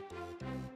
Thank you.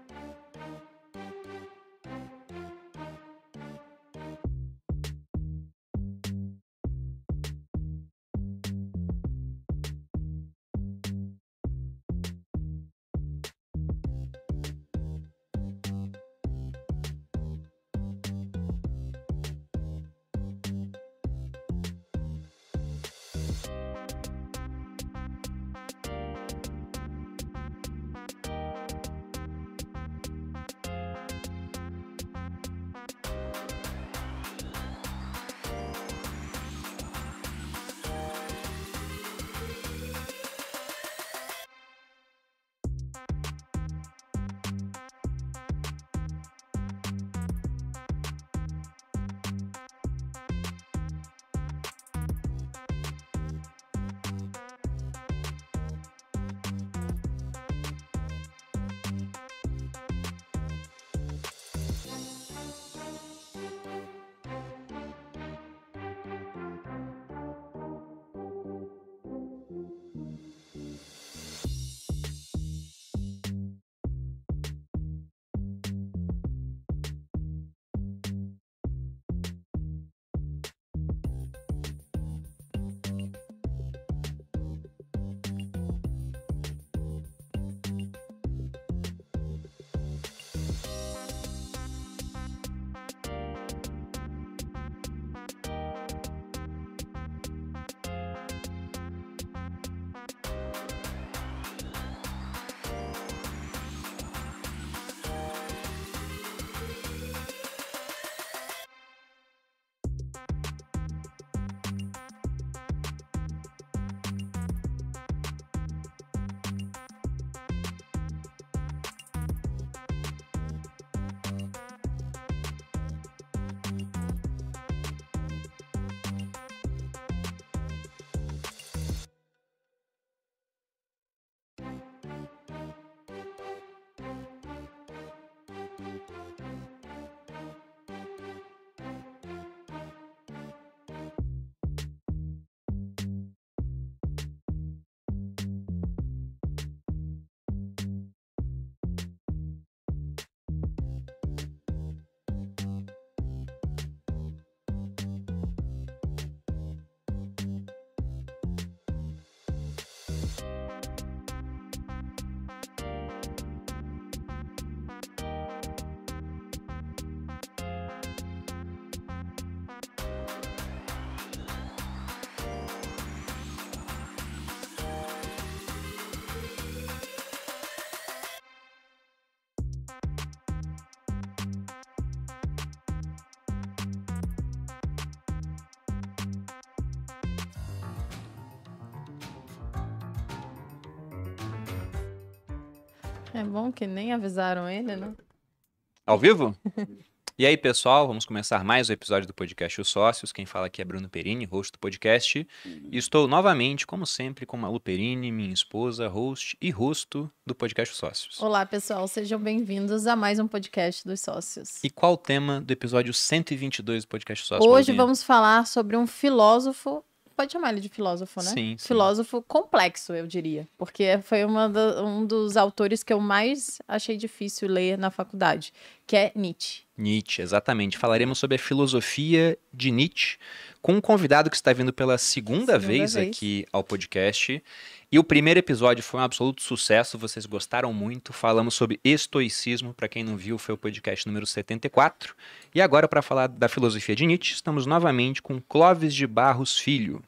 Thank you. É bom que nem avisaram ele, né? Ao vivo? e aí, pessoal, vamos começar mais um episódio do podcast Os Sócios. Quem fala aqui é Bruno Perini, host do podcast. E estou novamente, como sempre, com a Lu Perini, minha esposa, host e rosto do podcast Os Sócios. Olá, pessoal, sejam bem-vindos a mais um podcast dos Sócios. E qual o tema do episódio 122 do podcast Os Sócios? Hoje vamos falar sobre um filósofo pode chamar ele de filósofo, né? Sim. Filósofo complexo, eu diria. Porque foi do, um dos autores que eu mais achei difícil ler na faculdade, que é Nietzsche. Nietzsche, exatamente. Falaremos sobre a filosofia de Nietzsche com um convidado que está vindo pela segunda, segunda vez, vez aqui ao podcast. E o primeiro episódio foi um absoluto sucesso, vocês gostaram muito. Falamos sobre estoicismo, para quem não viu, foi o podcast número 74. E agora, para falar da filosofia de Nietzsche, estamos novamente com Clóvis de Barros Filho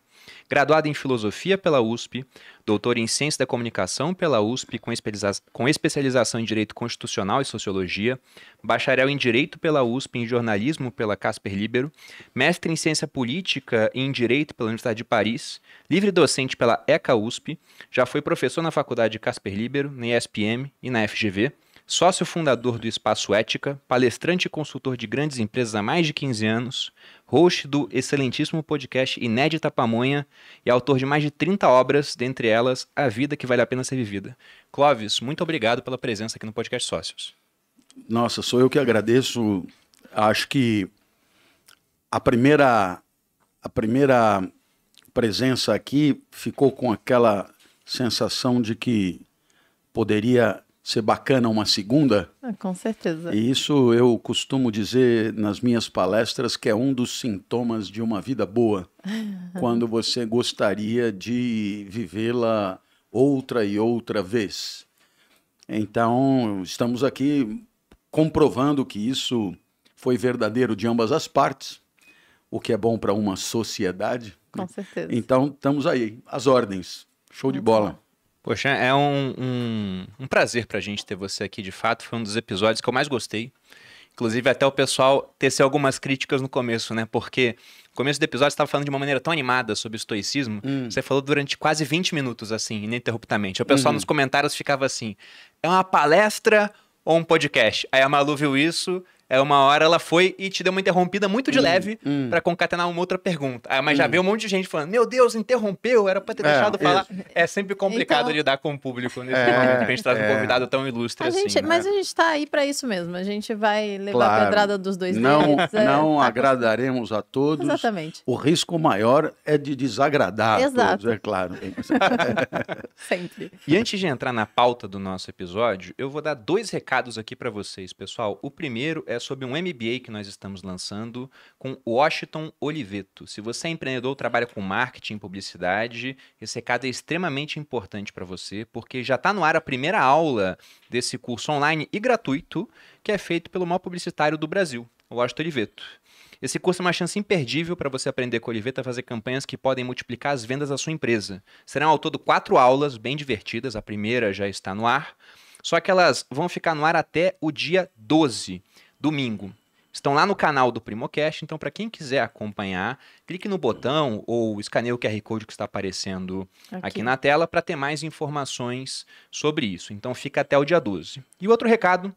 graduado em Filosofia pela USP, doutor em Ciência da Comunicação pela USP, com, especializa com especialização em Direito Constitucional e Sociologia, bacharel em Direito pela USP, em Jornalismo pela Casper Libero, mestre em Ciência Política e em Direito pela Universidade de Paris, livre docente pela ECA USP, já foi professor na Faculdade Casper Libero, na ESPM e na FGV, Sócio fundador do Espaço Ética, palestrante e consultor de grandes empresas há mais de 15 anos, host do excelentíssimo podcast Inédita Pamonha e autor de mais de 30 obras, dentre elas A Vida que Vale a Pena Ser Vivida. Clóvis, muito obrigado pela presença aqui no Podcast Sócios. Nossa, sou eu que agradeço. Acho que a primeira, a primeira presença aqui ficou com aquela sensação de que poderia ser bacana uma segunda? Ah, com certeza. E isso eu costumo dizer nas minhas palestras que é um dos sintomas de uma vida boa, quando você gostaria de vivê-la outra e outra vez. Então, estamos aqui comprovando que isso foi verdadeiro de ambas as partes, o que é bom para uma sociedade. Com né? certeza. Então, estamos aí, as ordens. Show Muito de bola. Bom. Poxa, é um, um, um prazer pra gente ter você aqui, de fato. Foi um dos episódios que eu mais gostei. Inclusive, até o pessoal tecer algumas críticas no começo, né? Porque no começo do episódio você estava falando de uma maneira tão animada sobre o estoicismo. Hum. Você falou durante quase 20 minutos, assim, ininterruptamente. O pessoal uhum. nos comentários ficava assim: é uma palestra ou um podcast? Aí a Malu viu isso é uma hora ela foi e te deu uma interrompida muito de hum, leve hum. para concatenar uma outra pergunta. Ah, mas hum. já veio um monte de gente falando: Meu Deus, interrompeu, era para ter é, deixado isso. falar. É sempre complicado então... lidar com o público nesse é, momento que a gente traz é. um convidado tão ilustre a assim. Gente, né? Mas a gente tá aí para isso mesmo. A gente vai levar claro. a pedrada dos dois Não, deles, é, não tá agradaremos a todos. Exatamente. O risco maior é de desagradar Exato. a todos, é claro. sempre. E antes de entrar na pauta do nosso episódio, eu vou dar dois recados aqui para vocês, pessoal. O primeiro é é sobre um MBA que nós estamos lançando com Washington Oliveto. Se você é empreendedor, trabalha com marketing, publicidade, esse recado é extremamente importante para você, porque já está no ar a primeira aula desse curso online e gratuito que é feito pelo maior publicitário do Brasil, Washington Oliveto. Esse curso é uma chance imperdível para você aprender com o Oliveto a fazer campanhas que podem multiplicar as vendas da sua empresa. Serão ao todo quatro aulas bem divertidas, a primeira já está no ar, só que elas vão ficar no ar até o dia 12 domingo. Estão lá no canal do Primocast, então para quem quiser acompanhar, clique no botão ou escaneie o QR Code que está aparecendo aqui, aqui na tela para ter mais informações sobre isso. Então fica até o dia 12. E outro recado,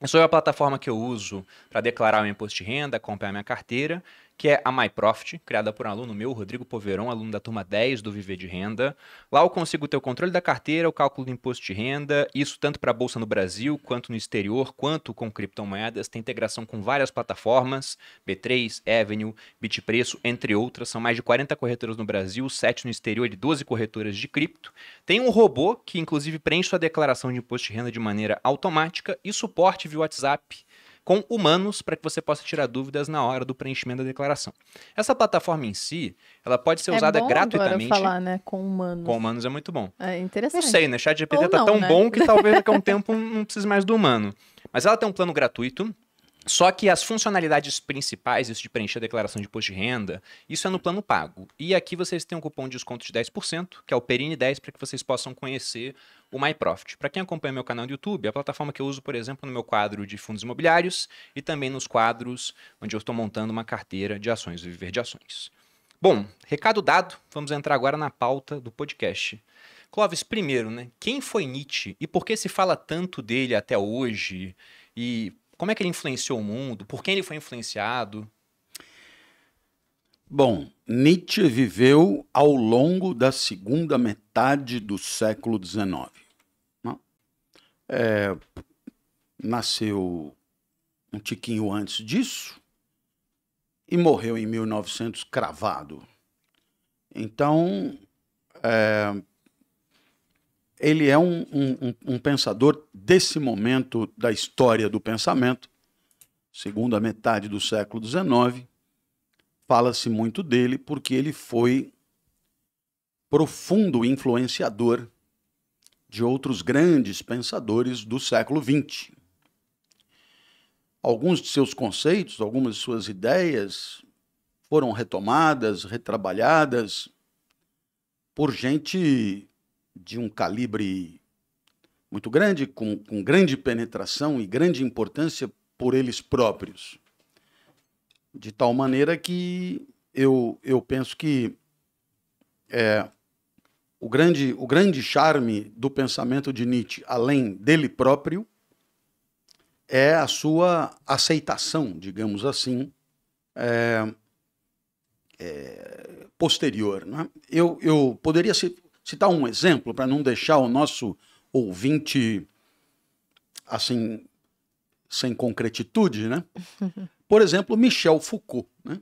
essa é a plataforma que eu uso para declarar o imposto de renda, acompanhar minha carteira que é a MyProfit, criada por um aluno meu, Rodrigo Poveron, aluno da turma 10 do Viver de Renda. Lá eu consigo ter o controle da carteira, o cálculo do imposto de renda, isso tanto para a bolsa no Brasil, quanto no exterior, quanto com criptomoedas. Tem integração com várias plataformas, B3, Avenue, Bitpreço, entre outras. São mais de 40 corretoras no Brasil, 7 no exterior e 12 corretoras de cripto. Tem um robô que, inclusive, preenche sua declaração de imposto de renda de maneira automática e suporte via WhatsApp com humanos para que você possa tirar dúvidas na hora do preenchimento da declaração. Essa plataforma em si, ela pode ser é usada gratuitamente. Agora falar, né, com humanos. Com humanos é muito bom. É interessante. Não sei, né? chat GPT tá tão né? bom que talvez daqui a um tempo não precise mais do humano. Mas ela tem um plano gratuito só que as funcionalidades principais, isso de preencher a declaração de imposto de renda, isso é no plano pago. E aqui vocês têm um cupom de desconto de 10%, que é o Perine 10, para que vocês possam conhecer o MyProfit. Para quem acompanha meu canal do YouTube, é a plataforma que eu uso, por exemplo, no meu quadro de fundos imobiliários e também nos quadros onde eu estou montando uma carteira de ações, e Viver de Ações. Bom, recado dado, vamos entrar agora na pauta do podcast. Clóvis, primeiro, né? Quem foi Nietzsche e por que se fala tanto dele até hoje? E como é que ele influenciou o mundo? Por quem ele foi influenciado? Bom, Nietzsche viveu ao longo da segunda metade do século XIX. Né? É, nasceu um tiquinho antes disso e morreu em 1900 cravado. Então, é, ele é um, um, um, pensador desse momento da história do pensamento, segunda metade do século XIX. Fala-se muito dele porque ele foi profundo influenciador de outros grandes pensadores do século XX. Alguns de seus conceitos, algumas de suas ideias foram retomadas, retrabalhadas por gente de um calibre muito grande, com, com grande penetração e grande importância por eles próprios. De tal maneira que eu, eu penso que é, o, grande, o grande charme do pensamento de Nietzsche, além dele próprio, é a sua aceitação, digamos assim, é, é, posterior. Né? Eu, eu poderia citar um exemplo para não deixar o nosso ouvinte assim sem concretitude, né? Por exemplo, Michel Foucault. Né?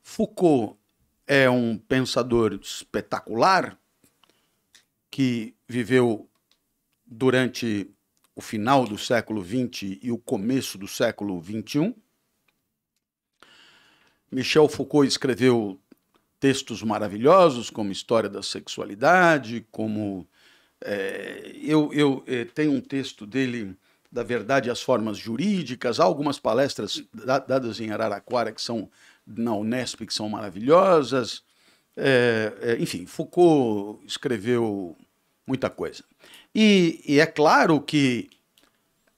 Foucault é um pensador espetacular que viveu durante o final do século XX e o começo do século XXI. Michel Foucault escreveu textos maravilhosos como História da Sexualidade, como. É, eu eu é, tenho um texto dele, da Verdade as Formas Jurídicas, há algumas palestras dadas em Araraquara que são na Unesp que são maravilhosas. É, é, enfim, Foucault escreveu muita coisa. E, e é claro que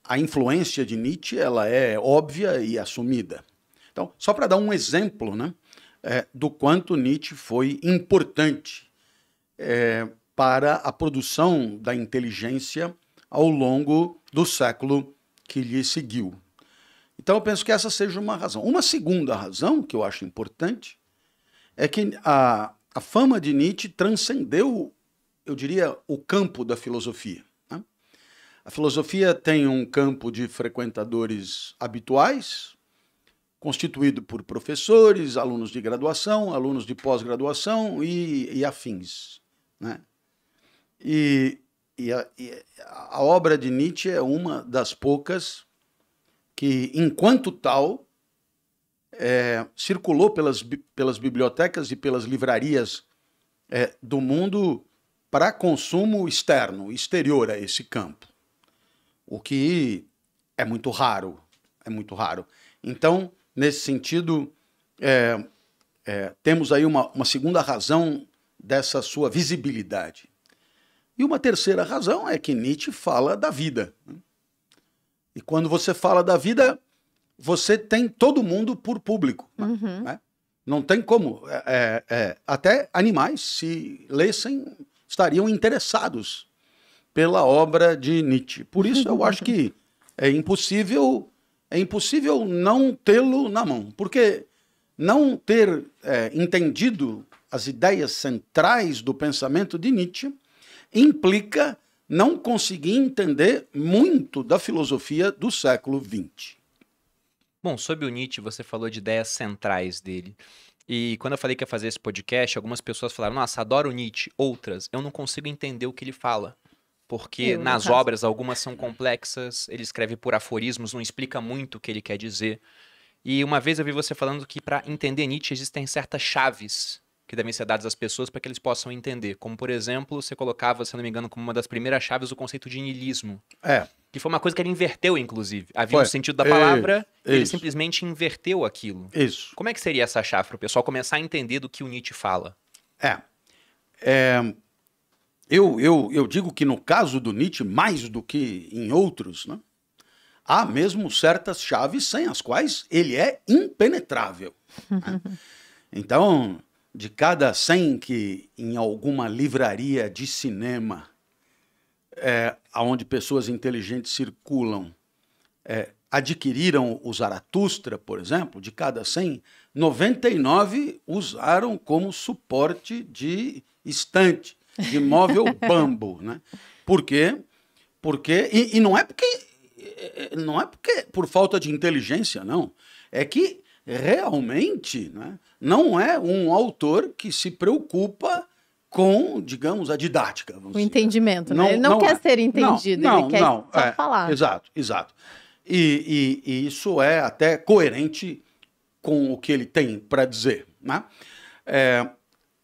a influência de Nietzsche ela é óbvia e assumida. Então, só para dar um exemplo, né? é, do quanto Nietzsche foi importante é, para a produção da inteligência ao longo do século que lhe seguiu. Então eu penso que essa seja uma razão. Uma segunda razão que eu acho importante é que a, a fama de Nietzsche transcendeu, eu diria, o campo da filosofia. Né? A filosofia tem um campo de frequentadores habituais, constituído por professores, alunos de graduação, alunos de pós-graduação e, e, afins. Né? E, e, a, e a obra de Nietzsche é uma das poucas que, enquanto tal, é, circulou pelas, pelas bibliotecas e pelas livrarias é, do mundo para consumo externo, exterior a esse campo, o que é muito raro, é muito raro. Então, Nesse sentido, é, é, temos aí uma, uma segunda razão dessa sua visibilidade. E uma terceira razão é que Nietzsche fala da vida. Né? E quando você fala da vida, você tem todo mundo por público. Né? Uhum. Né? Não tem como. É, é, é, até animais, se lessem, estariam interessados pela obra de Nietzsche. Por isso, eu acho que é impossível é impossível não tê-lo na mão, porque não ter é, entendido as ideias centrais do pensamento de Nietzsche implica não conseguir entender muito da filosofia do século XX. Bom, sobre o Nietzsche, você falou de ideias centrais dele. E quando eu falei que ia fazer esse podcast, algumas pessoas falaram: Nossa, adoro o Nietzsche. Outras, eu não consigo entender o que ele fala porque eu, nas caso. obras algumas são complexas, ele escreve por aforismos, não explica muito o que ele quer dizer. E uma vez eu vi você falando que para entender Nietzsche existem certas chaves que devem ser dadas às pessoas para que eles possam entender. Como, por exemplo, você colocava, se não me engano, como uma das primeiras chaves o conceito de niilismo. É. Que foi uma coisa que ele inverteu, inclusive. Havia foi. um sentido da palavra, ele simplesmente inverteu aquilo. Isso. Como é que seria essa chave para o pessoal começar a entender do que o Nietzsche fala? É. é eu, eu, eu digo que no caso do Nietzsche, mais do que em outros, né, há mesmo certas chaves sem as quais ele é impenetrável. Né? Então, de cada 100 que em alguma livraria de cinema, é, onde pessoas inteligentes circulam, é, adquiriram o Zaratustra, por exemplo, de cada 100, 99 usaram como suporte de estante de móvel bambo, né? Por quê? Porque e, e, não é porque é, não é porque por falta de inteligência, não. É que realmente, né, não é um autor que se preocupa com, digamos, a didática. o dizer. entendimento, né? não, né? Ele não, não quer é. ser entendido, não, ele quer só é, falar. Exato, exato. E, e, e, isso é até coerente com o que ele tem para dizer. Né? É,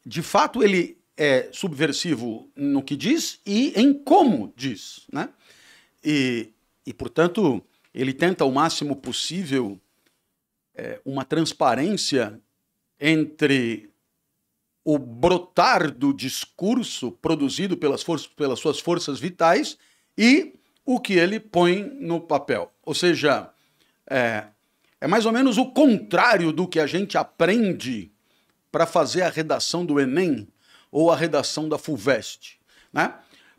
de fato, ele é subversivo no que diz e em como diz. Né? E, e, portanto, ele tenta o máximo possível é, uma transparência entre o brotar do discurso produzido pelas, for pelas suas forças vitais e o que ele põe no papel. Ou seja, é, é mais ou menos o contrário do que a gente aprende para fazer a redação do Enem ou a redação da FUVEST, né?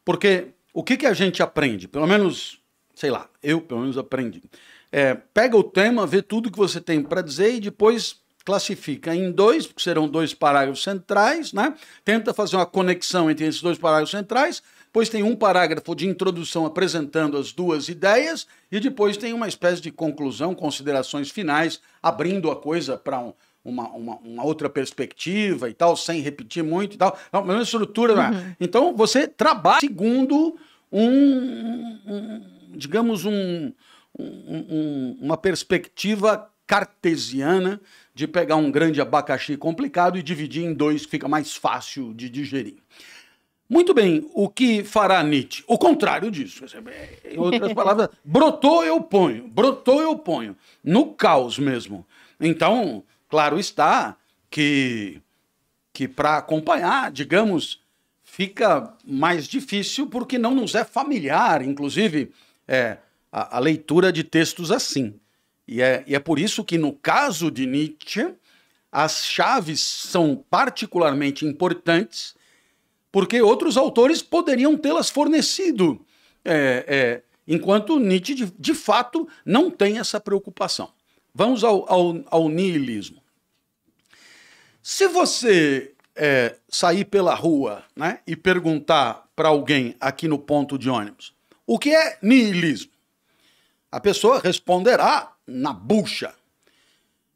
Porque o que, que a gente aprende? Pelo menos, sei lá, eu pelo menos aprendi. É, pega o tema, vê tudo que você tem para dizer e depois classifica em dois, porque serão dois parágrafos centrais, né? Tenta fazer uma conexão entre esses dois parágrafos centrais, depois tem um parágrafo de introdução apresentando as duas ideias e depois tem uma espécie de conclusão, considerações finais, abrindo a coisa para um, uma, uma, uma, outra perspectiva e tal, sem repetir muito e tal. É uma estrutura. Né? Uhum. Então, você trabalha segundo um, um digamos, um, um, uma perspectiva cartesiana de pegar um grande abacaxi complicado e dividir em dois, que fica mais fácil de digerir. Muito bem, o que fará Nietzsche? O contrário disso. Em outras palavras, brotou, eu ponho. Brotou, eu ponho. No caos mesmo. Então, Claro está que, que para acompanhar, digamos, fica mais difícil porque não nos é familiar, inclusive, é, a, a, leitura de textos assim. E é, e é por isso que, no caso de Nietzsche, as chaves são particularmente importantes, porque outros autores poderiam tê-las fornecido, é, é, enquanto Nietzsche, de, de fato, não tem essa preocupação. Vamos ao, ao, ao niilismo. Se você é, sair pela rua né, e perguntar para alguém aqui no ponto de ônibus o que é niilismo, a pessoa responderá na bucha.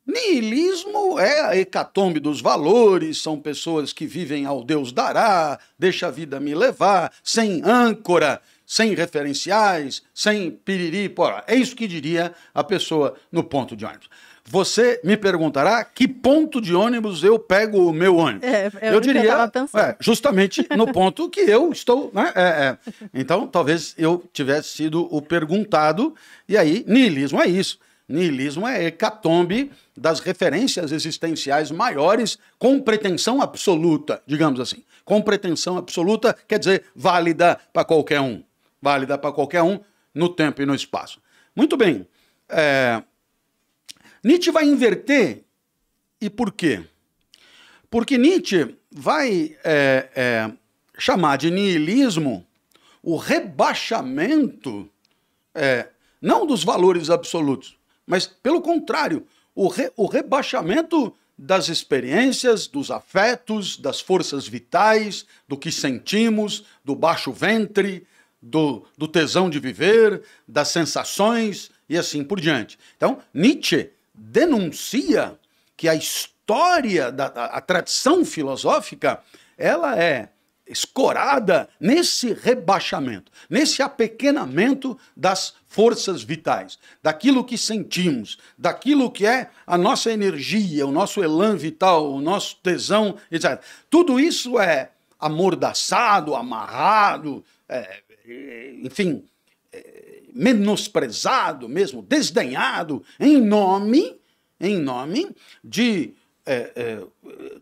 Niilismo é a hecatombe dos valores, são pessoas que vivem ao Deus dará, deixa a vida me levar, sem âncora, sem referenciais, sem piriri, porra. É isso que diria a pessoa no ponto de ônibus. Você me perguntará que ponto de ônibus eu pego o meu ônibus. É, é eu diria, eu é, justamente no ponto que eu estou. Né? É, é, então, talvez eu tivesse sido o perguntado, e aí, niilismo é isso. Niilismo é hecatombe das referências existenciais maiores com pretensão absoluta, digamos assim. Com pretensão absoluta, quer dizer, válida para qualquer um válida para qualquer um, no tempo e no espaço. Muito bem. É... Nietzsche vai inverter, e por quê? Porque Nietzsche vai é, é, chamar de niilismo o rebaixamento, é, não dos valores absolutos, mas, pelo contrário, o, re, o rebaixamento das experiências, dos afetos, das forças vitais, do que sentimos, do baixo ventre, do, do tesão de viver, das sensações e assim por diante. Então, Nietzsche denuncia que a história, da, a tradição filosófica, ela é escorada nesse rebaixamento, nesse apequenamento das forças vitais, daquilo que sentimos, daquilo que é a nossa energia, o nosso elan vital, o nosso tesão, etc. Tudo isso é amordaçado, amarrado, é, enfim, é, menosprezado mesmo, desdenhado, em nome, em nome de é, é,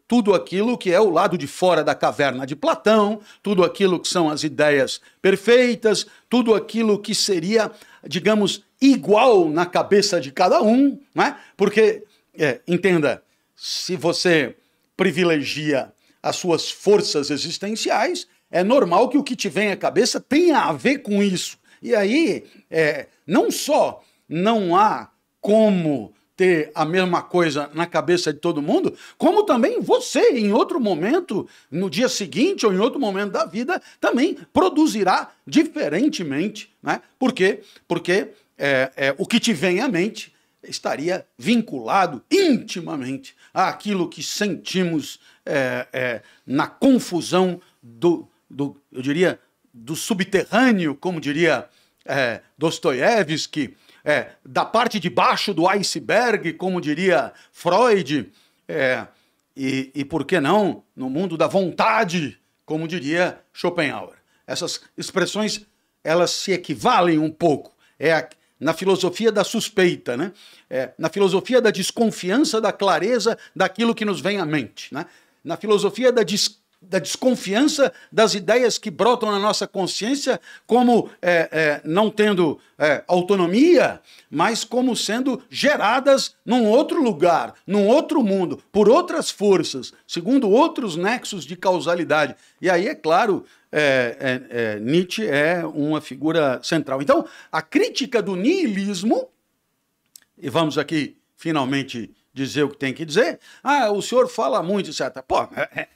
tudo aquilo que é o lado de fora da caverna de Platão, tudo aquilo que são as ideias perfeitas, tudo aquilo que seria, digamos, igual na cabeça de cada um, né? porque, é, entenda, se você privilegia as suas forças existenciais, é normal que o que te vem à cabeça tenha a ver com isso. E aí, é, não só não há como ter a mesma coisa na cabeça de todo mundo, como também você, em outro momento, no dia seguinte ou em outro momento da vida, também produzirá diferentemente, né? Por quê? Porque é, é, o que te vem à mente estaria vinculado intimamente àquilo que sentimos é, é na confusão do do, eu diria, do subterrâneo, como diria é, Dostoiévski, é, da parte de baixo do iceberg, como diria Freud, é, e, e por que não no mundo da vontade, como diria Schopenhauer. Essas expressões elas se equivalem um pouco. É a, na filosofia da suspeita, né? É, na filosofia da desconfiança, da clareza daquilo que nos vem à mente, né? na filosofia da, desconfiança da desconfiança das ideias que brotam na nossa consciência como é, é, não tendo é, autonomia, mas como sendo geradas num outro lugar, num outro mundo, por outras forças, segundo outros nexos de causalidade. E aí, é claro, é, é, é, Nietzsche é uma figura central. Então, a crítica do niilismo, e vamos aqui finalmente dizer o que tem que dizer, ah, o senhor fala muito, etc. Pô, é,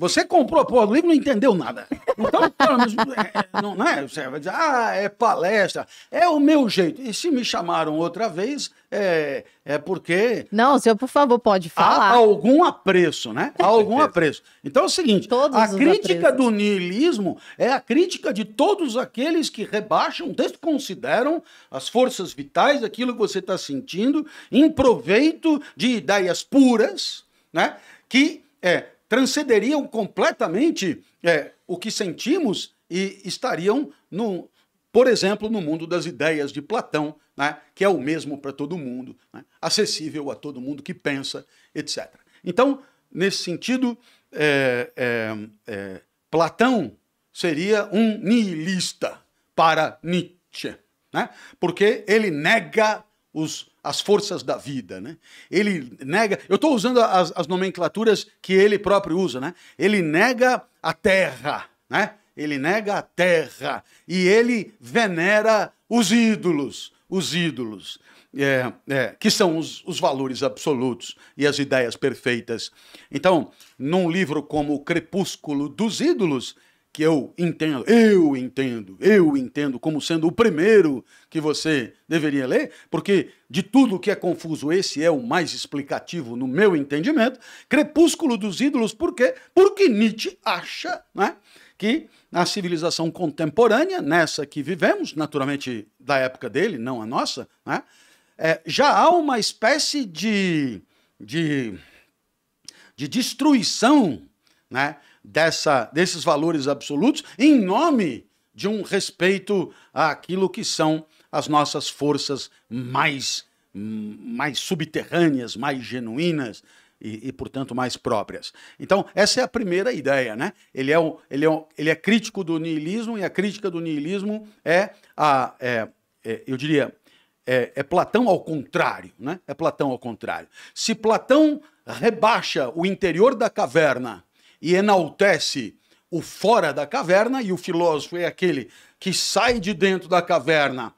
você comprou, pô, o livro não entendeu nada. Então, é, é, não, não é, você vai dizer, ah, é palestra, é o meu jeito. E se me chamaram outra vez, é, é porque... Não, senhor, por favor, pode falar. Há algum apreço, né? Há algum apreço. Então é o seguinte, todos a crítica do niilismo é a crítica de todos aqueles que rebaixam, desconsideram as forças vitais, aquilo que você está sentindo, em proveito de ideias puras, né? Que é transcenderiam completamente é, o que sentimos e estariam, no, por exemplo, no mundo das ideias de Platão, né, que é o mesmo para todo mundo, né, acessível a todo mundo que pensa, etc. Então, nesse sentido, é, é, é Platão seria um niilista para Nietzsche, né, porque ele nega os, as forças da vida. Né? Ele nega. Eu estou usando as, as nomenclaturas que ele próprio usa. Né? Ele nega a terra. Né? Ele nega a terra. E ele venera os ídolos. Os ídolos. É, é, que são os, os, valores absolutos e as ideias perfeitas. Então, num livro como O Crepúsculo dos Ídolos, que eu entendo, eu entendo, eu entendo como sendo o primeiro que você deveria ler, porque de tudo que é confuso, esse é o mais explicativo no meu entendimento. Crepúsculo dos Ídolos, por quê? Porque Nietzsche acha né, que na civilização contemporânea, nessa que vivemos, naturalmente da época dele, não a nossa, né, é, já há uma espécie de, de, de destruição né, dessa, desses valores absolutos em nome de um respeito àquilo que são as nossas forças mais, mais subterrâneas, mais genuínas, e, e, portanto, mais próprias. Então, essa é a primeira ideia. Né? Ele, é ele, é ele é crítico do niilismo e a crítica do niilismo é, a, é, é eu diria, é, é, Platão ao contrário. Né? É Platão ao contrário. Se Platão rebaixa o interior da caverna e enaltece o fora da caverna, e o filósofo é aquele que sai de dentro da caverna,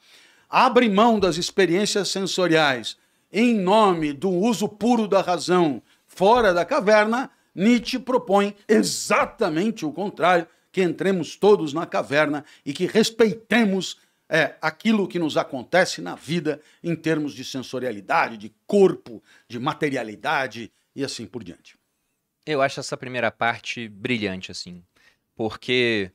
abre mão das experiências sensoriais em nome do uso puro da razão fora da caverna, Nietzsche propõe exatamente o contrário, que entremos todos na caverna e que respeitemos é, aquilo que nos acontece na vida em termos de sensorialidade, de corpo, de materialidade e assim por diante. Eu acho essa primeira parte brilhante, assim. Porque,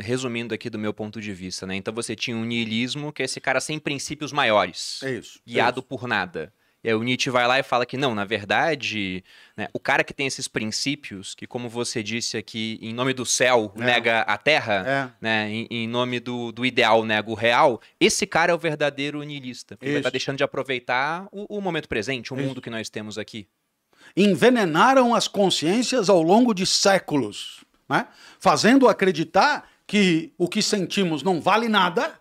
resumindo aqui do meu ponto de vista, né? Então você tinha um niilismo, que é esse cara sem princípios maiores. É isso. É guiado é isso. por nada. E aí o Nietzsche vai lá e fala que não, na verdade, né, o cara que tem esses princípios, que como você disse aqui, em nome do céu é. nega a terra, é. né, em, em, nome do, do ideal nega o real, esse cara é o verdadeiro niilista. Ele está deixando de aproveitar o, o momento presente, o Isso. mundo que nós temos aqui envenenaram as consciências ao longo de séculos, né? fazendo acreditar que o que sentimos não vale nada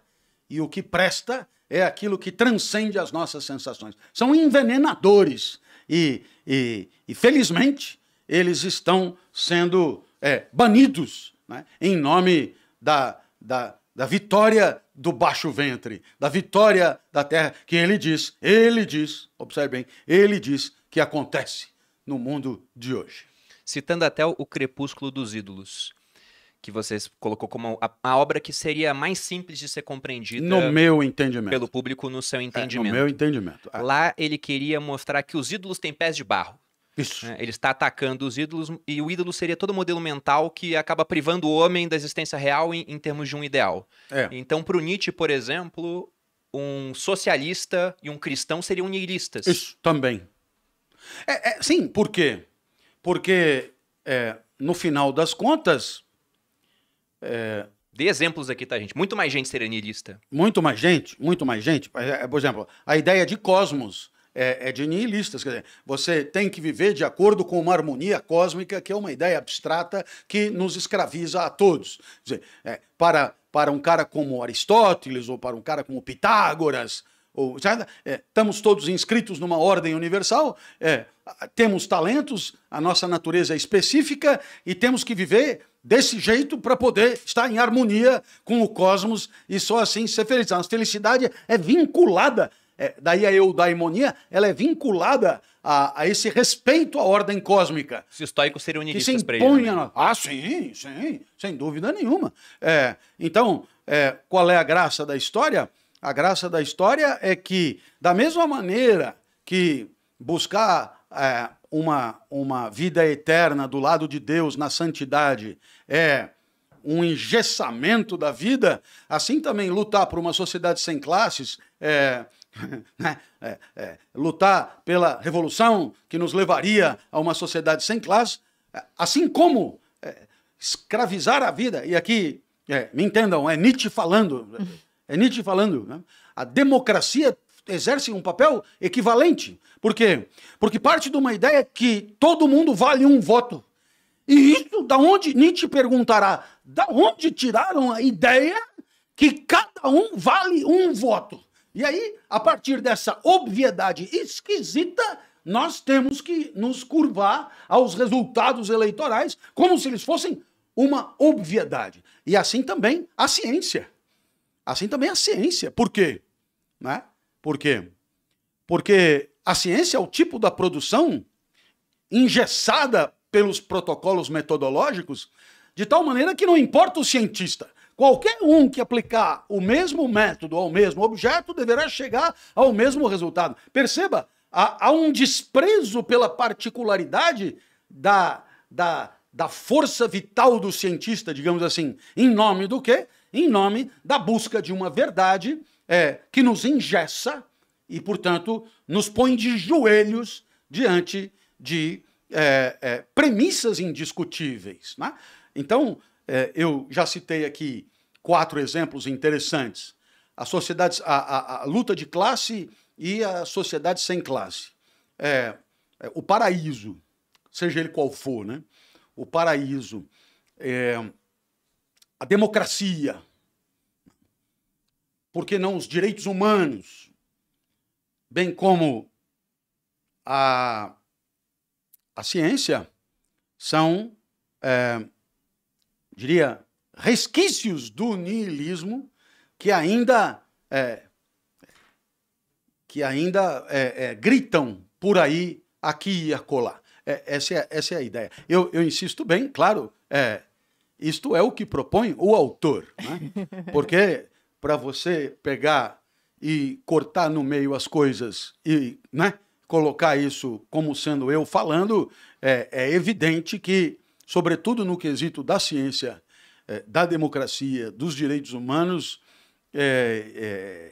e o que presta é aquilo que transcende as nossas sensações. São envenenadores e, e, e felizmente, eles estão sendo é, banidos né? em nome da, da, da vitória do baixo ventre, da vitória da terra, que ele diz, ele diz, observe bem, ele diz que acontece no mundo de hoje. Citando até o Crepúsculo dos Ídolos, que vocês colocou como a, a obra que seria mais simples de ser compreendida no meu entendimento pelo público no seu entendimento. É, no meu entendimento. É. Lá ele queria mostrar que os ídolos têm pés de barro. Isso. É, ele está atacando os ídolos e o ídolo seria todo modelo mental que acaba privando o homem da existência real em, em termos de um ideal. É. Então, para o Nietzsche, por exemplo, um socialista e um cristão seriam nihilistas. Isso também. É, é, sim, por quê? Porque, é, no final das contas. É, Dê exemplos aqui, tá, gente? Muito mais gente serenilista. Muito mais gente, muito mais gente. Por exemplo, a ideia de cosmos é, é, de nihilistas. Quer dizer, você tem que viver de acordo com uma harmonia cósmica, que é uma ideia abstrata que nos escraviza a todos. Quer dizer, é, para, para um cara como Aristóteles ou para um cara como Pitágoras, ou já é, estamos todos inscritos numa ordem universal, é, temos talentos, a nossa natureza é específica e temos que viver desse jeito para poder estar em harmonia com o cosmos e só assim ser feliz. A nossa felicidade é vinculada, é, daí a eudaimonia, ela é vinculada a, a, esse respeito à ordem cósmica. Os estoicos seriam nihilistas para ele. Né? Ah, sim, sim, sem dúvida nenhuma. É, então, é, qual é a graça da história? A graça da história é que, da mesma maneira que buscar é, uma, uma vida eterna do lado de Deus na santidade é um engessamento da vida, assim também lutar por uma sociedade sem classes, é, né, é, é, lutar pela revolução que nos levaria a uma sociedade sem classes, é, assim como é, escravizar a vida, e aqui, é, me entendam, é Nietzsche falando. Uhum. É Nietzsche falando. Né? A democracia exerce um papel equivalente. Por quê? Porque parte de uma ideia é que todo mundo vale um voto. E isso, da onde Nietzsche perguntará, da onde tiraram a ideia que cada um vale um voto? E aí, a partir dessa obviedade esquisita, nós temos que nos curvar aos resultados eleitorais como se eles fossem uma obviedade. E assim também a ciência. Assim também a ciência. Por quê? Né? Por quê? Porque a ciência é o tipo da produção engessada pelos protocolos metodológicos, de tal maneira que não importa o cientista. Qualquer um que aplicar o mesmo método ao mesmo objeto deverá chegar ao mesmo resultado. Perceba, há, há um desprezo pela particularidade da, da, da força vital do cientista, digamos assim, em nome do quê? em nome da busca de uma verdade é, que nos ingessa e, portanto, nos põe de joelhos diante de é, é, premissas indiscutíveis. Né? Então, é, eu já citei aqui quatro exemplos interessantes: a, sociedade, a, a, a luta de classe e a sociedade sem classe. É, é, o paraíso, seja ele qual for, né? o paraíso a democracia, por que não os direitos humanos, bem como a, a ciência, são, é, diria, resquícios do niilismo que ainda é, que ainda é, é gritam por aí, aqui e acolá. É, essa, é, essa é a ideia. Eu, eu insisto bem, claro, é, isto é o que propõe o autor. Né? Porque para você pegar e cortar no meio as coisas e né, colocar isso como sendo eu falando, é, é evidente que, sobretudo no quesito da ciência, é, da democracia, dos direitos humanos, é, é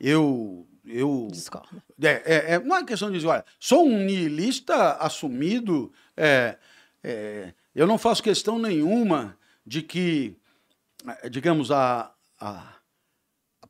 eu eu É, é, é, não é questão de dizer, olha, sou um niilista assumido, é, é eu não faço questão nenhuma de que, eh, digamos, a, a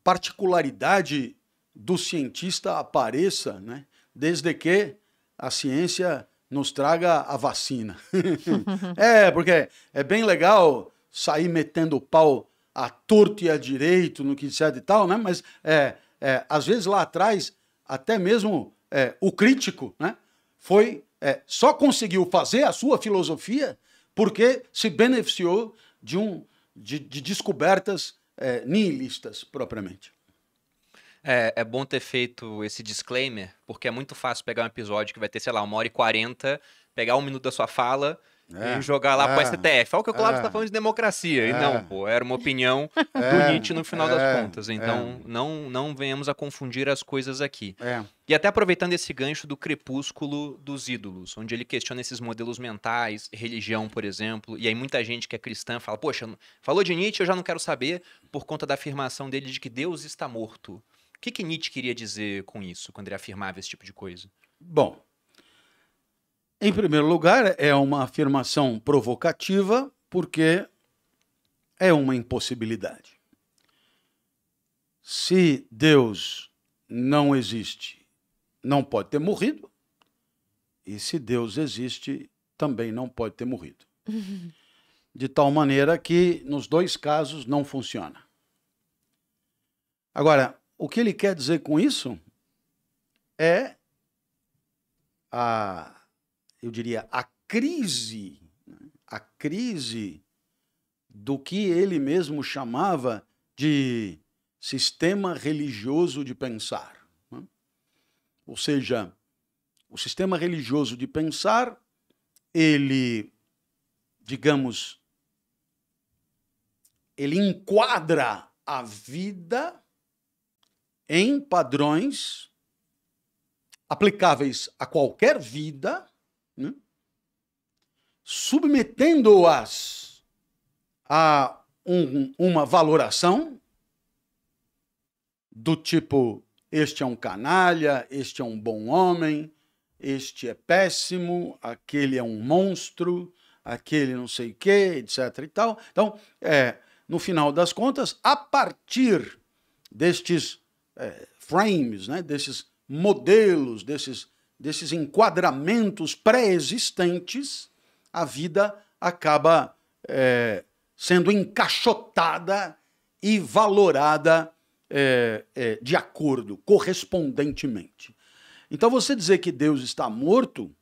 particularidade do cientista apareça, né? desde que a ciência nos traga a vacina. é, porque é bem legal sair metendo o pau a torto e a direito no que disser e tal, né? Mas é, é, às vezes lá atrás, até mesmo é, o crítico, né? Foi é, só conseguiu fazer a sua filosofia porque se beneficiou de, um, de, de descobertas é, nihilistas propriamente. É, é, bom ter feito esse disclaimer, porque é muito fácil pegar um episódio que vai ter, sei lá, uma hora e quarenta, pegar um minuto da sua fala, é, e jogar lá é, pro STF. Olha o que o Cláudio está é. falando de democracia. E é. não, pô, era uma opinião do é. Nietzsche no final das contas. Então, não, não venhamos a confundir as coisas aqui. E até aproveitando esse gancho do crepúsculo dos ídolos, onde ele questiona esses modelos mentais, religião, por exemplo, e aí muita gente que é cristã fala, poxa, falou de Nietzsche, eu já não quero saber, por conta da afirmação dele de que Deus está morto. O que, que Nietzsche queria dizer com isso, quando ele afirmava esse tipo de coisa? Bom, em primeiro lugar, é uma afirmação provocativa, porque é uma impossibilidade. Se Deus não existe, não pode ter morrido, e se Deus existe, também não pode ter morrido. De tal maneira que, nos dois casos, não funciona. Agora, o que ele quer dizer com isso é a eu diria, a crise, a crise do que ele mesmo chamava de sistema religioso de pensar. Né? Ou seja, o sistema religioso de pensar, ele, digamos, ele enquadra a vida em padrões aplicáveis a qualquer vida né? submetendo-as a um, uma valoração do tipo: este é um canalha, este é um bom homem, este é péssimo, aquele é um monstro, aquele não sei o quê, etc. e tal. Então, é, no final das contas, a partir destes é, frames, né, desses modelos, desses desses enquadramentos pré-existentes, a vida acaba é, sendo encaixotada e valorada é, é, de acordo, correspondentemente. Então, você dizer que Deus está morto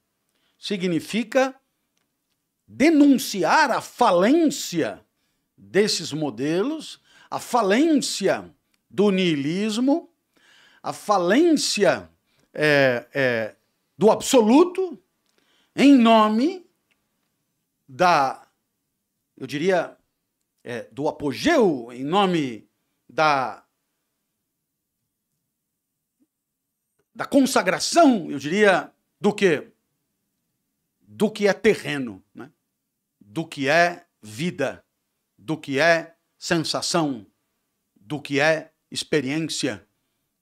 significa denunciar a falência desses modelos, a falência do niilismo, a falência é, é, do absoluto em nome da, eu diria, é, do apogeu, em nome da, da consagração, eu diria, do que? Do que é terreno, né? do que é vida, do que é sensação, do que é experiência,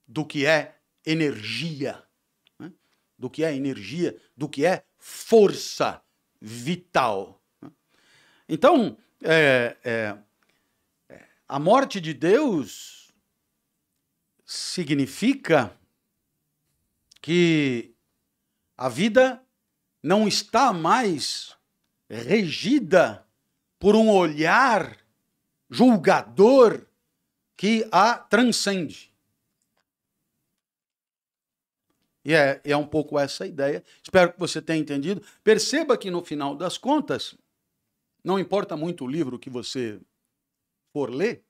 do que é energia do que é energia, do que é força vital. Então, é, é, é, a morte de Deus significa que a vida não está mais regida por um olhar julgador que a transcende. E é, é um pouco essa a ideia. Espero que você tenha entendido. Perceba que, no final das contas, não importa muito o livro que você for ler,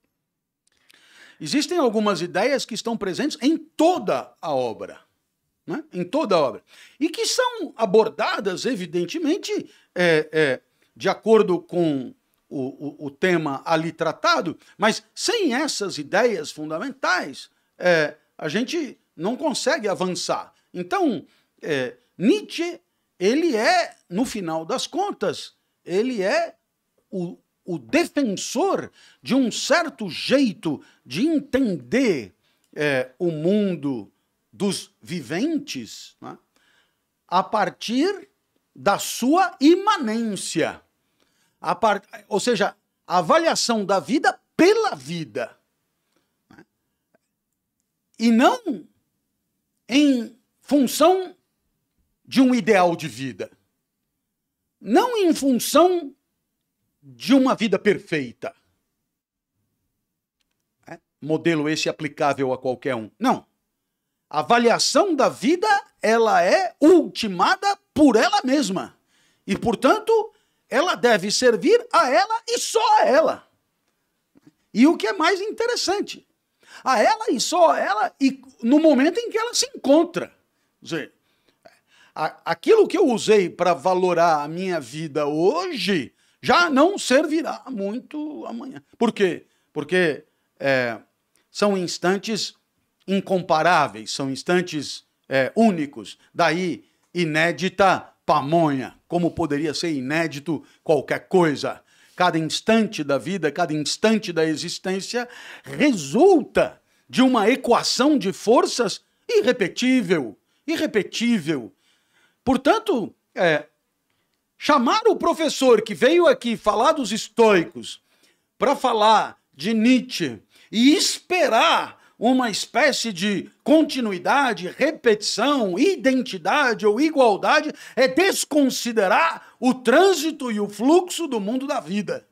existem algumas ideias que estão presentes em toda a obra. Né? Em toda a obra. E que são abordadas, evidentemente, é, é, de acordo com o, o, o, tema ali tratado, mas sem essas ideias fundamentais, é, a gente não consegue avançar. Então, é, Nietzsche, ele é, no final das contas, ele é o, o defensor de um certo jeito de entender é, o mundo dos viventes né, a partir da sua imanência. Par... Ou seja, a avaliação da vida pela vida. Né, e não em função de um ideal de vida, não em função de uma vida perfeita. É, modelo esse aplicável a qualquer um. Não. A avaliação da vida, ela é ultimada por ela mesma. E, portanto, ela deve servir a ela e só a ela. E o que é mais interessante, a ela e só a ela e no momento em que ela se encontra dizer, aquilo que eu usei para valorar a minha vida hoje já não servirá muito amanhã. Por quê? Porque é, são instantes incomparáveis, são instantes é, únicos. Daí, inédita pamonha, como poderia ser inédito qualquer coisa. Cada instante da vida, cada instante da existência resulta de uma equação de forças irrepetível, irrepetível. Portanto, é, chamar o professor que veio aqui falar dos estoicos para falar de Nietzsche e esperar uma espécie de continuidade, repetição, identidade ou igualdade é desconsiderar o trânsito e o fluxo do mundo da vida.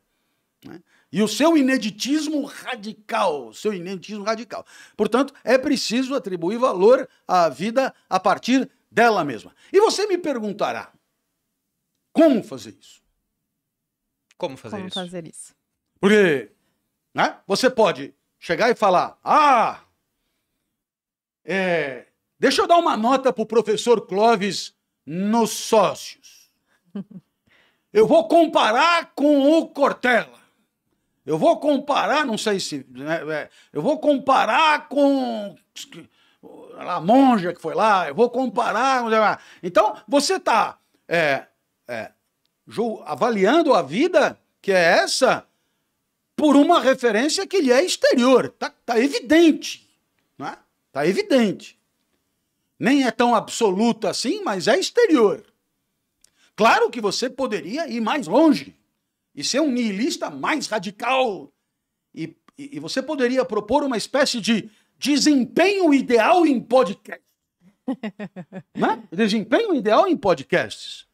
E o seu ineditismo radical, o seu ineditismo radical. Portanto, é preciso atribuir valor à vida a partir dela mesma. E você me perguntará, como fazer isso? Como fazer como isso? Como fazer isso? Porque, né? Você pode chegar e falar, ah, é, deixa eu dar uma nota pro professor Clóvis nos sócios. Eu vou comparar com o Cortella. Eu vou comparar, não sei se. Né, é, eu vou comparar com a monja que foi lá, eu vou comparar. Então, você está é, é, avaliando a vida, que é essa, por uma referência que lhe é exterior. Está tá evidente. Está né? Tá evidente. Nem é tão absoluta assim, mas é exterior. Claro que você poderia ir mais longe e ser um nihilista mais radical. E, e, e você poderia propor uma espécie de desempenho ideal em podcast. né? Desempenho ideal em podcasts.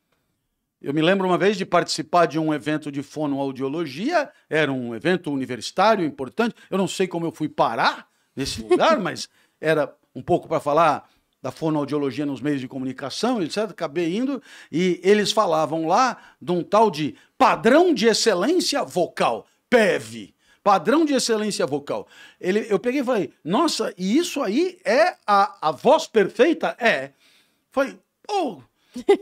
Eu me lembro uma vez de participar de um evento de fonoaudiologia, era um evento universitário importante. Eu não sei como eu fui parar nesse lugar, mas era um pouco para falar da fonoaudiologia nos meios de comunicação, etc., acabei indo, e eles falavam lá de um tal de padrão de excelência vocal, PEV. Padrão de excelência vocal. Ele, eu peguei e falei, nossa, e isso aí é a, a voz perfeita? É. Falei, oh,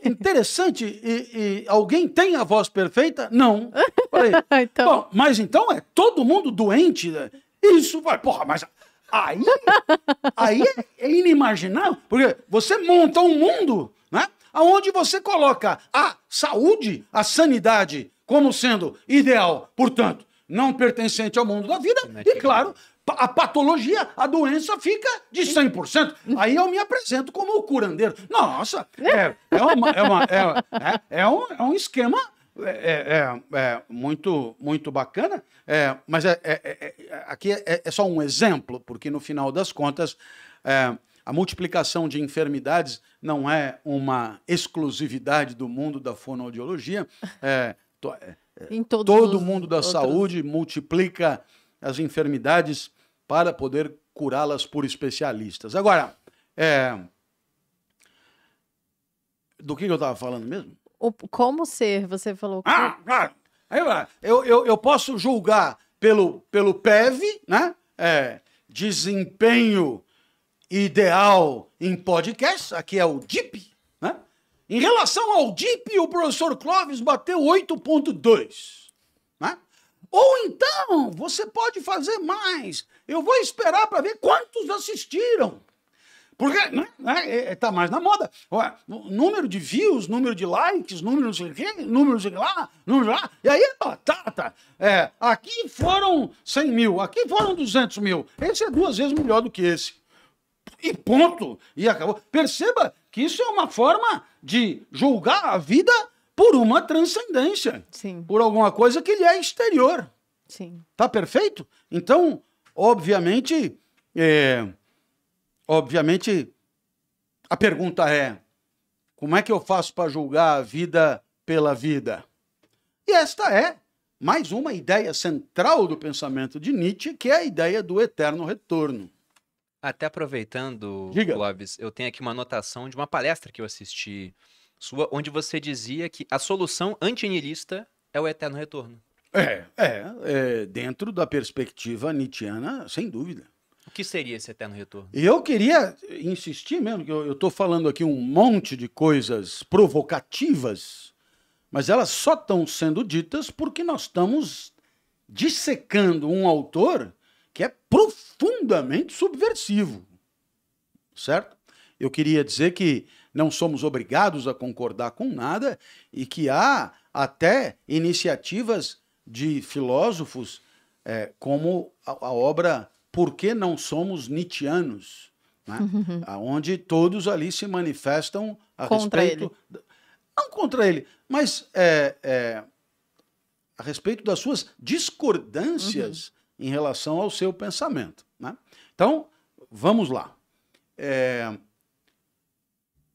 interessante. E, e, alguém tem a voz perfeita? Não. Falei, então... bom, mas então é todo mundo doente? Né? Isso vai, porra, mas Aí, aí é inimaginável, porque você monta um mundo, né? Onde você coloca a saúde, a sanidade, como sendo ideal, portanto, não pertencente ao mundo da vida, é e claro, a patologia, a doença fica de 100%. Aí eu me apresento como o curandeiro. Nossa, é, é, uma, é, uma, é, né, é um, é um esquema é, é, é, é, muito, muito bacana, é, mas é, é, é aqui é, só um exemplo, porque no final das contas a multiplicação de enfermidades não é uma exclusividade do mundo da fonoaudiologia. To, todo mundo da outros. saúde multiplica as enfermidades para poder curá-las por especialistas. Agora, do que eu estava falando mesmo? O, como ser? Você falou. Ah, ah, eu, eu, eu posso julgar pelo, pelo PEV, né? É, desempenho ideal em podcast, aqui é o DIP, né? Em relação ao DIP, o professor Clóvis bateu 8.2, né? Ou então, você pode fazer mais. Eu vou esperar para ver quantos assistiram. Porque está né, né, é, é, mais na moda. Ué, número de views, número de likes, número de quê, número de lá, número de lá. E aí, ó, tá, tá. É, aqui foram 100 mil, aqui foram 200 mil. Esse é duas vezes melhor do que esse. E ponto. E acabou. Perceba que isso é uma forma de julgar a vida por uma transcendência. Sim. Por alguma coisa que lhe é exterior. Sim. Tá perfeito? Então, obviamente, é, Obviamente, a pergunta é: como é que eu faço para julgar a vida pela vida? E esta é mais uma ideia central do pensamento de Nietzsche, que é a ideia do eterno retorno. Até aproveitando, Diga. eu tenho aqui uma anotação de uma palestra que eu assisti sua, onde você dizia que a solução antinilista é o eterno retorno. É, é, é dentro da perspectiva nietzschiana, sem dúvida que seria esse eterno retorno? Eu queria insistir mesmo, que eu estou falando aqui um monte de coisas provocativas, mas elas só estão sendo ditas porque nós estamos dissecando um autor que é profundamente subversivo, certo? Eu queria dizer que não somos obrigados a concordar com nada e que há até iniciativas de filósofos é, como a, a obra por que não somos Nietzscheanos, Né? onde todos ali se manifestam a contra respeito. Ele. Não contra ele, mas é, é, a respeito das suas discordâncias uhum. em relação ao seu pensamento. Né? Então, vamos lá. É,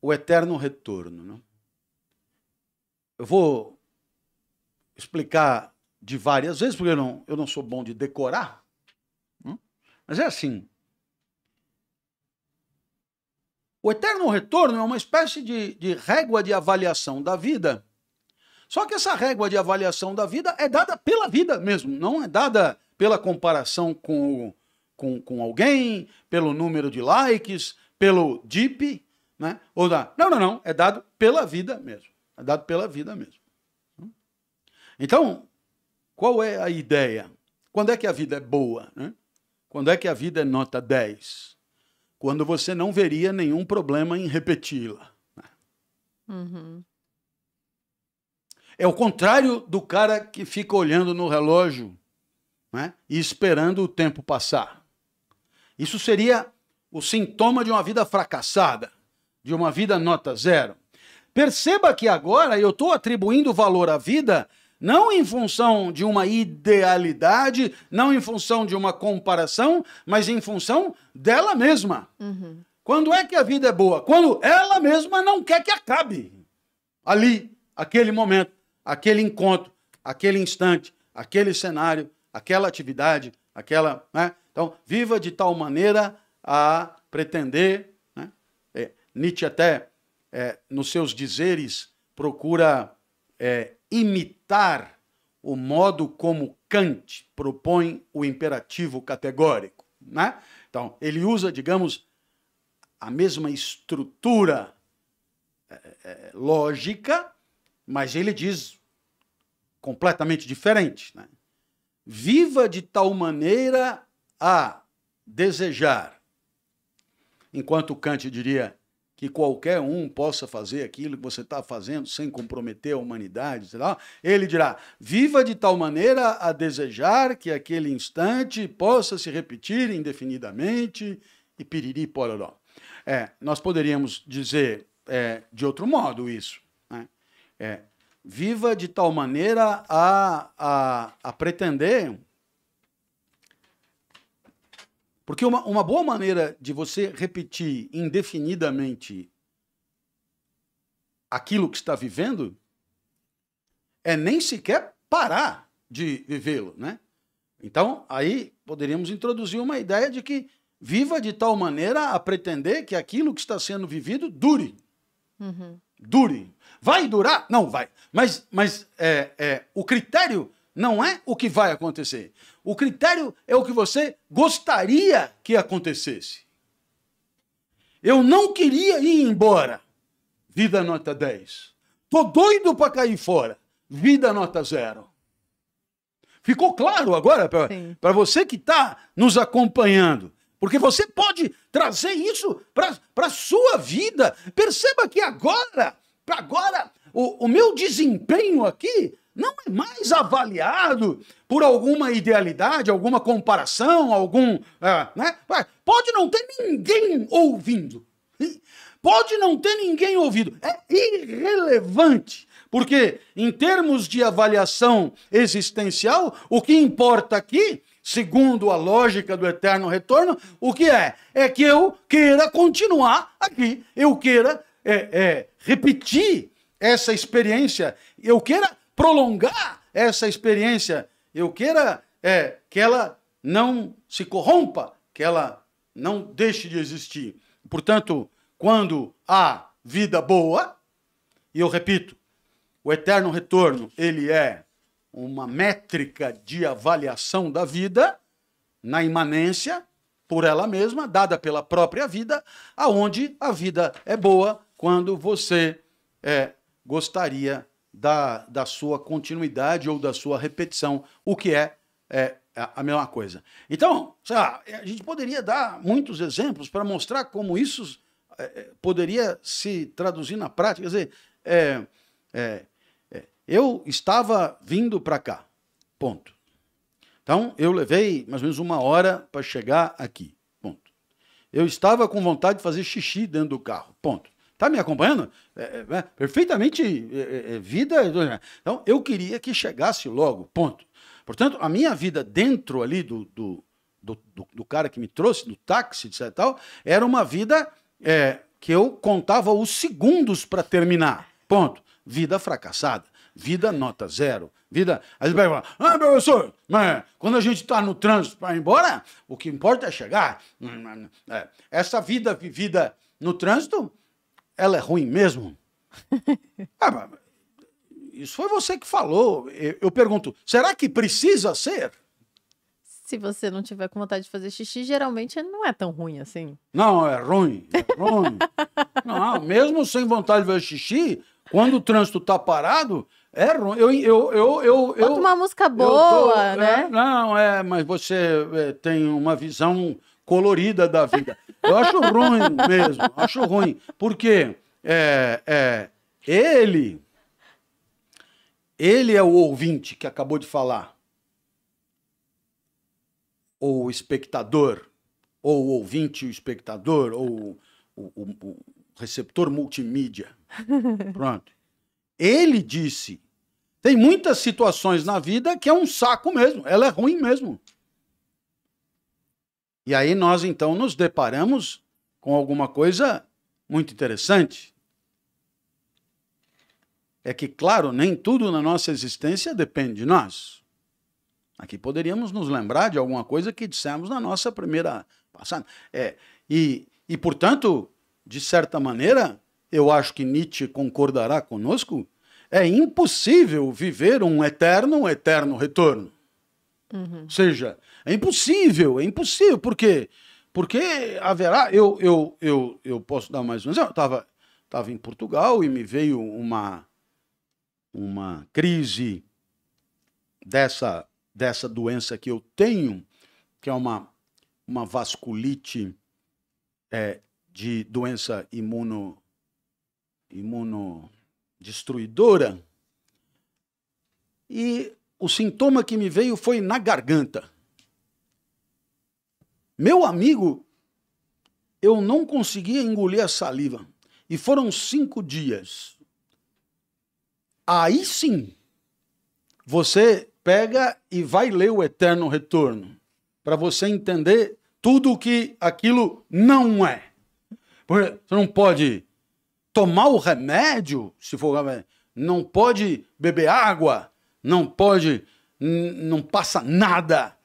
o eterno retorno. Né? Eu vou explicar de várias vezes, porque eu não, eu não sou bom de decorar, mas é assim. O eterno retorno é uma espécie de, de régua de avaliação da vida. Só que essa régua de avaliação da vida é dada pela vida mesmo, não é dada pela comparação com, com, com alguém, pelo número de likes, pelo DIP, né? Ou da... Não, não, não, é dado pela vida mesmo. É dado pela vida mesmo. Então, qual é a ideia? Quando é que a vida é boa? Né? Quando é que a vida é nota 10? Quando você não veria nenhum problema em repeti-la. Né? Uhum. É o contrário do cara que fica olhando no relógio né, e esperando o tempo passar. Isso seria o sintoma de uma vida fracassada, de uma vida nota zero. Perceba que agora eu estou atribuindo valor à vida não em função de uma idealidade, não em função de uma comparação, mas em função dela mesma. Uhum. Quando é que a vida é boa? Quando ela mesma não quer que acabe. Ali, aquele momento, aquele encontro, aquele instante, aquele cenário, aquela atividade, aquela. Né? Então, viva de tal maneira a pretender. Né? É, Nietzsche, até é, nos seus dizeres, procura é, imitar o modo como Kant propõe o imperativo categórico. Né? Então, ele usa, digamos, a mesma estrutura é, é, lógica, mas ele diz completamente diferente. Né? Viva de tal maneira a desejar. Enquanto Kant diria que qualquer um possa fazer aquilo que você está fazendo sem comprometer a humanidade, sei lá, ele dirá: viva de tal maneira a desejar que aquele instante possa se repetir indefinidamente e piriri pororó. É, nós poderíamos dizer é, de outro modo isso. Né? É, viva de tal maneira a, a, a pretender porque uma, uma boa maneira de você repetir indefinidamente aquilo que está vivendo é nem sequer parar de vivê-lo, né? Então, aí poderíamos introduzir uma ideia de que viva de tal maneira a pretender que aquilo que está sendo vivido dure. Uhum. Dure. Vai durar? Não vai. Mas, mas é, é, o critério não é o que vai acontecer. O critério é o que você gostaria que acontecesse. Eu não queria ir embora. Vida nota 10. Tô doido para cair fora. Vida nota zero. Ficou claro agora para você que está nos acompanhando. Porque você pode trazer isso para a sua vida. Perceba que agora, agora, o, o meu desempenho aqui não é mais avaliado por alguma idealidade, alguma comparação, algum. É, né? Pode não ter ninguém ouvindo. Pode não ter ninguém ouvido. É irrelevante. Porque, em termos de avaliação existencial, o que importa aqui, segundo a lógica do eterno retorno, o que é? É que eu queira continuar aqui, eu queira é, é, repetir essa experiência, eu queira prolongar essa experiência. Eu queira é, que ela não se corrompa, que ela não deixe de existir. Portanto, quando há vida boa, e eu repito, o eterno retorno, ele é uma métrica de avaliação da vida na imanência por ela mesma, dada pela própria vida, aonde a vida é boa quando você é, gostaria da, da sua continuidade ou da sua repetição, o que é, é a mesma coisa. Então, lá, a gente poderia dar muitos exemplos para mostrar como isso é, é, poderia se traduzir na prática. Quer dizer, é, é, é eu estava vindo para cá, ponto. Então, eu levei mais ou menos uma hora para chegar aqui, ponto. Eu estava com vontade de fazer xixi dentro do carro, ponto. Tá me acompanhando? É, é, é perfeitamente é, é, vida. Então, eu queria que chegasse logo, ponto. Portanto, a minha vida dentro ali do, do, do, do cara que me trouxe, do táxi, etc. Tal, era uma vida que eu contava os segundos para terminar. Ponto. Vida fracassada. Vida nota zero. Vida. Aí você vai ah, professor, mas quando a gente está no trânsito para ir embora, o que importa é chegar. Essa vida vivida no trânsito ela é ruim mesmo? ah, isso foi você que falou. Eu, eu pergunto, será que precisa ser? se você não tiver com vontade de fazer xixi, geralmente não é tão ruim assim. Não, é ruim, é ruim. não, mesmo sem vontade de fazer xixi, quando o trânsito tá parado, é ruim. Eu, eu, eu, eu, Bota uma música boa, tô, é, né? É, não, é, mas você é, tem uma visão colorida da vida. Eu acho ruim mesmo, acho ruim. Porque é, é, ele, ele é o ouvinte que acabou de falar, ou o espectador, ou o ouvinte, o espectador, ou o, o, o receptor multimídia. Pronto. Ele disse. Tem muitas situações na vida que é um saco mesmo, ela é ruim mesmo. E aí nós então nos deparamos com alguma coisa muito interessante. É que, claro, nem tudo na nossa existência depende de nós. Aqui poderíamos nos lembrar de alguma coisa que dissemos na nossa primeira passada. É, e, e, portanto, de certa maneira, eu acho que Nietzsche concordará conosco, é impossível viver um eterno, eterno retorno. Uhum. Ou seja, é impossível, é impossível. Por quê? Porque haverá. Eu, eu, eu, eu posso dar mais um exemplo. Eu estava tava em Portugal e me veio uma, uma crise dessa, dessa doença que eu tenho, que é uma, uma vasculite é, de doença imuno, imunodestruidora. E o sintoma que me veio foi na garganta. Meu amigo, eu não conseguia engolir a saliva. E foram cinco dias. Aí sim, você pega e vai ler o Eterno Retorno, para você entender tudo o que aquilo não é. Porque você não pode tomar o remédio, se for não pode beber água, não pode, não passa nada,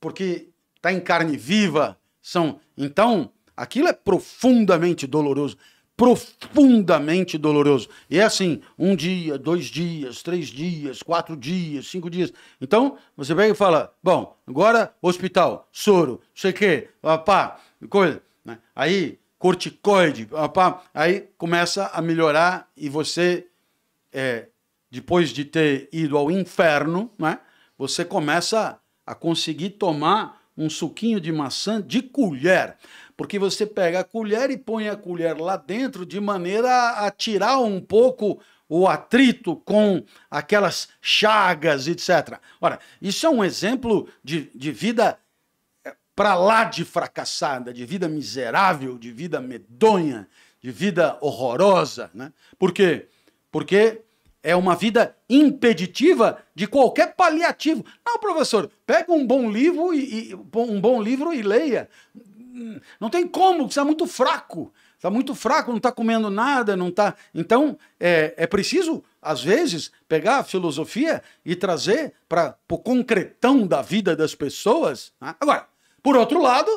porque está em carne viva. São, então, aquilo é profundamente doloroso. Profundamente doloroso. E é assim: um dia, dois dias, três dias, quatro dias, cinco dias. Então, você pega e fala: bom, agora hospital, soro, não sei o quê, pá, coisa. Né? Aí, corticoide, pá, aí começa a melhorar e você, é, depois de ter ido ao inferno, né, você começa a conseguir tomar um suquinho de maçã de colher. Porque você pega a colher e põe a colher lá dentro de maneira a tirar um pouco o atrito com aquelas chagas, etc. Ora, isso é um exemplo de, de vida eh, para lá de fracassada, de vida miserável, de vida medonha, de vida horrorosa. Né? Por quê? Porque é uma vida impeditiva de qualquer paliativo. Não, professor, pega um bom livro e, e um bom livro e leia. Não tem como, você está muito fraco. Está muito fraco, não está comendo nada, não está. Então, é, é preciso, às vezes, pegar a filosofia e trazer para o concretão da vida das pessoas. Né? Agora, por outro lado,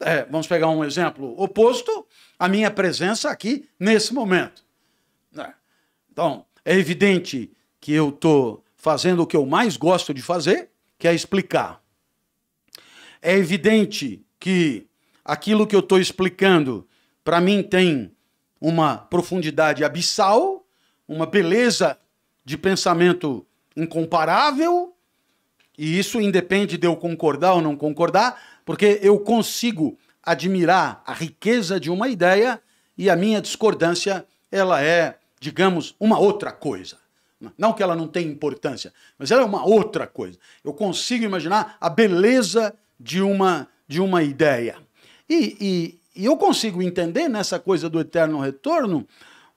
é, vamos pegar um exemplo oposto, a minha presença aqui nesse momento. Né? Então, é evidente que eu estou fazendo o que eu mais gosto de fazer, que é explicar. É evidente que aquilo que eu estou explicando, para mim, tem uma profundidade abissal, uma beleza de pensamento incomparável, e isso independe de eu concordar ou não concordar, porque eu consigo admirar a riqueza de uma ideia e a minha discordância ela é digamos, uma outra coisa. Não que ela não tenha importância, mas ela é uma outra coisa. Eu consigo imaginar a beleza de uma, de uma ideia. E, e, e eu consigo entender nessa coisa do eterno retorno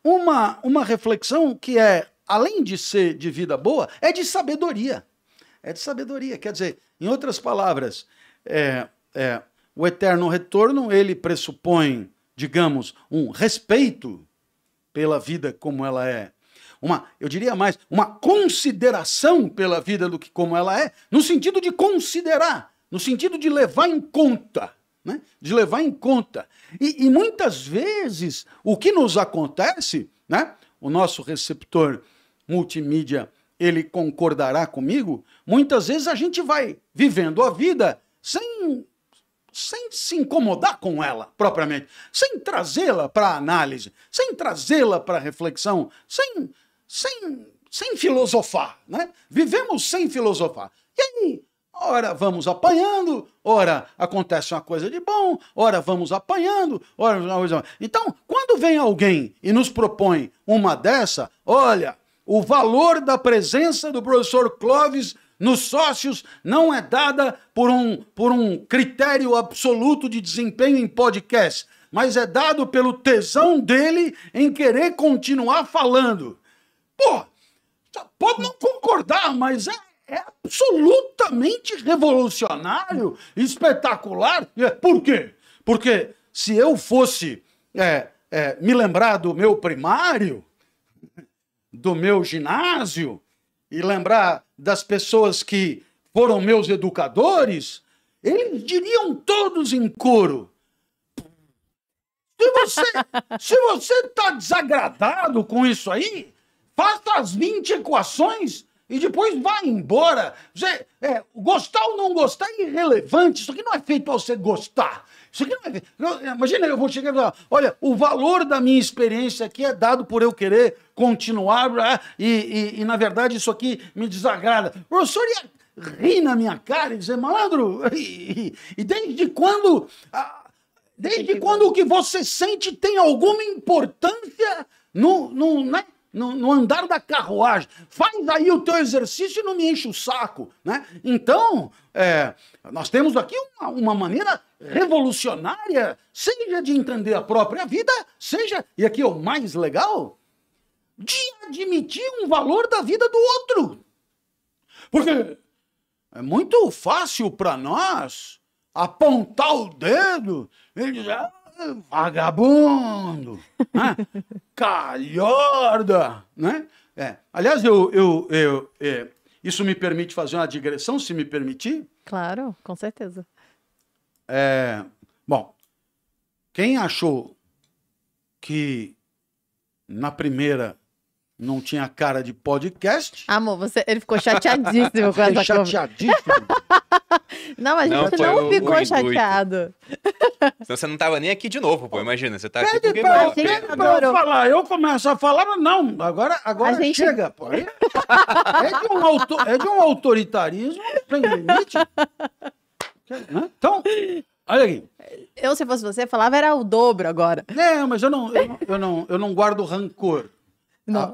uma, uma reflexão que é, além de ser de vida boa, é de sabedoria. É de sabedoria. Quer dizer, em outras palavras, é, é, o eterno retorno ele pressupõe, digamos, um respeito pela vida como ela é. Uma, eu diria mais, uma consideração pela vida do que como ela é, no sentido de considerar, no sentido de levar em conta, né? de levar em conta. E, e muitas vezes o que nos acontece, né? o nosso receptor multimídia, ele concordará comigo, muitas vezes a gente vai vivendo a vida sem sem se incomodar com ela propriamente, sem trazê-la para análise, sem trazê-la para reflexão, sem, sem, sem filosofar. Né? Vivemos sem filosofar. E aí, ora vamos apanhando, ora acontece uma coisa de bom, ora vamos apanhando, ora Então, quando vem alguém e nos propõe uma dessa, olha, o valor da presença do professor Clóvis nos sócios não é dada por um, por um critério absoluto de desempenho em podcast, mas é dado pelo tesão dele em querer continuar falando. Pô, pode não concordar, mas é, é absolutamente revolucionário, espetacular. É, por quê? Porque se eu fosse é, é, me lembrar do meu primário, do meu ginásio, e lembrar das pessoas que foram meus educadores, eles diriam todos em coro: se você, se você está desagradado com isso aí, faça as 20 equações e depois vá embora. Você, é, gostar ou não gostar é irrelevante. Isso aqui não é feito para você gostar. Isso aqui não é... Não, é, imagina, eu vou chegar e falar, olha, o valor da minha experiência aqui é dado por eu querer continuar né, e, e, e na verdade, isso aqui me desagrada. o Professor, ia rir na minha cara e dizer, malandro, e, e desde quando... desde quando o que você sente tem alguma importância no, no, né? No, no, andar da carruagem. Faz aí o teu exercício e não me enche o saco. Né? Então, é, nós temos aqui uma, uma maneira revolucionária, seja de entender a própria vida, seja, e aqui é o mais legal, de admitir um valor da vida do outro. Porque é muito fácil para nós apontar o dedo e dizer, ah, vagabundo, né? calhorda, né? É. Aliás, eu, eu, eu, é, isso me permite fazer uma digressão, se me permitir? Claro, com certeza. É, bom, quem achou que na primeira não tinha cara de podcast. Amor, você, ele ficou chateadíssimo com essa Chateadíssimo? não, a gente não, não ficou o, chateado. você não tava nem aqui de novo, pô. Imagina, você tá Pede aqui a gente pede pra eu falar. Eu começo a falar, mas não. Agora, agora gente... chega, pô. É, é de um autor, é de um autoritarismo sem limite. Então, olha aqui. Eu, se fosse você, falava era o dobro agora. É, mas eu não, eu, eu não, eu não guardo rancor. Não. A, a,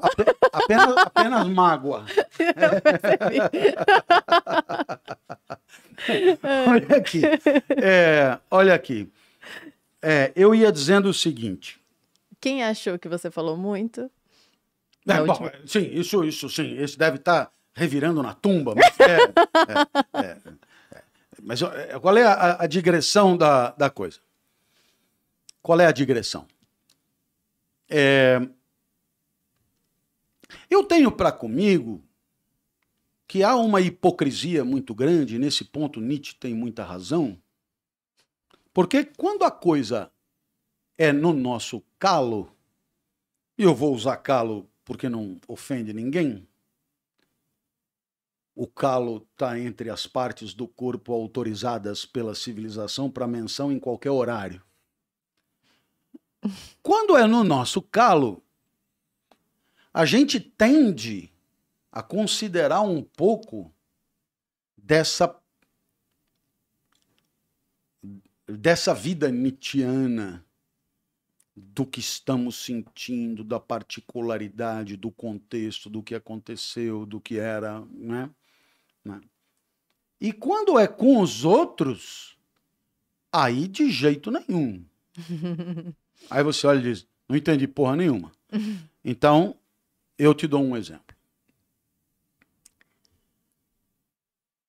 apenas, apenas mágoa. olha aqui. É, olha aqui. É, eu ia dizendo o seguinte. Quem achou que você falou muito? É, bom, sim, isso, isso, sim. Esse deve estar tá revirando na tumba. Mas é, é, é. Mas é, qual é a, a digressão da, da coisa? Qual é a digressão? É... Eu tenho para comigo que há uma hipocrisia muito grande, nesse ponto Nietzsche tem muita razão, porque quando a coisa é no nosso calo, e eu vou usar calo porque não ofende ninguém, o calo está entre as partes do corpo autorizadas pela civilização para menção em qualquer horário. Quando é no nosso calo, a gente tende a considerar um pouco dessa dessa vida nietzschiana do que estamos sentindo, da particularidade do contexto, do que aconteceu, do que era, né? Né? E quando é com os outros, aí de jeito nenhum. aí você olha e diz: não entendi porra nenhuma. então, eu te dou um exemplo.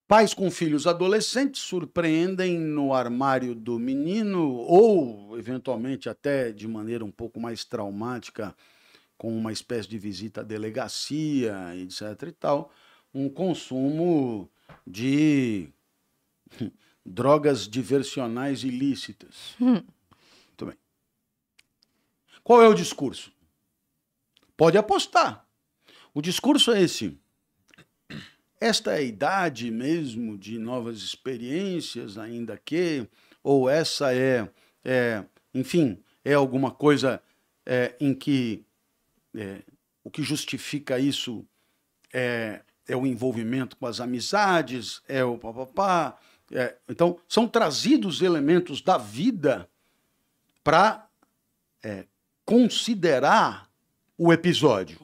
Pais com filhos adolescentes surpreendem no armário do menino, ou eventualmente até de maneira um pouco mais traumática, com uma espécie de visita à delegacia, etc. e tal um consumo de drogas diversionais ilícitas. Hum. Muito bem. Qual é o discurso? Pode apostar. O discurso é esse. Esta é a idade mesmo de novas experiências, ainda que, ou essa é, é enfim, é alguma coisa é, em que é, o que justifica isso é é o envolvimento com as amizades, é o papapá. É, então, são trazidos elementos da vida para é, considerar o episódio.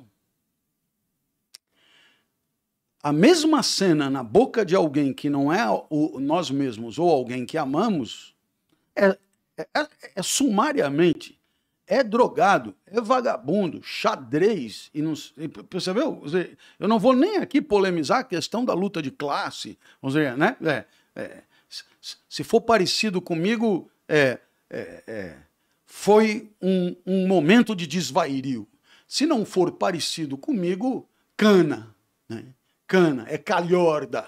A mesma cena na boca de alguém que não é o, nós mesmos ou alguém que amamos é, é, é sumariamente é drogado, é vagabundo, xadrez e não percebeu? Eu não vou nem aqui polemizar a questão da luta de classe, vamos dizer, né? É, é, se for parecido comigo, é, é, é, foi um, um, momento de desvairio. Se não for parecido comigo, cana, né? cana, é calhorda,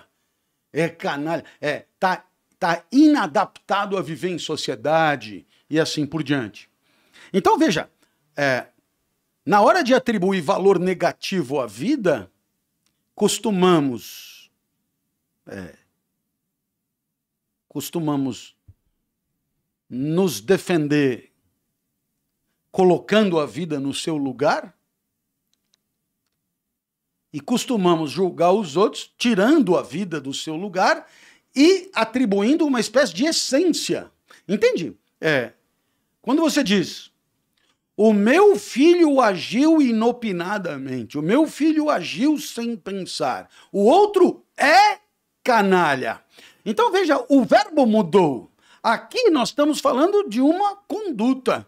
é canalha, é tá tá inadaptado a viver em sociedade e assim por diante. Então, veja, é, na hora de atribuir valor negativo à vida, costumamos. É, costumamos nos defender colocando a vida no seu lugar e costumamos julgar os outros tirando a vida do seu lugar e atribuindo uma espécie de essência. Entende? É. Quando você diz o meu filho agiu inopinadamente, o meu filho agiu sem pensar. O outro é canalha. Então veja, o verbo mudou. Aqui nós estamos falando de uma conduta,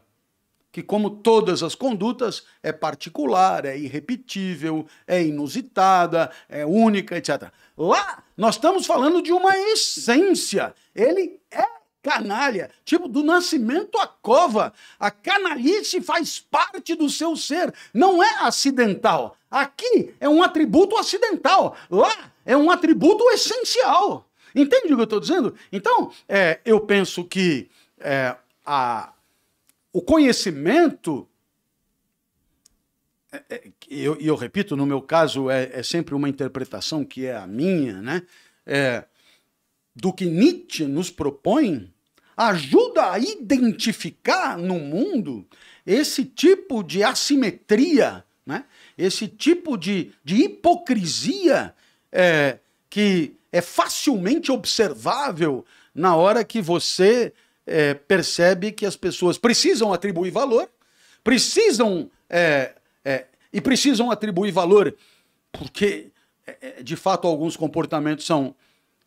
que, como todas as condutas, é particular, é irrepetível, é inusitada, é única, etc. Lá nós estamos falando de uma essência. Ele é canalha. Tipo, do nascimento à cova, a canalice faz parte do seu ser, não é acidental. Aqui é um atributo acidental, lá é um atributo essencial. Entende o que eu estou dizendo? Então, é, eu penso que é, a, o conhecimento é, é, e eu, eu, repito, no meu caso é, é, sempre uma interpretação que é a minha, né? É, do que Nietzsche nos propõe, ajuda a identificar no mundo esse tipo de assimetria, né? esse tipo de, de hipocrisia é, que é facilmente observável na hora que você é, percebe que as pessoas precisam atribuir valor, precisam é, é e precisam atribuir valor porque é, é, de fato alguns comportamentos são,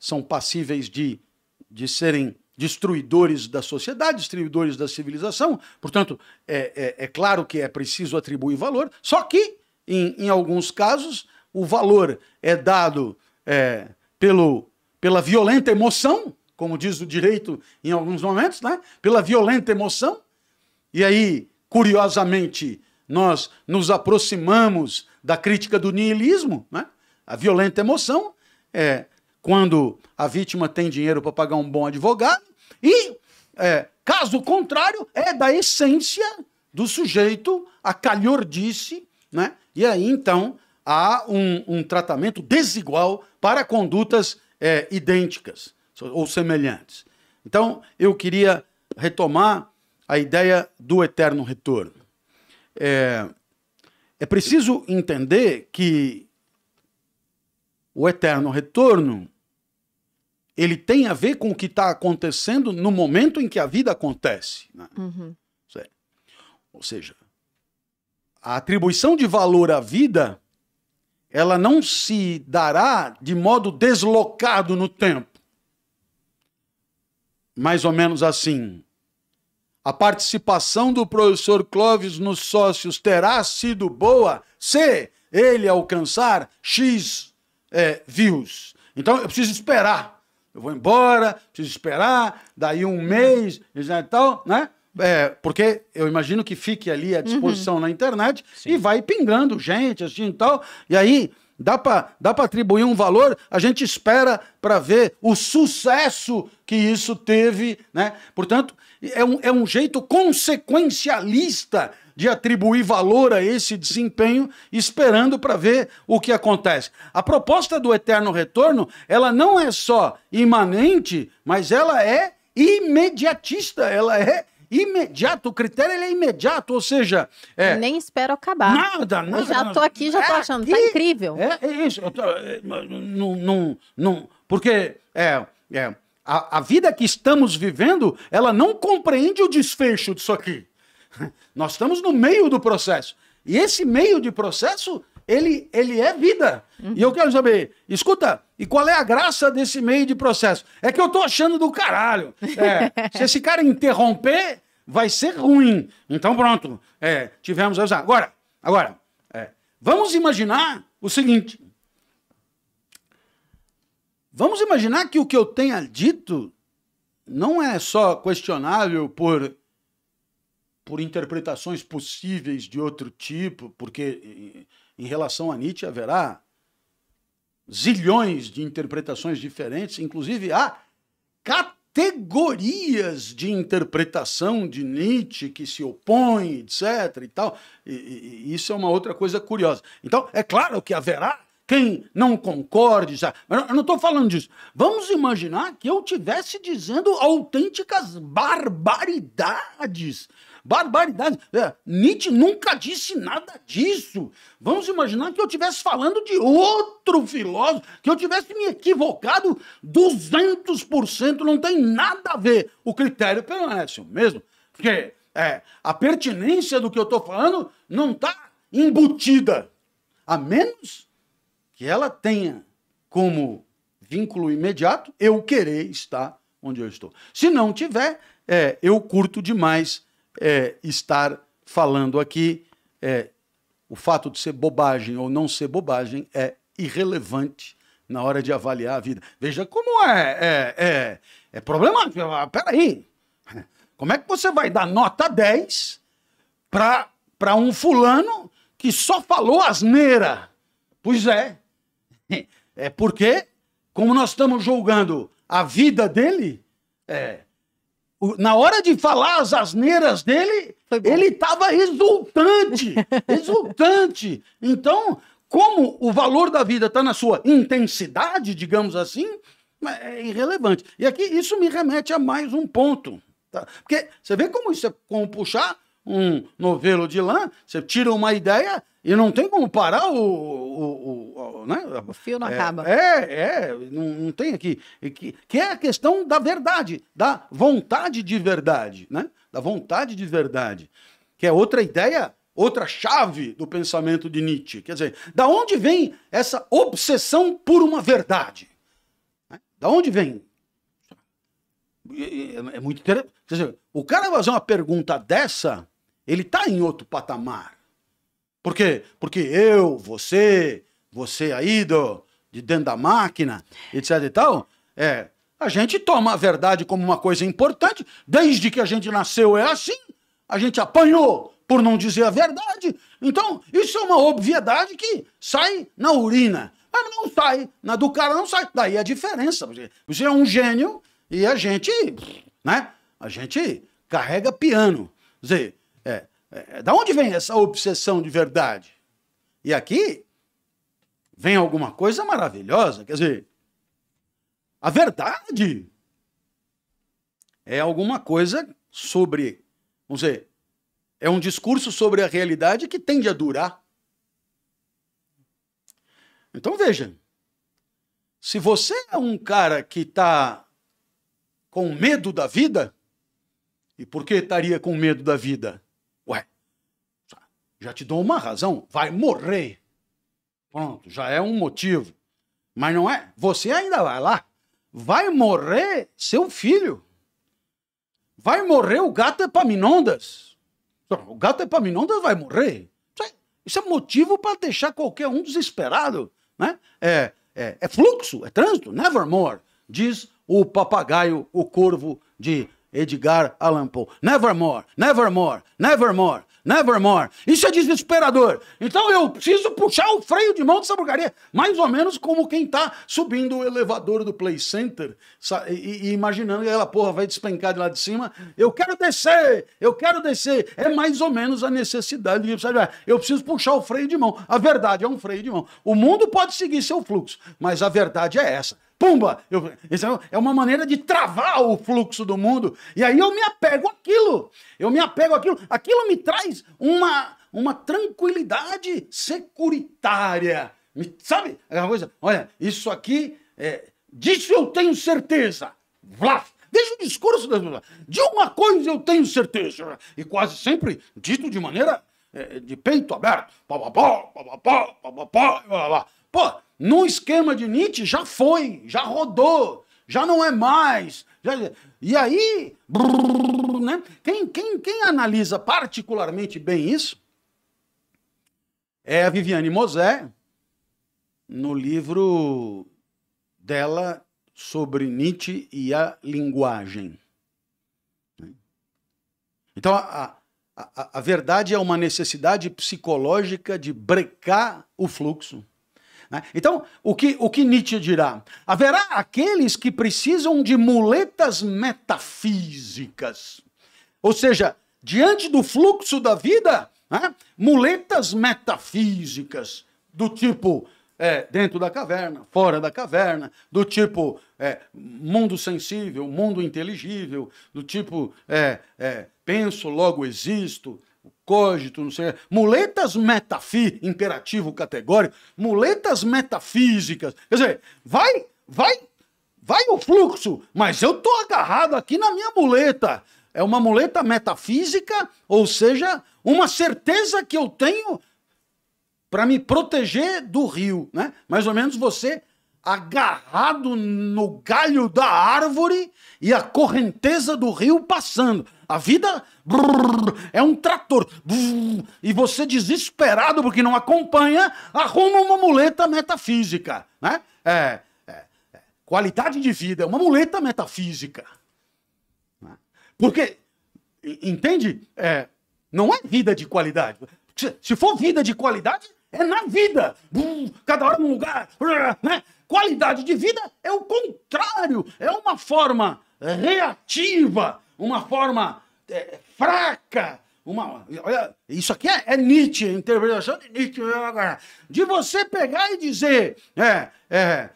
são passíveis de, de serem destruidores da sociedade, destruidores da civilização. Portanto, é, é, é claro que é preciso atribuir valor, só que, em, em alguns casos, o valor é dado é, pelo, pela violenta emoção, como diz o direito em alguns momentos, né? pela violenta emoção. E aí, curiosamente, nós nos aproximamos da crítica do niilismo, né? a violenta emoção é quando a vítima tem dinheiro para pagar um bom advogado, e, é, caso contrário, é da essência do sujeito a calhordice, né? E aí, então, há um, um tratamento desigual para condutas é, idênticas ou semelhantes. Então, eu queria retomar a ideia do eterno retorno. É, é preciso entender que o eterno retorno ele tem a ver com o que está acontecendo no momento em que a vida acontece. Né? Uhum. Ou seja, a atribuição de valor à vida, ela não se dará de modo deslocado no tempo. Mais ou menos assim. A participação do professor Clóvis nos sócios terá sido boa se ele alcançar X é, views. Então eu preciso esperar eu vou embora, preciso esperar, daí um uhum. mês e tal, né? É, porque eu imagino que fique ali à uhum. disposição uhum. na internet Sim. e vai pingando gente, assim e tal. E aí, Dá para dá atribuir um valor, a gente espera para ver o sucesso que isso teve, né? Portanto, é um, é um jeito consequencialista de atribuir valor a esse desempenho, esperando para ver o que acontece. A proposta do eterno retorno, ela não é só imanente, mas ela é imediatista, ela é imediato, o critério ele é imediato, ou seja, é, nem espero acabar. Nada, nada. Eu já tô aqui, já tô é achando, está tá incrível. É, é isso. Tô, é, não, não, não, porque é, é a, a vida que estamos vivendo, ela não compreende o desfecho disso aqui. Nós estamos no meio do processo. E esse meio de processo, ele, ele é vida. Uhum. E eu quero saber, escuta, e qual é a graça desse meio de processo? É que eu tô achando do caralho. É, se esse cara interromper, vai ser ruim. Então pronto, é, tivemos Agora, agora é, vamos imaginar o seguinte. Vamos imaginar que o que eu tenha dito não é só questionável por por interpretações possíveis de outro tipo, porque em relação a Nietzsche haverá zilhões de interpretações diferentes, inclusive há categorias de interpretação de Nietzsche que se opõem, etc. e tal. E, e, isso é uma outra coisa curiosa. Então, é claro que haverá quem não concorde, já. mas eu não estou falando disso. Vamos imaginar que eu tivesse dizendo autênticas barbaridades barbaridade. É, Nietzsche nunca disse nada disso. Vamos imaginar que eu estivesse falando de outro filósofo, que eu tivesse me equivocado 200%, não tem nada a ver. O critério permanece o mesmo. Porque é, a pertinência do que eu estou falando não está embutida. A menos que ela tenha como vínculo imediato eu querer estar onde eu estou. Se não tiver, é, eu curto demais é, estar falando aqui. É, o fato de ser bobagem ou não ser bobagem é irrelevante na hora de avaliar a vida. Veja como é, é, é, é problemático. Peraí, como é que você vai dar nota 10 para um fulano que só falou asneira? Pois é, é porque, como nós estamos julgando a vida dele, é, na hora de falar as asneiras dele, ele estava exultante, exultante. Então, como o valor da vida está na sua intensidade, digamos assim, é, é irrelevante. E aqui isso me remete a mais um ponto. Tá? Porque você vê como isso é como puxar um novelo de lã, você tira uma ideia e não tem como parar o. O, o, o né? o fio não é, acaba. É, é, não, não tem aqui. Que, que é a questão da verdade, da vontade de verdade, né? Da vontade de verdade. Que é outra ideia outra chave do pensamento de Nietzsche. Quer dizer, da onde vem essa obsessão por uma verdade? Né? Da onde vem? É, é muito interessante. Quer dizer, o cara fazer uma pergunta dessa ele está em outro patamar. Por quê? Porque eu, você, você aí do, de dentro da máquina, etc e tal, é, a gente toma a verdade como uma coisa importante, desde que a gente nasceu é assim, a gente apanhou por não dizer a verdade. Então, isso é uma obviedade que sai na urina. Mas não sai, na do cara não sai. Daí a diferença. Você é um gênio e a gente, né? A gente carrega piano. Quer dizer, é, da onde vem essa obsessão de verdade? E aqui vem alguma coisa maravilhosa, quer dizer, a verdade é alguma coisa sobre, vamos dizer, é um discurso sobre a realidade que tende a durar. Então veja, se você é um cara que está com medo da vida, e por que estaria com medo da vida? Já te dou uma razão, vai morrer. Pronto, já é um motivo. Mas não é, você ainda vai lá. Vai morrer seu filho. Vai morrer o gato Epaminondas. O gato Epaminondas vai morrer. Isso é, é motivo para deixar qualquer um desesperado. Né? É, é, é, fluxo, é trânsito, nevermore, diz o papagaio, o corvo de Edgar Allan Poe. Nevermore, nevermore, nevermore. Nevermore. Isso é desesperador. Então eu preciso puxar o freio de mão dessa porcaria. Mais ou menos como quem tá subindo o elevador do Play Center e, e imaginando que ela, porra, vai despencar de lá de cima. Eu quero descer, eu quero descer. É mais ou menos a necessidade. De, Eu preciso puxar o freio de mão. A verdade é um freio de mão. O mundo pode seguir seu fluxo, mas a verdade é essa pumba! Eu, isso é, é uma maneira de travar o fluxo do mundo. E aí eu me apego àquilo. Eu me apego àquilo. Aquilo me traz uma, uma tranquilidade securitária. Sabe? Aquela coisa, olha, isso aqui, é, disso eu tenho certeza. Vlá! Veja o discurso das pessoas. De uma coisa eu tenho certeza. E quase sempre dito de maneira é, de peito aberto. Pá, pá, pá, pá, pá, pá, pá, pá, pá, pá. Pô, num esquema de Nietzsche já foi, já rodou, já não é mais. Já... E aí, brrr, né? quem, quem, quem analisa particularmente bem isso é a Viviane Mosé, no livro dela sobre Nietzsche e a linguagem. Então, a, a, a verdade é uma necessidade psicológica de brecar o fluxo né? Então, o que, o que Nietzsche dirá? Haverá aqueles que precisam de muletas metafísicas. Ou seja, diante do fluxo da vida, né? muletas metafísicas, do tipo é, dentro da caverna, fora da caverna, do tipo é, mundo sensível, mundo inteligível, do tipo é, é penso, logo existo, cogito, não sei. Muletas metafi, imperativo categórico, muletas metafísicas. Quer dizer, vai, vai, vai o fluxo, mas eu tô agarrado aqui na minha muleta. É uma muleta metafísica, ou seja, uma certeza que eu tenho para me proteger do rio, né? Mais ou menos você agarrado no galho da árvore e a correnteza do rio passando. A vida brrr, é um trator. Brrr, e você, desesperado porque não acompanha, arruma uma muleta metafísica. Né? É, é, é. Qualidade de vida é uma muleta metafísica. Né? Porque, entende? É, não é vida de qualidade. Se for vida de qualidade, é na vida. Cada hora num lugar. Né? Qualidade de vida é o contrário. É uma forma reativa uma forma é, fraca. Uma, olha, isso aqui é, é Nietzsche, interpretação de Nietzsche. Agora, de você pegar e dizer, é, é, é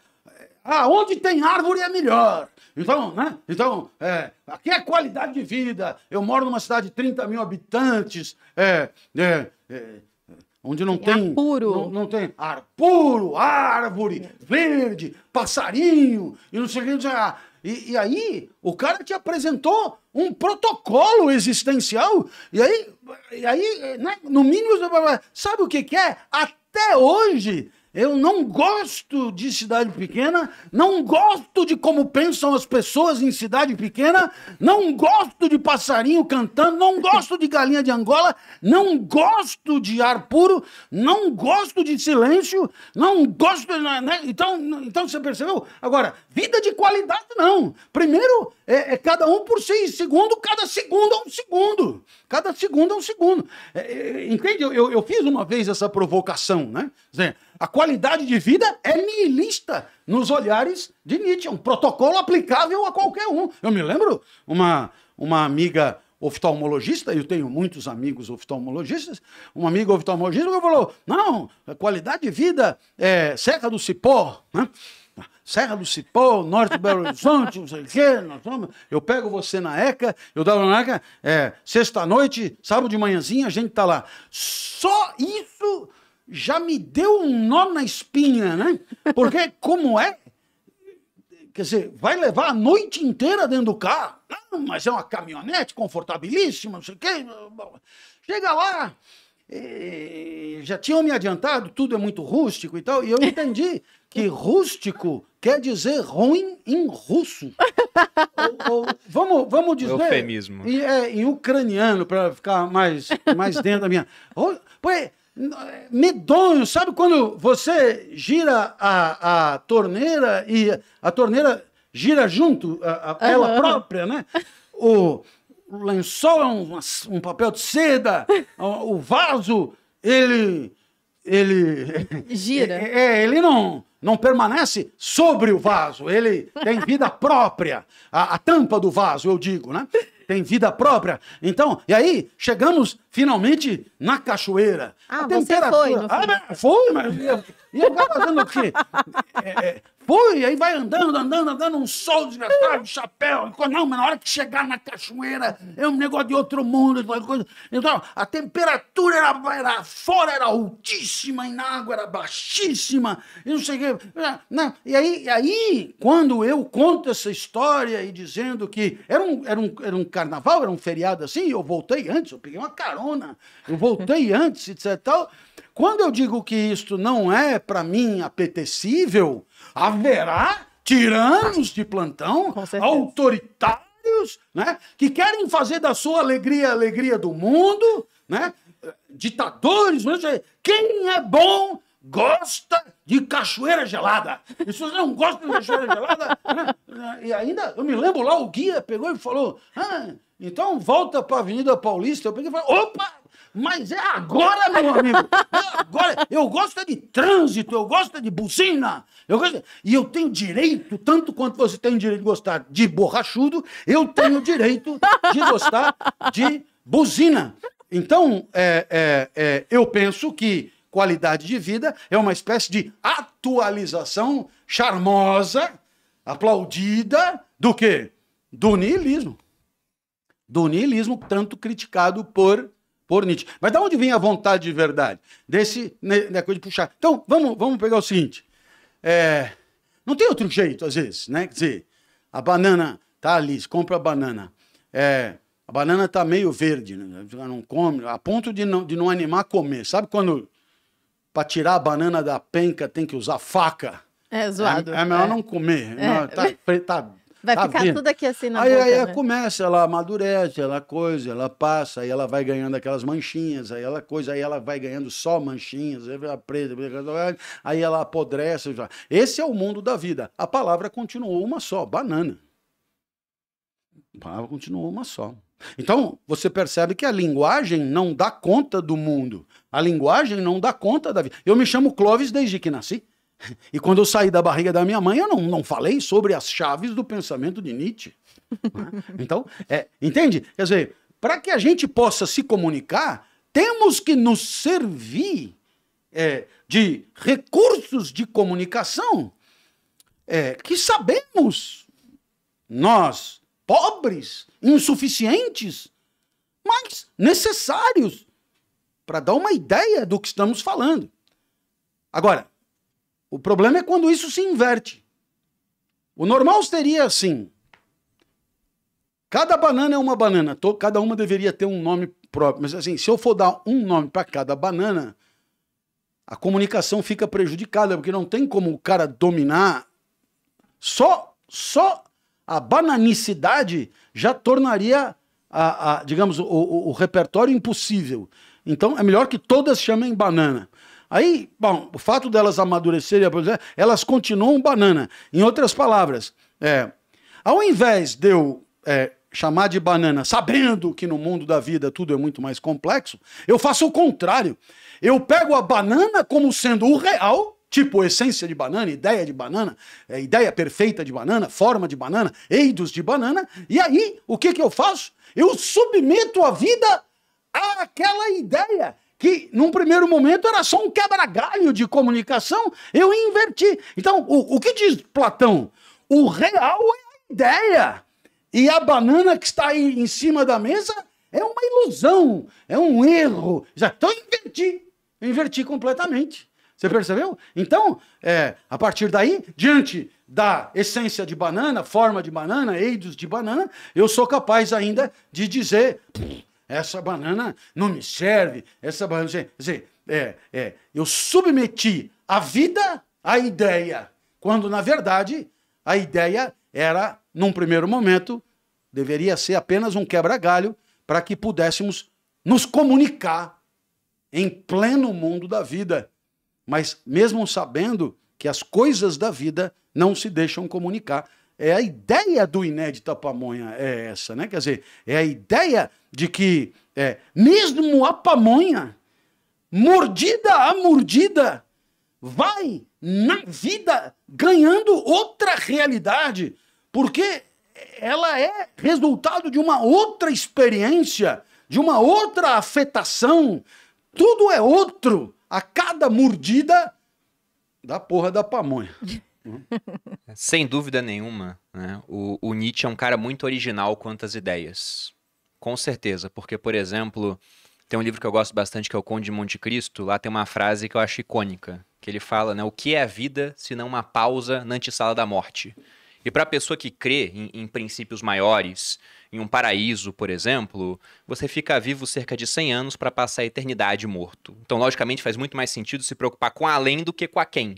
aonde onde tem árvore é melhor. Então, né? Então, é, aqui é qualidade de vida. Eu moro numa cidade de 30 mil habitantes, é, é, é onde não tem, tem puro. Não, não, tem ar puro, árvore, verde, passarinho, e não sei o que. que. E, e, aí, o cara te apresentou um protocolo existencial, e aí, e aí né, no mínimo, sabe o que, que é? Até hoje, eu não gosto de cidade pequena, não gosto de como pensam as pessoas em cidade pequena, não gosto de passarinho cantando, não gosto de galinha de Angola, não gosto de ar puro, não gosto de silêncio, não gosto. Né? né? Então, então você percebeu? Agora, vida de qualidade não. Primeiro, é, é cada um por si. Segundo, cada segundo é um segundo. Cada segundo é um segundo. É, é, entende? Eu, eu, eu, fiz uma vez essa provocação, né? Dizer, a qualidade de vida é nihilista nos olhares de Nietzsche. É um protocolo aplicável a qualquer um. Eu me lembro uma, uma amiga oftalmologista, eu tenho muitos amigos oftalmologistas, uma amiga oftalmologista que falou, não, a qualidade de vida é Serra do Cipó, né? Serra do Cipó, Norte do Belo Horizonte, não sei o quê, nós vamos. Eu pego você na ECA, eu dava na ECA, é, sexta-noite, sábado de manhãzinha, a gente tá lá. Só isso já me deu um nó na espinha, né? Porque como é? Quer dizer, vai levar a noite inteira dentro do carro. Não, mas é uma caminhonete confortabilíssima, não sei o quê. Chega lá, já tinham me adiantado, tudo é muito rústico e tal, e eu entendi que rústico quer dizer ruim em russo. ou, ou, vamos, vamos dizer. Eufemismo. E, é, em ucraniano, para ficar mais, mais dentro da minha. Pois, medonho, sabe quando você gira a, a torneira e a torneira gira junto, a, a, ela própria, né? O, o lençol é um, um, papel de seda, o vaso, ele. ele gira. É, ele não. Não permanece sobre o vaso, ele tem vida própria, a, a tampa do vaso, eu digo, né? tem vida própria. Então, e aí, chegamos finalmente na cachoeira. Ah, a temperatura. Foi, ah, foi, mas. E eu tava fazendo o quê? É, é, foi, aí vai andando, andando, andando, um sol um chapéu. Não, mas na hora que chegar na cachoeira, é um negócio de outro mundo. Coisa. Então, a temperatura era, era fora, era altíssima, e na água era baixíssima, e não sei o quê. Não, e aí, e aí, quando eu conto essa história e dizendo que era um, era um, era um carnaval, era um feriado assim, eu voltei antes, eu peguei uma carona, eu voltei antes, etc. Tal. Quando eu digo que isto não é, para mim, apetecível, haverá tiranos de plantão, autoritários, né, que querem fazer da sua alegria a alegria do mundo, né, ditadores, quem é bom gosta de cachoeira gelada. E se você não gosta de cachoeira gelada... Ah, e ainda, eu me lembro lá, o guia pegou e falou... Ah, então volta para a Avenida Paulista. Eu peguei e falei, opa, mas é agora, meu amigo. É agora. Eu gosto de trânsito, eu gosto de buzina. Eu gosto... E eu tenho direito, tanto quanto você tem direito de gostar de borrachudo, eu tenho direito de gostar de buzina. Então, é, é, é eu penso que qualidade de vida, é uma espécie de atualização charmosa, aplaudida, do quê? Do niilismo. Do niilismo tanto criticado por, por Nietzsche. Mas da onde vem a vontade de verdade? Desse, né, da né, coisa de puxar. Então, vamos, vamos pegar o seguinte. É, não tem outro jeito, às vezes, né? Quer dizer, a banana tá ali, compra a banana. É, a banana tá meio verde, né? não come, a ponto de não, de não animar a comer. Sabe quando para tirar a banana da penca tem que usar faca. É zoado. É, é melhor é. não comer. É. Não, tá, tá, vai tá ficar vindo. tudo aqui assim na aí, boca. Aí né? começa, ela amadurece, ela coisa, ela passa, aí ela vai ganhando aquelas manchinhas, aí ela coisa, aí ela vai ganhando só manchinhas, aí ela presa, aí ela apodrece. Esse é o mundo da vida. A palavra continuou uma só, banana. A palavra continuou uma só. Então, você percebe que a linguagem não dá conta do mundo. A linguagem não dá conta da vida. Eu me chamo Clóvis desde que nasci. E quando eu saí da barriga da minha mãe, eu não, não falei sobre as chaves do pensamento de Nietzsche. Né? Então, é, entende? Quer dizer, para que a gente possa se comunicar, temos que nos servir é, de recursos de comunicação é, que sabemos nós pobres, insuficientes, mas necessários para dar uma ideia do que estamos falando. Agora, o problema é quando isso se inverte. O normal seria assim: cada banana é uma banana, cada uma deveria ter um nome próprio, mas assim, se eu for dar um nome para cada banana, a comunicação fica prejudicada, porque não tem como o cara dominar só só a bananicidade já tornaria, a, a digamos, o, o, o repertório impossível. Então é melhor que todas chamem banana. Aí, bom, o fato delas amadurecerem, elas continuam banana. Em outras palavras, é, ao invés de eu é, chamar de banana, sabendo que no mundo da vida tudo é muito mais complexo, eu faço o contrário. Eu pego a banana como sendo o real tipo essência de banana, ideia de banana, é, ideia perfeita de banana, forma de banana, eidos de banana. E aí, o que, que eu faço? Eu submeto a vida àquela ideia que num primeiro momento era só um quebra-galho de comunicação, eu inverti. Então, o, o que diz Platão? O real é a ideia. E a banana que está aí em cima da mesa é uma ilusão, é um erro. Então, eu inverti. Eu inverti completamente. Você percebeu? Então, é, a partir daí, diante da essência de banana, forma de banana, eidos de banana, eu sou capaz ainda de dizer: essa banana não me serve, essa banana. Quer dizer, é, é, eu submeti a vida à ideia, quando na verdade a ideia era, num primeiro momento, deveria ser apenas um quebra-galho para que pudéssemos nos comunicar em pleno mundo da vida mas mesmo sabendo que as coisas da vida não se deixam comunicar. É a ideia do inédita pamonha é essa, né? Quer dizer, é a ideia de que é, mesmo a pamonha, mordida a mordida, vai na vida ganhando outra realidade, porque ela é resultado de uma outra experiência, de uma outra afetação. Tudo é outro a cada mordida da porra da pamonha. Sem dúvida nenhuma, né? o, o, Nietzsche é um cara muito original quanto às ideias. Com certeza, porque, por exemplo, tem um livro que eu gosto bastante que é O Conde de Monte Cristo. Lá tem uma frase que eu acho icônica, que ele fala, né? O que é a vida se não uma pausa na antessala da morte? E para a pessoa que crê em, em princípios maiores, em um paraíso, por exemplo, você fica vivo cerca de 100 anos para passar a eternidade morto. Então, logicamente, faz muito mais sentido se preocupar com além do que com a quem.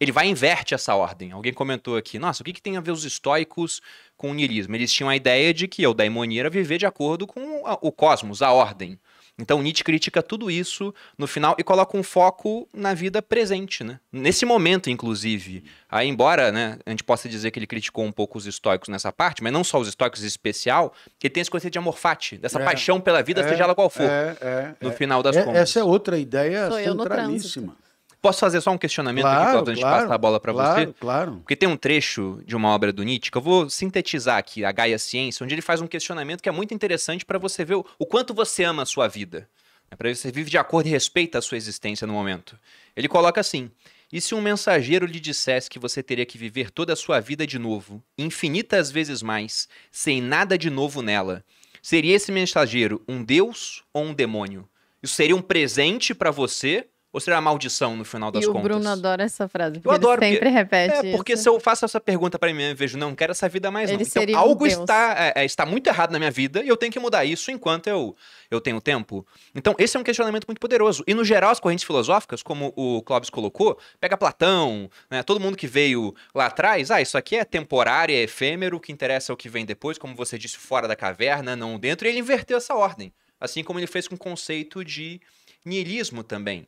Ele vai e inverte essa ordem. Alguém comentou aqui, nossa, o que, que tem a ver os estoicos com o niilismo? Eles tinham a ideia de que o eudaimonia era viver de acordo com o cosmos, a ordem. Então Nietzsche critica tudo isso no final e coloca um foco na vida presente, né? Nesse momento, inclusive. Aí, embora né, a gente possa dizer que ele criticou um pouco os estoicos nessa parte, mas não só os estoicos em especial, ele tem esse conceito de fati, dessa é, paixão pela vida, é, seja ela qual for, é, é no é. final das é, contas. Essa é outra ideia Sou centralíssima. Posso fazer só um questionamento claro, aqui, Cláudio, antes claro, de passar a bola para claro, você? Claro, Porque tem um trecho de uma obra do Nietzsche que eu vou sintetizar aqui, a Gaia Ciência, onde ele faz um questionamento que é muito interessante para você ver o, o quanto você ama a sua vida. É né? para você vive de acordo e respeita a sua existência no momento. Ele coloca assim: e se um mensageiro lhe dissesse que você teria que viver toda a sua vida de novo, infinitas vezes mais, sem nada de novo nela, seria esse mensageiro um deus ou um demônio? Isso seria um presente para você ou será maldição no final das e contas? O Bruno adora essa frase. eu adoro. Sempre porque, repete. É, isso. porque se eu faço essa pergunta para mim eu vejo, não, quero essa vida mais ele não. Então, um algo Deus. está, é, é, está muito errado na minha vida e eu tenho que mudar isso enquanto eu, eu tenho tempo. Então, esse é um questionamento muito poderoso. E, no geral, as correntes filosóficas, como o Clóvis colocou, pega Platão, né, todo mundo que veio lá atrás, ah, isso aqui é temporário, é efêmero, o que interessa é o que vem depois, como você disse, fora da caverna, não dentro. E ele inverteu essa ordem. Assim como ele fez com o conceito de nihilismo também.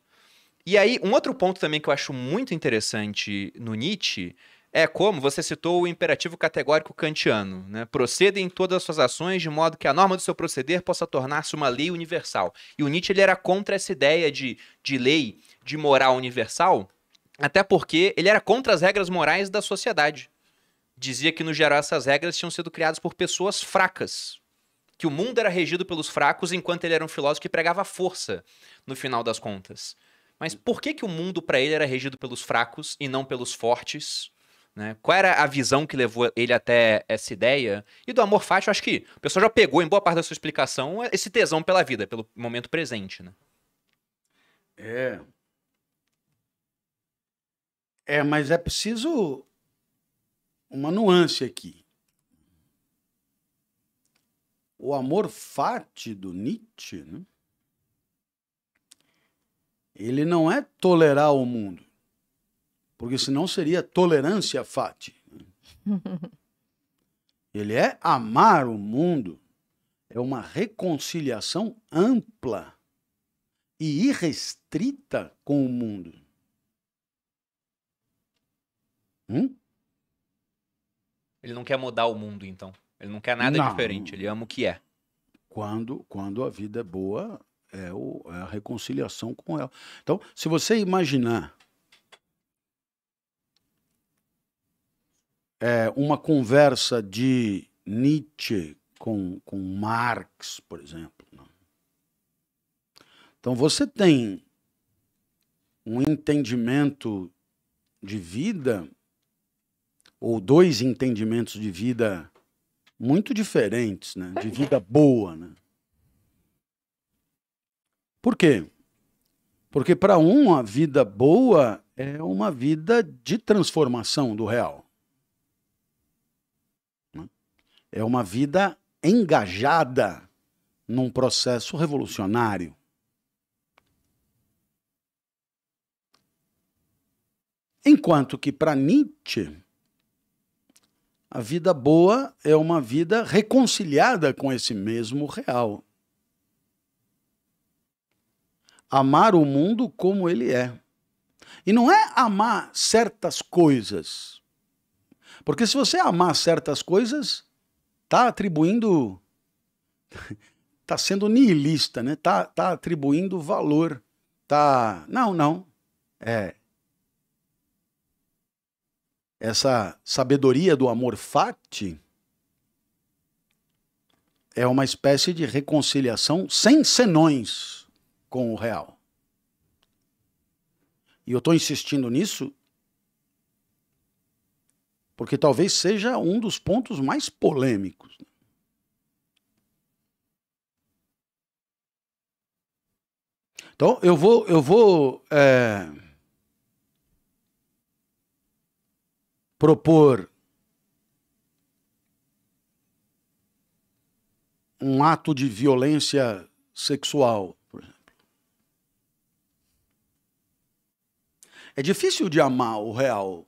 E aí, um outro ponto também que eu acho muito interessante no Nietzsche é como você citou o imperativo categórico kantiano, né? Proceda em todas as suas ações de modo que a norma do seu proceder possa tornar-se uma lei universal. E o Nietzsche ele era contra essa ideia de, de lei, de moral universal, até porque ele era contra as regras morais da sociedade. Dizia que, no geral, essas regras tinham sido criadas por pessoas fracas, que o mundo era regido pelos fracos, enquanto ele era um filósofo que pregava força, no final das contas. Mas por que, que o mundo para ele era regido pelos fracos e não pelos fortes? Né? Qual era a visão que levou ele até essa ideia? E do amor fácil, acho que o pessoal já pegou, em boa parte da sua explicação, esse tesão pela vida, pelo momento presente. Né? É. É, mas é preciso uma nuance aqui. O amor fati do Nietzsche né? ele não é tolerar o mundo, porque senão seria tolerância fati. ele é amar o mundo, é uma reconciliação ampla e irrestrita com o mundo. Hum? Ele não quer mudar o mundo, então. Ele não quer nada não. diferente, ele ama o que é. Quando, quando a vida é boa, é, o, é a reconciliação com ela. Então, se você imaginar é, uma conversa de Nietzsche com, com Marx, por exemplo. Né? Então, você tem um entendimento de vida, ou dois entendimentos de vida muito diferentes, né? de vida boa. Né? Por quê? Porque para um, a vida boa é uma vida de transformação do real. Né? É uma vida engajada num processo revolucionário. Enquanto que para Nietzsche, a vida boa é uma vida reconciliada com esse mesmo real amar o mundo como ele é. E não é amar certas coisas. Porque se você amar certas coisas, tá atribuindo tá sendo niilista, né? Tá tá atribuindo valor, tá Não, não. É essa sabedoria do amor fati é uma espécie de reconciliação sem senões com o real. E eu estou insistindo nisso porque talvez seja um dos pontos mais polêmicos. Então eu vou, eu vou é, propor um ato de violência sexual É difícil de amar o real.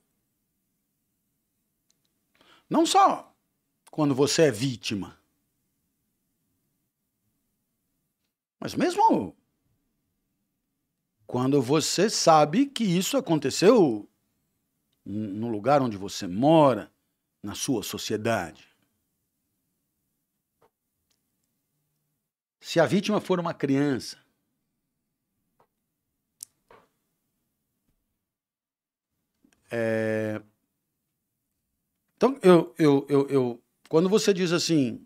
Não só quando você é vítima. Mas mesmo quando você sabe que isso aconteceu no lugar onde você mora, na sua sociedade. Se a vítima for uma criança, É... Então, eu, eu, eu, eu, quando você diz assim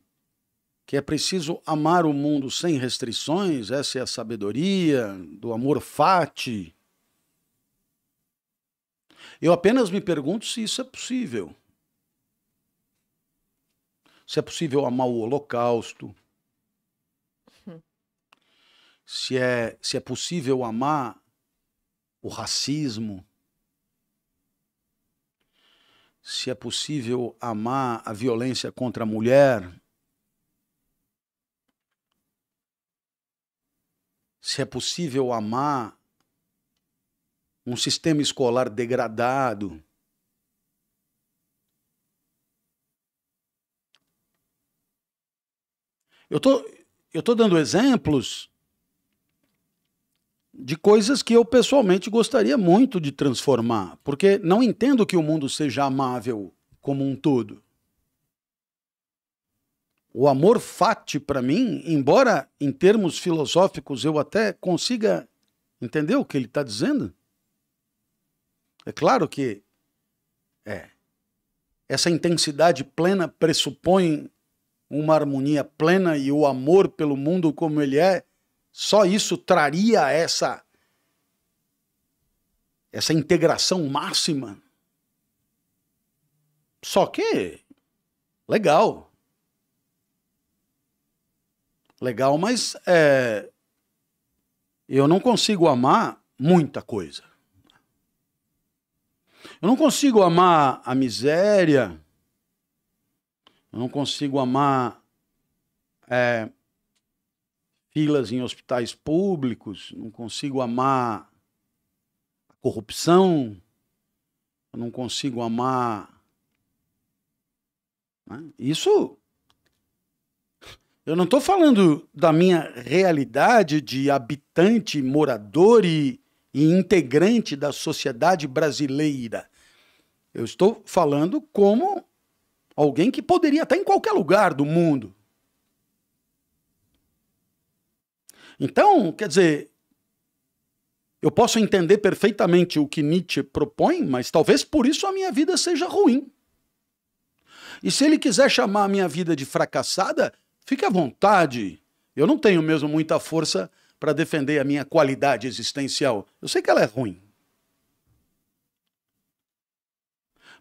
que é preciso amar o mundo sem restrições, essa é a sabedoria do amor fati. Eu apenas me pergunto se isso é possível. Se é possível amar o holocausto. Hum. Se é, se é possível amar o racismo se é possível amar a violência contra a mulher, se é possível amar um sistema escolar degradado, Eu tô, estou tô dando exemplos de coisas que eu pessoalmente gostaria muito de transformar, porque não entendo que o mundo seja amável como um todo. O amor fati para mim, embora em termos filosóficos eu até consiga entender o que ele está dizendo, é claro que é. Essa intensidade plena pressupõe uma harmonia plena e o amor pelo mundo como ele é só isso traria essa essa integração máxima. Só que legal. Legal, mas é, eu não consigo amar muita coisa. Eu não consigo amar a miséria. Eu não consigo amar é, filas em hospitais públicos, não consigo amar a corrupção, não consigo amar. Né? Isso. Eu não estou falando da minha realidade de habitante, morador e, e integrante da sociedade brasileira. Eu estou falando como alguém que poderia estar em qualquer lugar do mundo. Então, quer dizer, eu posso entender perfeitamente o que Nietzsche propõe, mas talvez por isso a minha vida seja ruim. E se ele quiser chamar a minha vida de fracassada, fique à vontade. Eu não tenho mesmo muita força para defender a minha qualidade existencial. Eu sei que ela é ruim.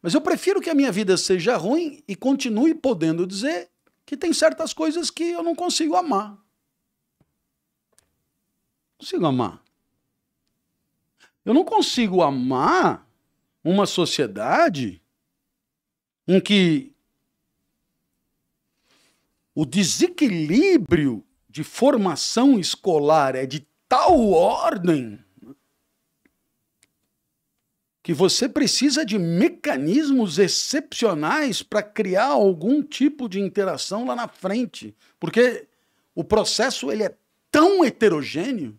Mas eu prefiro que a minha vida seja ruim e continue podendo dizer que tem certas coisas que eu não consigo amar consigo amar. Eu não consigo amar uma sociedade em que o desequilíbrio de formação escolar é de tal ordem que você precisa de mecanismos excepcionais para criar algum tipo de interação lá na frente, porque o processo ele é tão heterogêneo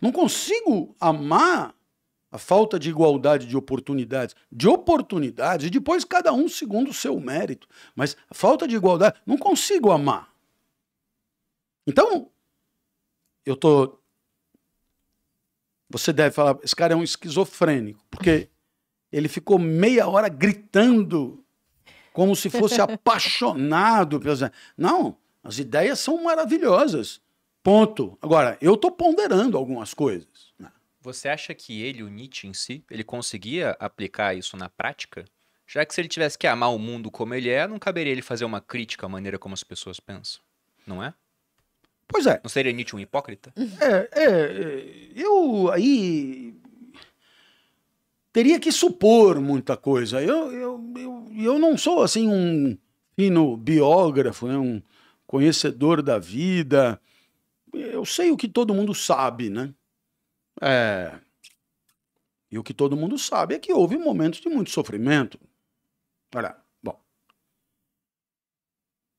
Não consigo amar a falta de igualdade de oportunidades, de oportunidades, e depois cada um segundo o seu mérito. Mas a falta de igualdade, não consigo amar. Então, eu tô. Você deve falar, esse cara é um esquizofrênico, porque ele ficou meia hora gritando, como se fosse apaixonado. Não, as ideias são maravilhosas. Ponto. Agora, eu estou ponderando algumas coisas. Né? Você acha que ele, o Nietzsche em si, ele conseguia aplicar isso na prática? Já que se ele tivesse que amar o mundo como ele é, não caberia ele fazer uma crítica à maneira como as pessoas pensam, não é? Pois é. Não seria Nietzsche um hipócrita? É, é, é. eu aí teria que supor muita coisa. Eu, eu, eu, eu não sou assim um fino biógrafo, né? um conhecedor da vida eu sei o que todo mundo sabe, né? É, e o que todo mundo sabe é que houve momentos de muito sofrimento. Olha, bom.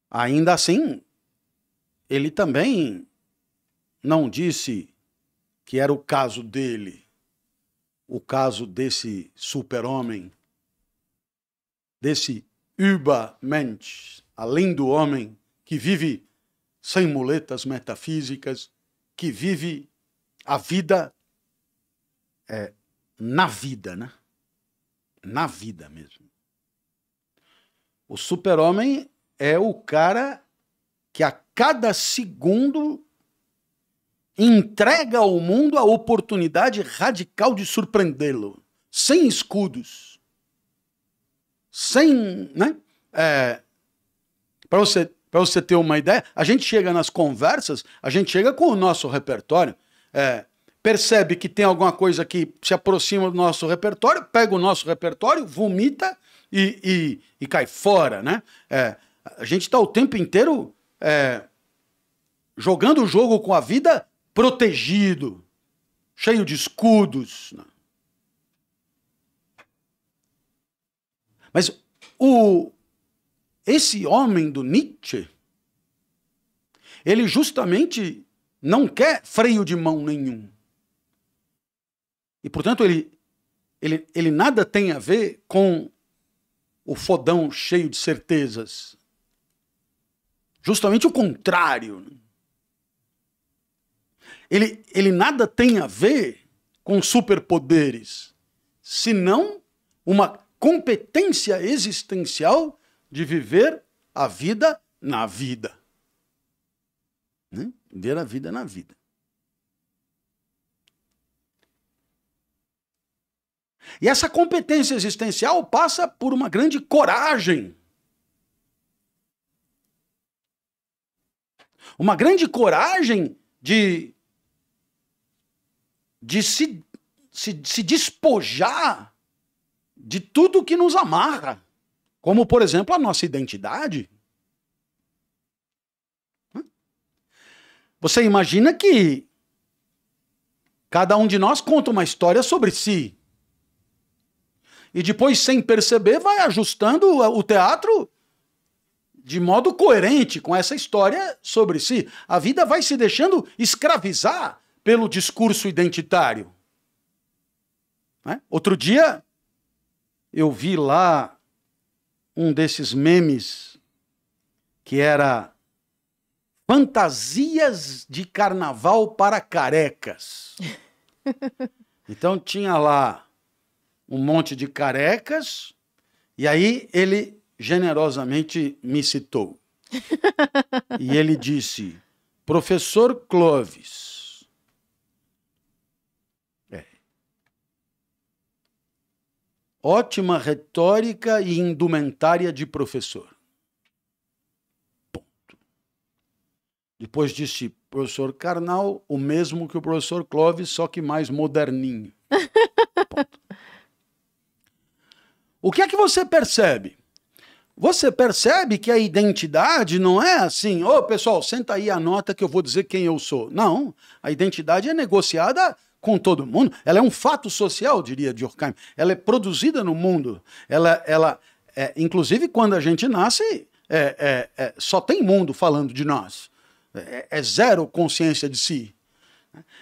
Ainda assim, ele também não disse que era o caso dele, o caso desse super-homem, desse Übermensch, além do homem que vive sem muletas metafísicas, que vive a vida é, na vida, né? Na vida mesmo. O super-homem é o cara que a cada segundo entrega ao mundo a oportunidade radical de surpreendê-lo, sem escudos, sem, né? É, para você para você ter uma ideia, a gente chega nas conversas, a gente chega com o nosso repertório, é, percebe que tem alguma coisa que se aproxima do nosso repertório, pega o nosso repertório, vomita e, e, e cai fora, né? É, a gente está o tempo inteiro é, jogando o jogo com a vida protegido, cheio de escudos. Né? Mas o, esse homem do Nietzsche, ele justamente não quer freio de mão nenhum. E, portanto, ele, ele, ele nada tem a ver com o fodão cheio de certezas. Justamente o contrário. Ele, ele nada tem a ver com superpoderes, senão uma competência existencial de viver a vida na vida. Né? Ver a vida na vida. E essa competência existencial passa por uma grande coragem. Uma grande coragem de, de se, se, se despojar de tudo que nos amarra. Como, por exemplo, a nossa identidade. Você imagina que cada um de nós conta uma história sobre si. E depois, sem perceber, vai ajustando o teatro de modo coerente com essa história sobre si. A vida vai se deixando escravizar pelo discurso identitário. Né? Outro dia, eu vi lá um desses memes que era Fantasias de Carnaval para Carecas. então tinha lá um monte de carecas, e aí ele generosamente me citou. e ele disse: Professor Clovis, Ótima retórica e indumentária de professor. Ponto. Depois disse professor Carnal, o mesmo que o professor Clóvis, só que mais moderninho. Ponto. O que é que você percebe? Você percebe que a identidade não é assim, ô oh, pessoal, senta aí a nota que eu vou dizer quem eu sou. Não, a identidade é negociada com todo mundo, ela é um fato social, diria Durkheim. Ela é produzida no mundo. Ela, ela é, inclusive, quando a gente nasce, é, é, é só tem mundo falando de nós. É, é zero consciência de si.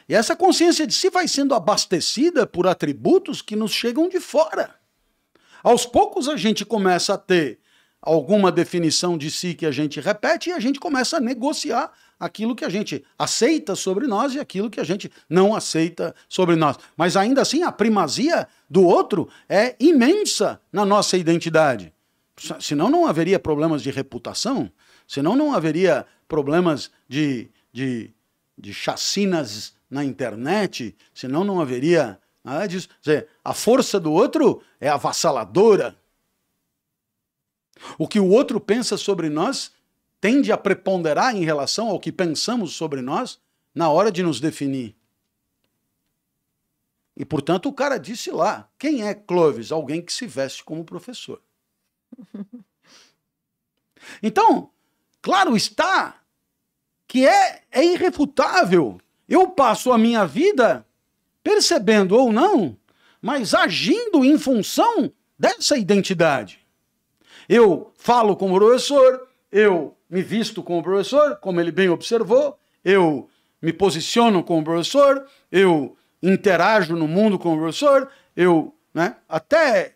E essa consciência de si vai sendo abastecida por atributos que nos chegam de fora. Aos poucos a gente começa a ter alguma definição de si que a gente repete e a gente começa a negociar aquilo que a gente aceita sobre nós e aquilo que a gente não aceita sobre nós. Mas ainda assim, a primazia do outro é imensa na nossa identidade. Senão não haveria problemas de reputação, senão não haveria problemas de, de, de chacinas na internet, senão não haveria nada disso. Quer dizer, a força do outro é avassaladora o que o outro pensa sobre nós tende a preponderar em relação ao que pensamos sobre nós na hora de nos definir. E, portanto, o cara disse lá: quem é Clovis? Alguém que se veste como professor. Então, claro está que é, é irrefutável. Eu passo a minha vida, percebendo ou não, mas agindo em função dessa identidade. Eu falo com o professor, eu me visto com o professor, como ele bem observou, eu me posiciono com o professor, eu interajo no mundo com o professor, eu, né, até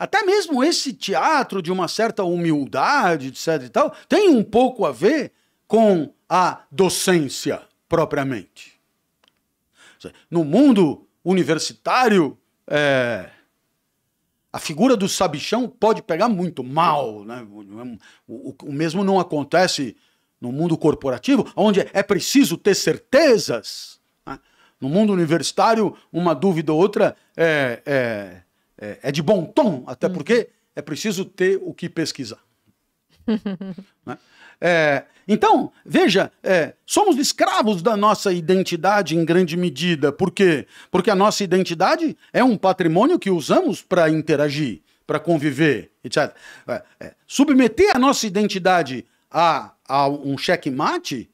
até mesmo esse teatro de uma certa humildade, etc e tal, tem um pouco a ver com a docência propriamente. No mundo universitário, é, a figura do sabichão pode pegar muito mal. Né? O, o, o mesmo não acontece no mundo corporativo, onde é preciso ter certezas. Né? No mundo universitário, uma dúvida ou outra é, é, é, é de bom tom, até hum. porque é preciso ter o que pesquisar. né? É, então, veja, é, somos escravos da nossa identidade em grande medida. Por quê? Porque a nossa identidade é um patrimônio que usamos para interagir, para conviver, etc. É, é, submeter a nossa identidade a, a um checkmate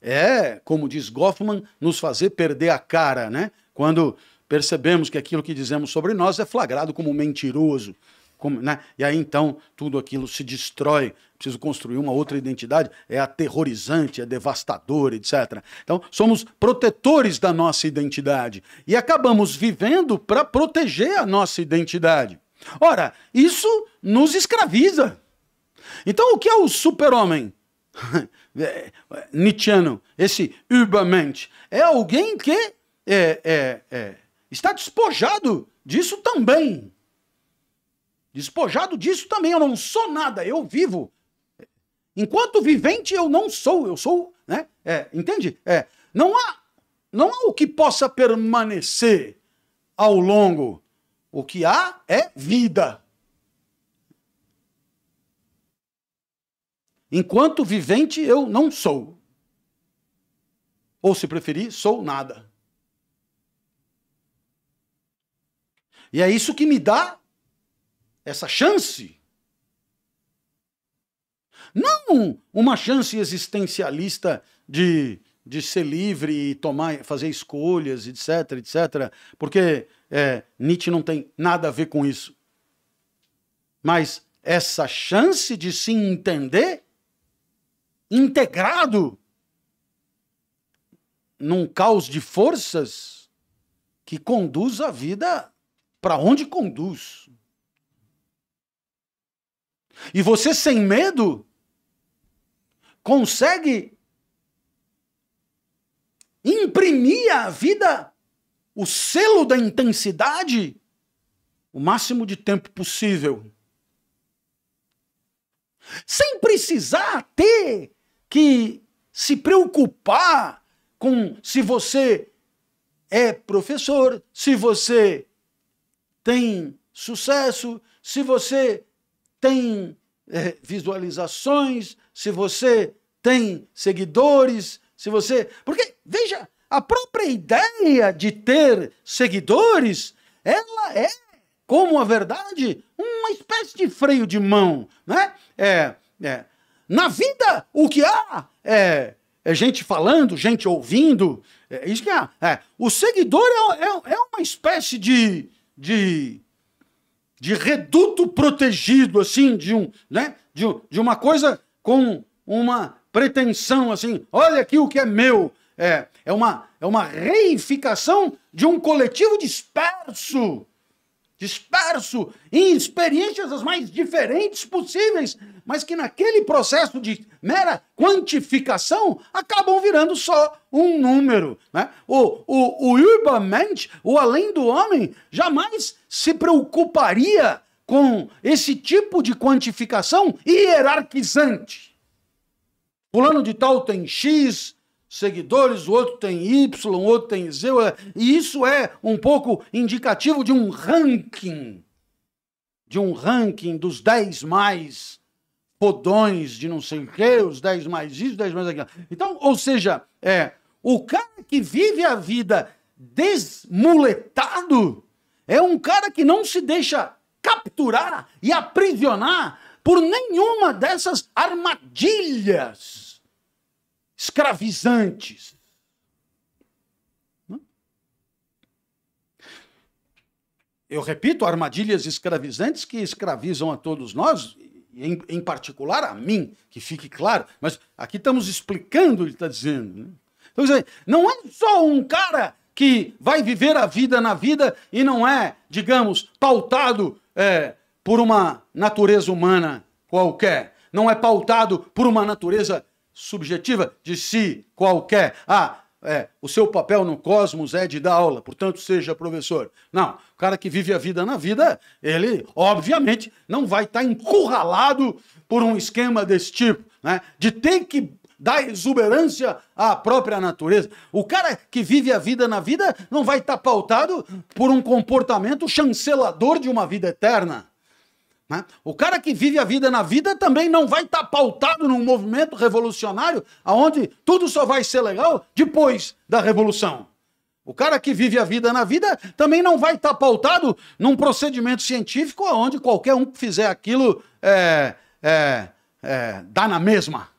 é, como diz Goffman, nos fazer perder a cara, né? Quando percebemos que aquilo que dizemos sobre nós é flagrado como mentiroso. Como, né? E aí então tudo aquilo se destrói preciso construir uma outra identidade, é aterrorizante, é devastador, etc. Então, somos protetores da nossa identidade e acabamos vivendo para proteger a nossa identidade. Ora, isso nos escraviza. Então, o que é o super-homem? É, é, Nietzscheano, esse Übermensch, é alguém que é, é, é, está despojado disso também. Despojado disso também, eu não sou nada, eu vivo Enquanto vivente eu não sou, eu sou, né? É, entende? É, não há não há o que possa permanecer ao longo. O que há é vida. Enquanto vivente eu não sou. Ou se preferir, sou nada. E é isso que me dá essa chance não uma chance existencialista de, de ser livre e tomar, fazer escolhas, etc, etc. Porque é, Nietzsche não tem nada a ver com isso. Mas essa chance de se entender integrado num caos de forças que conduz a vida para onde conduz. E você sem medo consegue imprimir à vida o selo da intensidade o máximo de tempo possível. Sem precisar ter que se preocupar com se você é professor, se você tem sucesso, se você tem é, visualizações, se você tem seguidores, se você. Porque, veja, a própria ideia de ter seguidores, ela é, como a verdade, uma espécie de freio de mão, né? É, é. Na vida, o que há é, é gente falando, gente ouvindo, é isso que há. É. O seguidor é, é, é uma espécie de, de, de reduto protegido, assim, de, um, né? de, de uma coisa com uma pretensão assim, olha aqui o que é meu. É, é, uma, é uma reificação de um coletivo disperso, disperso, em experiências as mais diferentes possíveis, mas que naquele processo de mera quantificação acabam virando só um número. Né? O, o, o Ubermensch, o além do homem, jamais se preocuparia com esse tipo de quantificação hierarquizante. Fulano de tal tem X seguidores, o outro tem Y, o outro tem Z, é, e isso é um pouco indicativo de um ranking, de um ranking dos 10 mais podões de não sei o quê, os 10 mais isso, 10 mais aquilo. Então, ou seja, é, o cara que vive a vida desmuletado é um cara que não se deixa capturar e aprisionar por nenhuma dessas armadilhas escravizantes. Eu repito, armadilhas escravizantes que escravizam a todos nós, em, em particular a mim, que fique claro, mas aqui estamos explicando, ele está dizendo. Né? Então, não é só um cara que vai viver a vida na vida e não é, digamos, pautado é, por uma natureza humana qualquer. Não é pautado por uma natureza subjetiva de si qualquer. Ah, é, o seu papel no cosmos é de dar aula, portanto seja professor. Não, o cara que vive a vida na vida, ele obviamente não vai estar tá encurralado por um esquema desse tipo, né? De ter que dá exuberância à própria natureza. O cara que vive a vida na vida não vai estar tá pautado por um comportamento chancelador de uma vida eterna. Né? O cara que vive a vida na vida também não vai estar tá pautado num movimento revolucionário onde tudo só vai ser legal depois da revolução. O cara que vive a vida na vida também não vai estar tá pautado num procedimento científico onde qualquer um que fizer aquilo é, é, é, dá na mesma.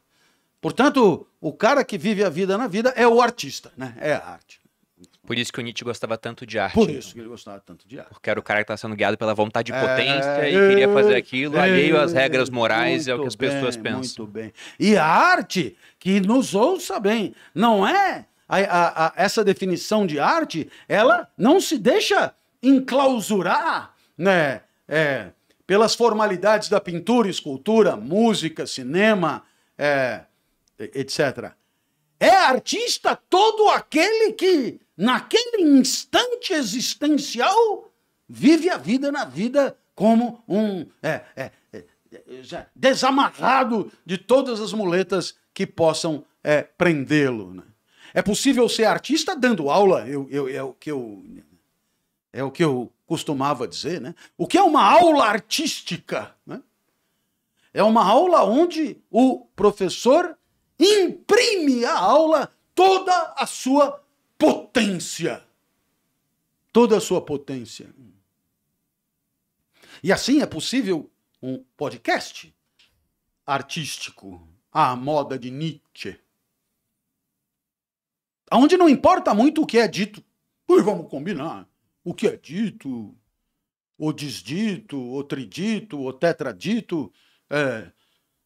Portanto, o cara que vive a vida na vida é o artista, né? É a arte. Por isso que o Nietzsche gostava tanto de arte. Por isso que ele gostava tanto de arte. Porque era o cara que estava sendo guiado pela vontade de é, potência é, e queria fazer aquilo, é, alheio às é, regras morais, é o que as bem, pessoas pensam. Muito bem. E a arte, que nos ouça bem, não é. A, a, a, essa definição de arte, ela não se deixa enclausurar né, é, pelas formalidades da pintura, escultura, música, cinema. É, etc. É artista todo aquele que, naquele instante existencial, vive a vida na vida como um é, é, é, desamarrado de todas as muletas que possam é, prendê-lo. Né? É possível ser artista dando aula, eu, eu, é o que eu é o que eu costumava dizer, né? O que é uma aula artística? Né? É uma aula onde o professor imprime à aula toda a sua potência. Toda a sua potência. E assim é possível um podcast artístico à moda de Nietzsche. Onde não importa muito o que é dito. Pois vamos combinar. O que é dito, ou desdito, ou tridito, ou tetradito, é,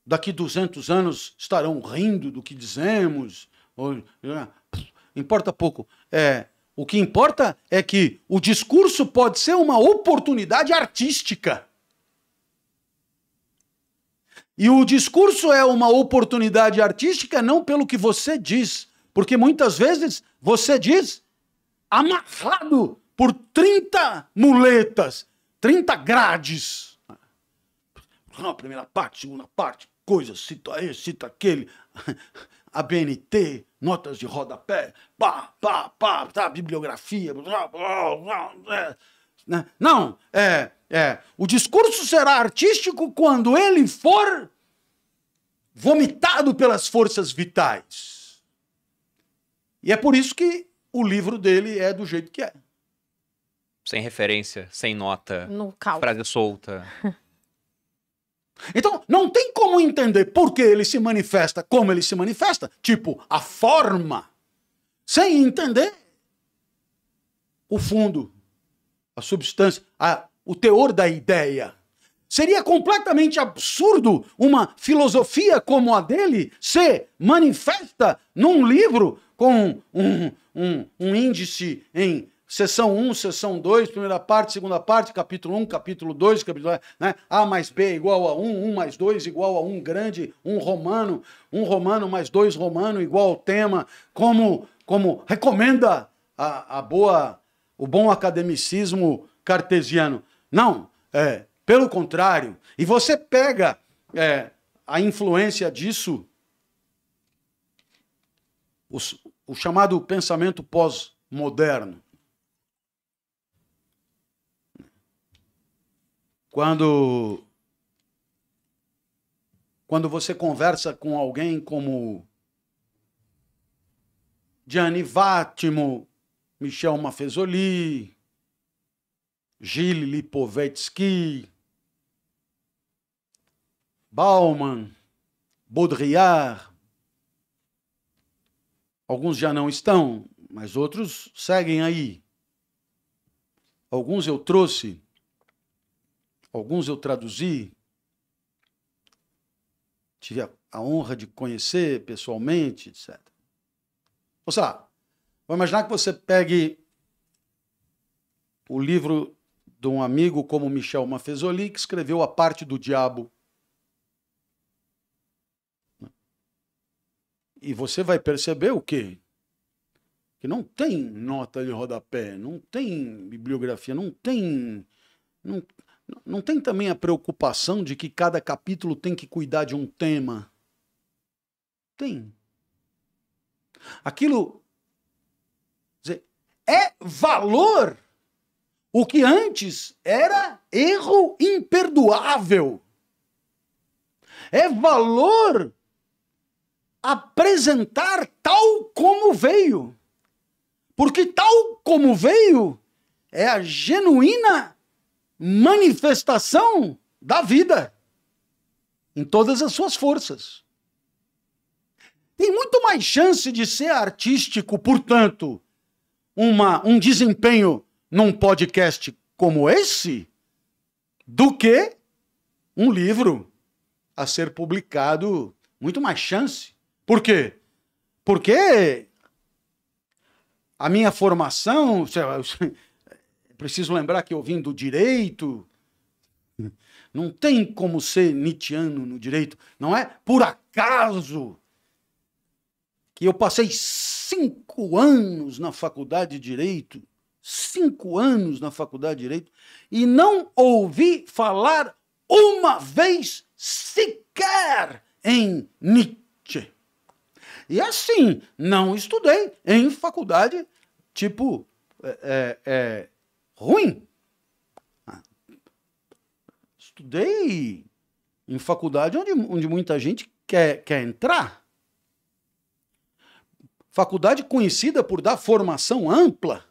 daqui 200 anos estarão rindo do que dizemos. Ou, né? importa pouco. É, o que importa é que o discurso pode ser uma oportunidade artística. E o discurso é uma oportunidade artística não pelo que você diz, porque muitas vezes você diz amarrado por 30 muletas, 30 grades. Primeira parte, segunda parte, coisas, cita esse, cita aquele, a BNT, notas de rodapé, pá, pá, pá, tá, bibliografia, blá, blá, blá, é, né? não, é, é, o discurso será artístico quando ele for vomitado pelas forças vitais. E é por isso que o livro dele é do jeito que é. Sem referência, sem nota, frase solta. Então, não tem como entender por que ele se manifesta como ele se manifesta, tipo, a forma, sem entender o fundo, a substância, a, o teor da ideia. Seria completamente absurdo uma filosofia como a dele ser manifesta num livro com um, um, um índice em Sessão 1, sessão 2, primeira parte, segunda parte, capítulo 1, capítulo 2, capítulo, né? A mais B igual a 1, 1 mais 2 igual a 1 grande, 1 romano, 1 romano mais 2 romano igual ao tema, como, como recomenda a, a boa, o bom academicismo cartesiano. Não, é, pelo contrário. E você pega é, a influência disso, os, o chamado pensamento pós-moderno. Quando quando você conversa com alguém como Gianni Vátimo, Michel Mafezoli, Gilles Lipovetsky, Bauman, Baudrillard. Alguns já não estão, mas outros seguem aí. Alguns eu trouxe Alguns eu traduzi, tive a, a honra de conhecer pessoalmente, etc. Ou vou imaginar que você pegue o livro de um amigo como Michel Mafezoli, que escreveu A Parte do Diabo. E você vai perceber o quê? Que não tem nota de rodapé, não tem bibliografia, não tem. Não, não tem também a preocupação de que cada capítulo tem que cuidar de um tema? Tem. Aquilo dizer, é valor o que antes era erro imperdoável. É valor apresentar tal como veio. Porque tal como veio é a genuína manifestação da vida em todas as suas forças. Tem muito mais chance de ser artístico, portanto, uma, um desempenho num podcast como esse do que um livro a ser publicado, muito mais chance. Por quê? Porque a minha formação, Preciso lembrar que eu vim do direito. Não tem como ser Nietzscheano no direito. Não é por acaso que eu passei cinco anos na faculdade de direito, cinco anos na faculdade de direito, e não ouvi falar uma vez sequer em Nietzsche. E assim, não estudei em faculdade tipo é, é, é ruim. Ah. Estudei em faculdade onde, onde muita gente quer, quer entrar. Faculdade conhecida por dar formação ampla.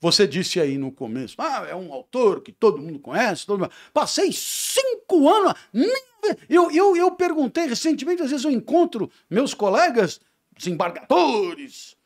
Você disse aí no começo, ah, é um autor que todo mundo conhece. Todo mundo... Passei cinco anos. Eu, eu, eu perguntei recentemente, às vezes eu encontro meus colegas, desembargadores,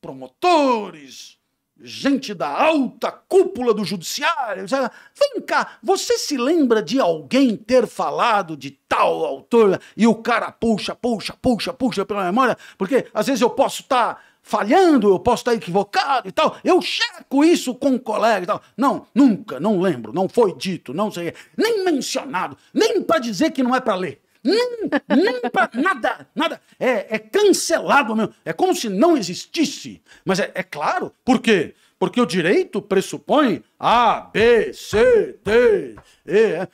promotores, gente da alta cúpula do judiciário. Vem cá, você se lembra de alguém ter falado de tal autor e o cara puxa, puxa, puxa, puxa pela memória? Porque às vezes eu posso estar tá falhando, eu posso estar tá equivocado e tal. Eu checo isso com um colega e tal. Não, nunca, não lembro, não foi dito, não sei, nem mencionado, nem para dizer que não é para ler. Hum, hum nada, nada. É, é cancelado mesmo. É como se não existisse. Mas é, é claro, por quê? Porque o direito pressupõe A, B, C, D, E. É,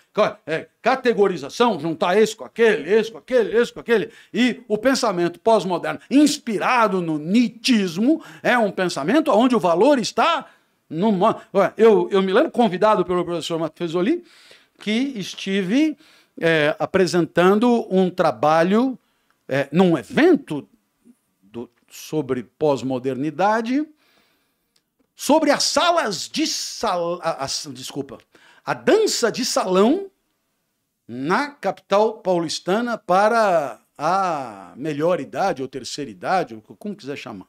é, categorização, juntar esse com aquele, esse com aquele, esse com aquele. E o pensamento pós-moderno, inspirado no nitismo, é um pensamento onde o valor está no. Eu, eu me lembro, convidado pelo professor Matheus Oli, que estive é, apresentando um trabalho é, num evento do, sobre pós-modernidade, sobre as salas de salão. Desculpa, a dança de salão na capital paulistana para a melhor idade ou terceira idade, como quiser chamar.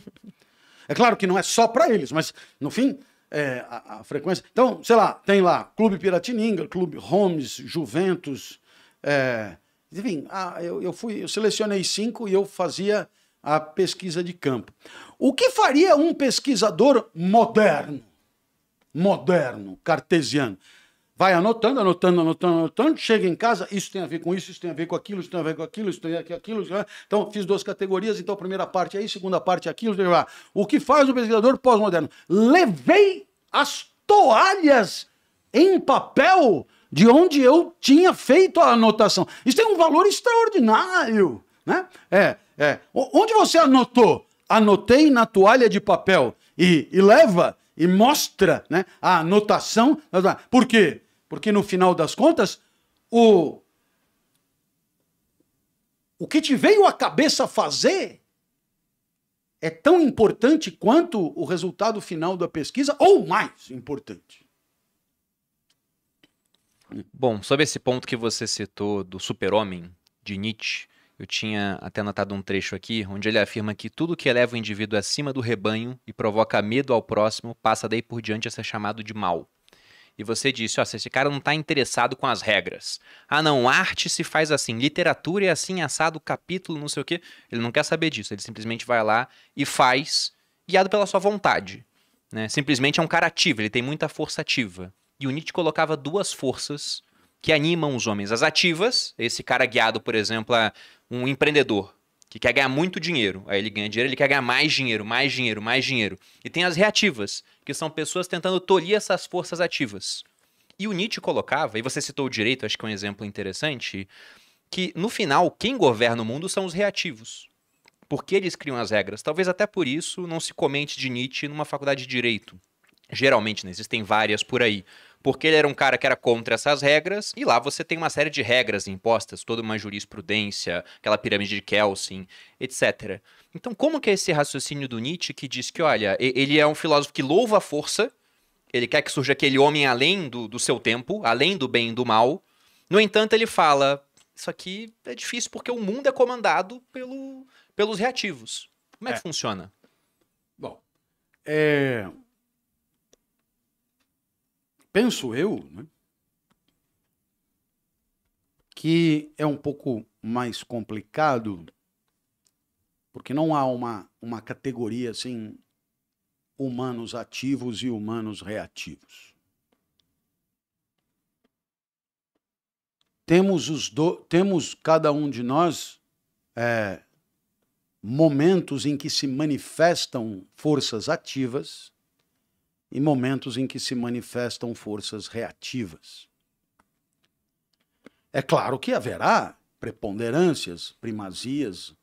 é claro que não é só para eles, mas no fim é, a, a, frequência. Então, sei lá, tem lá Clube Piratininga, Clube Holmes, Juventus. É, enfim, eu, eu, fui, eu selecionei cinco e eu fazia a pesquisa de campo. O que faria um pesquisador moderno? Moderno, cartesiano vai anotando, anotando, anotando, anotando, chega em casa, isso tem a ver com isso, isso tem a ver com aquilo, isso tem a ver com aquilo, isso tem a ver com aquilo. Então, fiz duas categorias, então a primeira parte é isso, segunda parte é aquilo. O que faz o pesquisador pós-moderno? Levei as toalhas em papel de onde eu tinha feito a anotação. Isso tem um valor extraordinário, né? É, é. Onde você anotou? Anotei na toalha de papel e, e leva e mostra né, a anotação. Por quê? Porque no final das contas, o o que te veio à cabeça fazer é tão importante quanto o resultado final da pesquisa ou mais importante. Bom, sobre esse ponto que você citou do super-homem de Nietzsche, eu tinha até anotado um trecho aqui, onde ele afirma que tudo que eleva o indivíduo acima do rebanho e provoca medo ao próximo passa daí por diante a ser chamado de mal e você disse, ó, oh, se esse cara não está interessado com as regras. Ah, não, arte se faz assim, literatura é assim, assado, capítulo, não sei o quê. Ele não quer saber disso, ele simplesmente vai lá e faz, guiado pela sua vontade. Né? Simplesmente é um cara ativo, ele tem muita força ativa. E o Nietzsche colocava duas forças que animam os homens. As ativas, esse cara guiado, por exemplo, a é um empreendedor que quer ganhar muito dinheiro. Aí ele ganha dinheiro, ele quer ganhar mais dinheiro, mais dinheiro, mais dinheiro. E tem as reativas, que são pessoas tentando tolir essas forças ativas. E o Nietzsche colocava, e você citou o direito, acho que é um exemplo interessante, que no final quem governa o mundo são os reativos. Porque eles criam as regras. Talvez até por isso não se comente de Nietzsche numa faculdade de direito. Geralmente, né? existem várias por aí porque ele era um cara que era contra essas regras, e lá você tem uma série de regras impostas, toda uma jurisprudência, aquela pirâmide de Kelsen, etc. Então, como que é esse raciocínio do Nietzsche que diz que, olha, ele é um filósofo que louva a força, ele quer que surja aquele homem além do, do seu tempo, além do bem e do mal. No entanto, ele fala: isso aqui é difícil porque o mundo é comandado pelo, pelos reativos. Como é, é. que funciona? Bom, é, penso eu, né, que é um pouco mais complicado, porque não há uma, uma categoria assim, humanos ativos e humanos reativos. Temos, os do, temos cada um de nós é, momentos em que se manifestam forças ativas e momentos em que se manifestam forças reativas. É claro que haverá preponderâncias, primazias.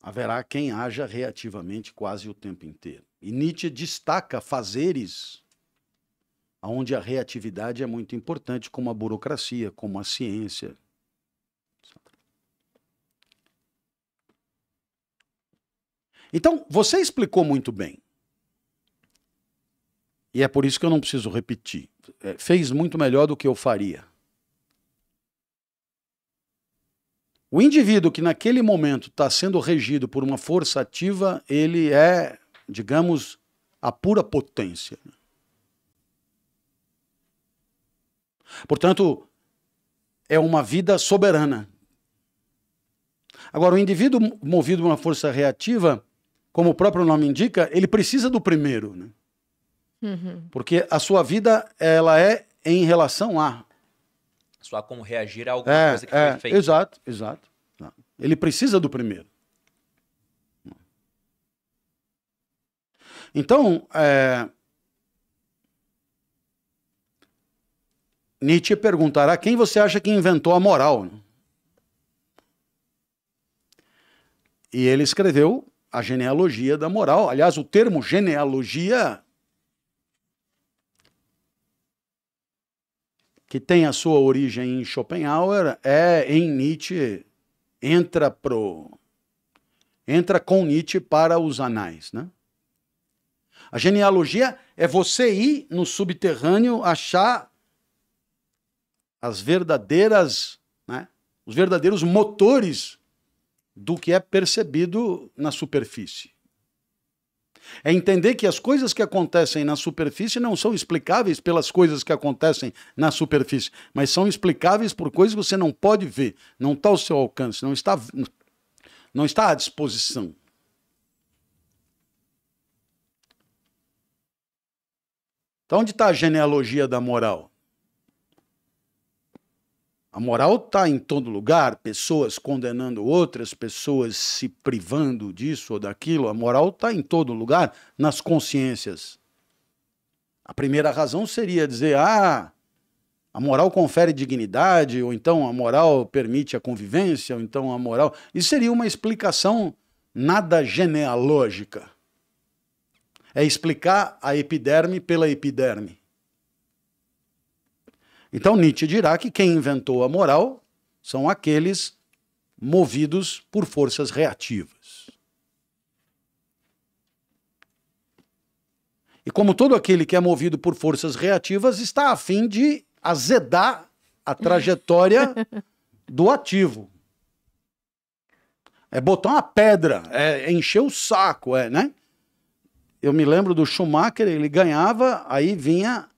Haverá quem haja reativamente quase o tempo inteiro. E Nietzsche destaca fazeres onde a reatividade é muito importante, como a burocracia, como a ciência, Então, você explicou muito bem. E é por isso que eu não preciso repetir. É, fez muito melhor do que eu faria. O indivíduo que naquele momento está sendo regido por uma força ativa, ele é, digamos, a pura potência. Portanto, é uma vida soberana. Agora, o indivíduo movido por uma força reativa, como o próprio nome indica, ele precisa do primeiro, né? Uhum. Porque a sua vida ela é em relação a só como reagir a alguma é, coisa que é, foi feita. Exato, exato. Tá. Ele precisa do primeiro. Então, é... Nietzsche perguntará quem você acha que inventou a moral. E ele escreveu a genealogia da moral. Aliás, o termo genealogia, que tem a sua origem em Schopenhauer, é em Nietzsche, entra pro entra com Nietzsche para os anais, né? A genealogia é você ir no subterrâneo achar as verdadeiras, né, os verdadeiros motores do que é percebido na superfície. É entender que as coisas que acontecem na superfície não são explicáveis pelas coisas que acontecem na superfície, mas são explicáveis por coisas que você não pode ver, não está ao seu alcance, não está, não está à disposição. Então, onde está a genealogia da moral? A moral está em todo lugar, pessoas condenando outras, pessoas se privando disso ou daquilo. A moral está em todo lugar, nas consciências. A primeira razão seria dizer: ah, a moral confere dignidade, ou então a moral permite a convivência, ou então a moral. Isso seria uma explicação nada genealógica. É explicar a epiderme pela epiderme. Então Nietzsche dirá que quem inventou a moral são aqueles movidos por forças reativas. E como todo aquele que é movido por forças reativas está a fim de azedar a trajetória do ativo. É botar uma pedra, é encher o saco, é, né? Eu me lembro do Schumacher, ele ganhava, aí vinha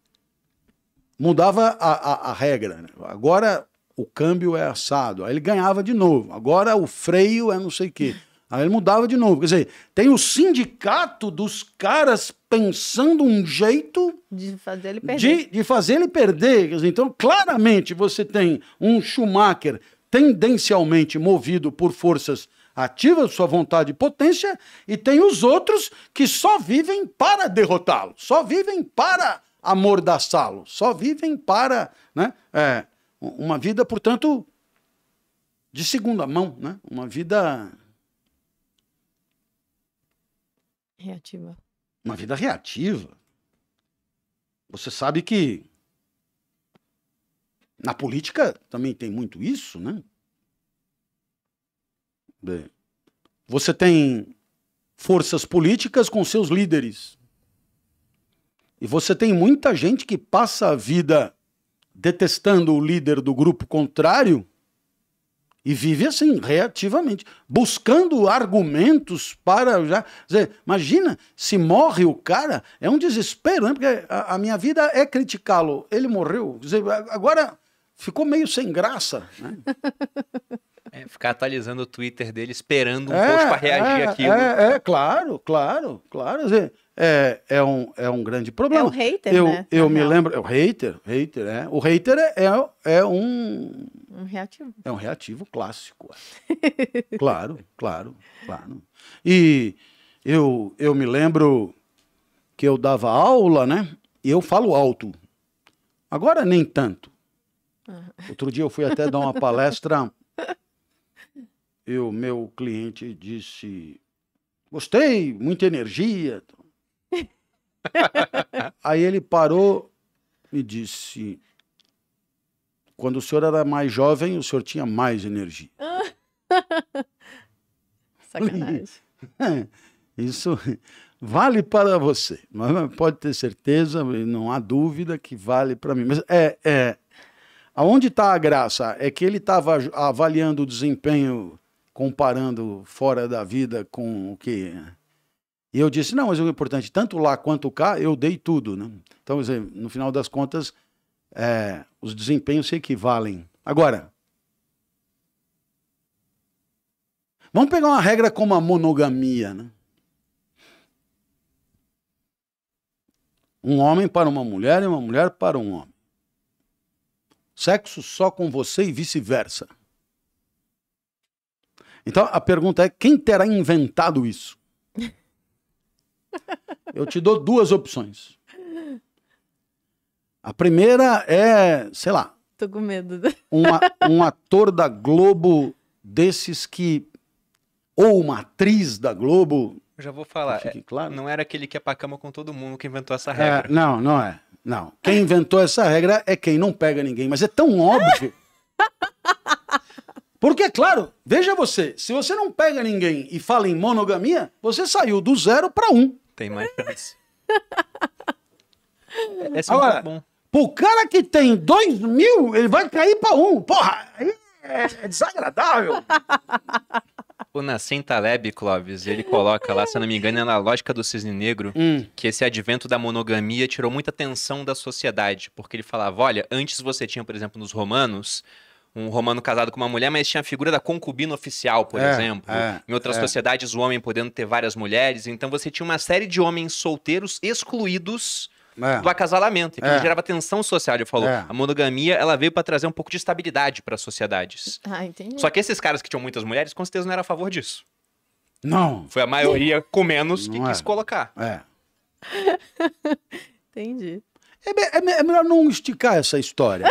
mudava a, a, a regra. Né? Agora o câmbio é assado. Aí ele ganhava de novo. Agora o freio é não sei o quê. Aí ele mudava de novo. Quer dizer, tem o sindicato dos caras pensando um jeito de fazer ele perder. De, de fazer ele perder. Dizer, então, claramente, você tem um Schumacher tendencialmente movido por forças ativas, sua vontade e potência, e tem os outros que só vivem para derrotá-lo, só vivem para amordaçá-lo. Só vivem para né, é, uma vida, portanto, de segunda mão, né? uma vida. Reativa. Uma vida reativa. Você sabe que na política também tem muito isso, né? Você tem forças políticas com seus líderes. E você tem muita gente que passa a vida detestando o líder do grupo contrário e vive assim, reativamente, buscando argumentos para já. Dizer, imagina, se morre o cara, é um desespero, né? Porque a, a minha vida é criticá-lo. Ele morreu. Dizer, agora ficou meio sem graça. Né? É, ficar atualizando o Twitter dele, esperando um é, post para reagir é, aquilo. É, é, claro, claro, claro. Quer dizer, é, é, um, é um grande problema. É um hater, eu, né? Eu ah, me lembro. É o hater, hater, é O hater é, é, é um. Um reativo. É um reativo clássico. É. claro, claro, claro. E eu, eu me lembro que eu dava aula, né? E eu falo alto. Agora nem tanto. Ah. Outro dia eu fui até dar uma palestra e o meu cliente disse: Gostei, muita energia. Aí ele parou e disse: Quando o senhor era mais jovem, o senhor tinha mais energia. Sacanagem. É, isso vale para você, mas pode ter certeza, não há dúvida que vale para mim. Mas é, é aonde está a graça? É que ele estava avaliando o desempenho, comparando fora da vida com o que e eu disse, não, mas o importante, tanto lá quanto cá, eu dei tudo. Né? Então, no final das contas, é, os desempenhos se equivalem. Agora, vamos pegar uma regra como a monogamia. Né? Um homem para uma mulher e uma mulher para um homem. Sexo só com você e vice-versa. Então a pergunta é: quem terá inventado isso? Eu te dou duas opções. A primeira é, sei lá. Tô com medo. Uma, um ator da Globo desses que. Ou uma atriz da Globo. já vou falar. É, claro. Não era aquele que é cama com todo mundo que inventou essa é, regra. É, não, não é. Não. Quem inventou essa regra é quem não pega ninguém. Mas é tão óbvio. Porque, é claro, veja você, se você não pega ninguém e fala em monogamia, você saiu do zero para um. Tem mais chance. Esse é Agora, é bom. pro cara que tem dois mil, ele vai cair pra um. Porra, é desagradável. O Nassim Taleb, Clóvis, ele coloca lá, se eu não me engano, é na lógica do cisne negro, hum. que esse advento da monogamia tirou muita atenção da sociedade, porque ele falava, olha, antes você tinha, por exemplo, nos romanos, um romano casado com uma mulher, mas tinha a figura da concubina oficial, por é, exemplo. É, em outras é. sociedades, o homem podendo ter várias mulheres. Então você tinha uma série de homens solteiros excluídos é. do acasalamento, que é. gerava tensão social. Ele falou, é. a monogamia ela veio para trazer um pouco de estabilidade para as sociedades. Ah, entendi. Só que esses caras que tinham muitas mulheres, com certeza não era a favor disso. Não. Foi a maioria com menos que quis colocar. É. entendi. É, melhor não esticar essa história.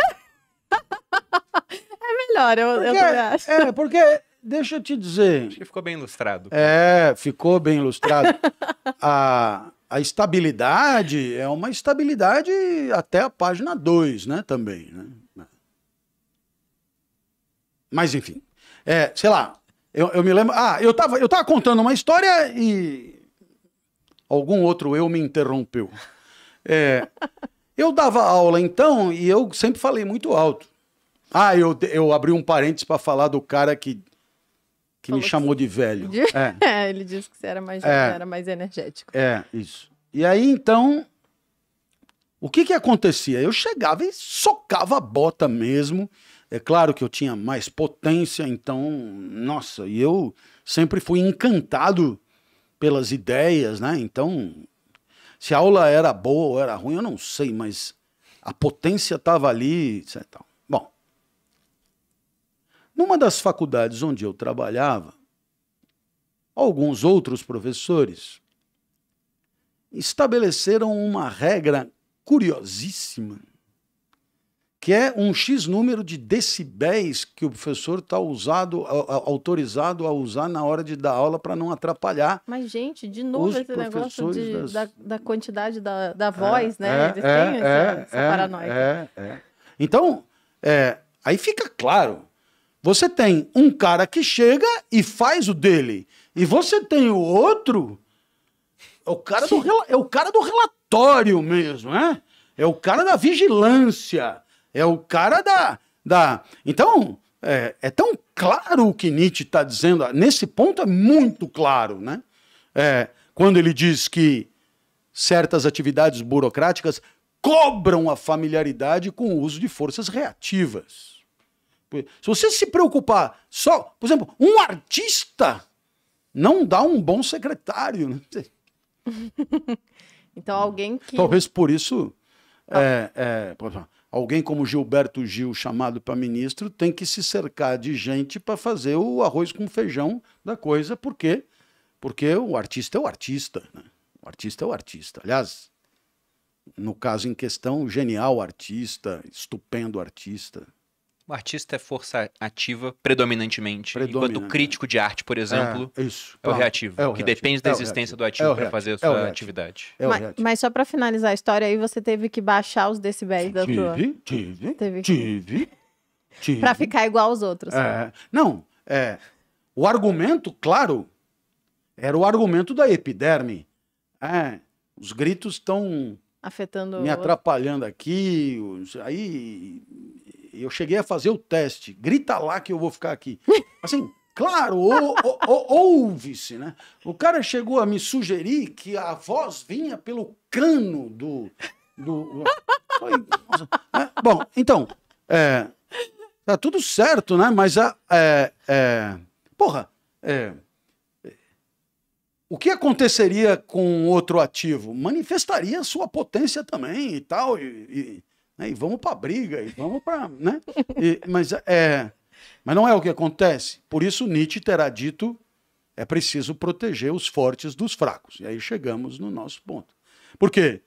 É melhor, eu, porque, eu também acho. É, porque, deixa eu te dizer. Acho que ficou bem ilustrado. É, ficou bem ilustrado. a, a estabilidade é uma estabilidade até a página 2, né? Também, né? Mas, enfim. É, sei lá, eu, eu me lembro. Ah, eu tava, eu tava contando uma história e. Algum outro eu me interrompeu. É, eu dava aula então e eu sempre falei muito alto. Ah, eu, eu abri um parênteses para falar do cara que, que me chamou que... de velho. De... É. é. ele disse que você era mais, é. era mais energético. É, isso. E aí, então, o que que acontecia? Eu chegava e socava a bota mesmo. É claro que eu tinha mais potência, então, nossa, e eu sempre fui encantado pelas ideias, né? Então, se a aula era boa ou era ruim, eu não sei, mas a potência estava ali. Etc. Numa das faculdades onde eu trabalhava, alguns outros professores estabeleceram uma regra curiosíssima, que é um X número de decibéis que o professor está autorizado a usar na hora de dar aula para não atrapalhar. Mas, gente, de novo esse negócio de, das... da, da, quantidade da, da é, voz, né? é, né? Eles é, têm é, essa, é, essa é, paranoia. Então, aí fica claro você tem um cara que chega e faz o dele. E você tem o outro. É o cara, do, é o cara do relatório mesmo, né? É o cara da vigilância. É o cara da. da... Então, é, é tão claro o que Nietzsche está dizendo. Nesse ponto é muito claro, né? É, quando ele diz que certas atividades burocráticas cobram a familiaridade com o uso de forças reativas. Se você se preocupar só, por exemplo, um artista não dá um bom secretário. Né? então alguém que. Talvez por isso. Ah. É, é, alguém como Gilberto Gil, chamado para ministro, tem que se cercar de gente para fazer o arroz com feijão da coisa, porque porque o artista é o artista. Né? O artista é o artista. Aliás, no caso em questão, genial artista, estupendo artista. O artista é força ativa predominantemente. Predominante. Enquanto o crítico de arte, por é, exemplo, é, isso. é o reativo, é o que reativo. depende da é existência do ativo é para fazer a sua atividade. Mas, mas, só para finalizar a história, aí você teve que baixar os decibéis da tive, Tive, teve tive, tive. Para ficar igual aos outros. Né? Não, é, o argumento, claro, era o argumento da epiderme. É, os gritos estão afetando me atrapalhando aqui, aí eu cheguei a fazer o teste. Grita lá que eu vou ficar aqui. Assim, claro, ou, ou, ou, ouve-se, né? O cara chegou a me sugerir que a voz vinha pelo cano do. do... É, bom, então. É, tá tudo certo, né? Mas a. É, é, porra, é, o que aconteceria com outro ativo? Manifestaria sua potência também e tal. e, e né? e vamos para briga, e vamos para. Né? E, mas, é, mas não é o que acontece. Por isso, Nietzsche terá dito: é preciso proteger os fortes dos fracos. E aí chegamos no nosso ponto. Por quê?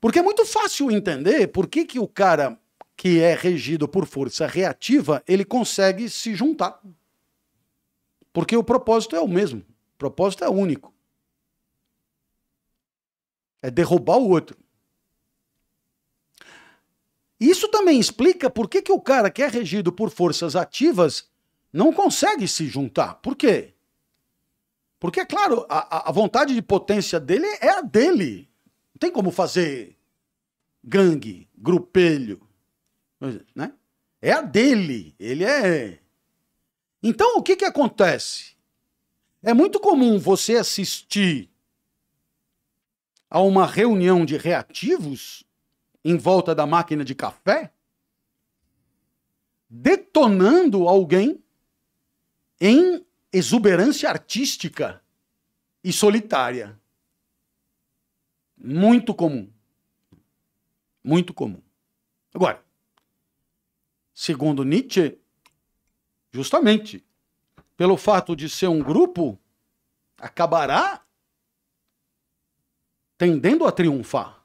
Porque é muito fácil entender por que, que o cara que é regido por força reativa, ele consegue se juntar. Porque o propósito é o mesmo. O propósito é único. É derrubar o outro. Isso também explica por que, que o cara que é regido por forças ativas não consegue se juntar. Por quê? Porque, é claro, a, a vontade de potência dele é a dele. Não tem como fazer gangue, grupelho, né? É a dele, ele é. Então o que que acontece? É muito comum você assistir a uma reunião de reativos em volta da máquina de café, detonando alguém em exuberância artística e solitária. Muito comum. Muito comum. Agora, segundo Nietzsche, justamente pelo fato de ser um grupo, acabará tendendo a triunfar.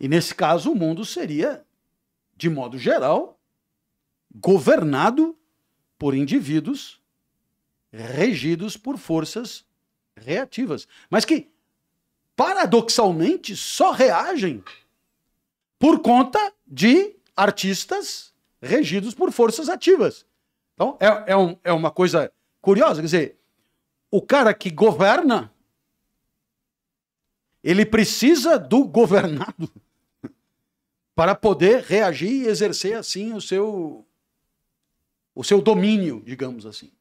E nesse caso, o mundo seria, de modo geral, governado por indivíduos regidos por forças reativas, mas que paradoxalmente só reagem por conta de artistas regidos por forças ativas. Então, é, é, um, é uma coisa curiosa. Quer dizer, o cara que governa, ele precisa do governado para poder reagir e exercer assim o seu o seu domínio, digamos assim.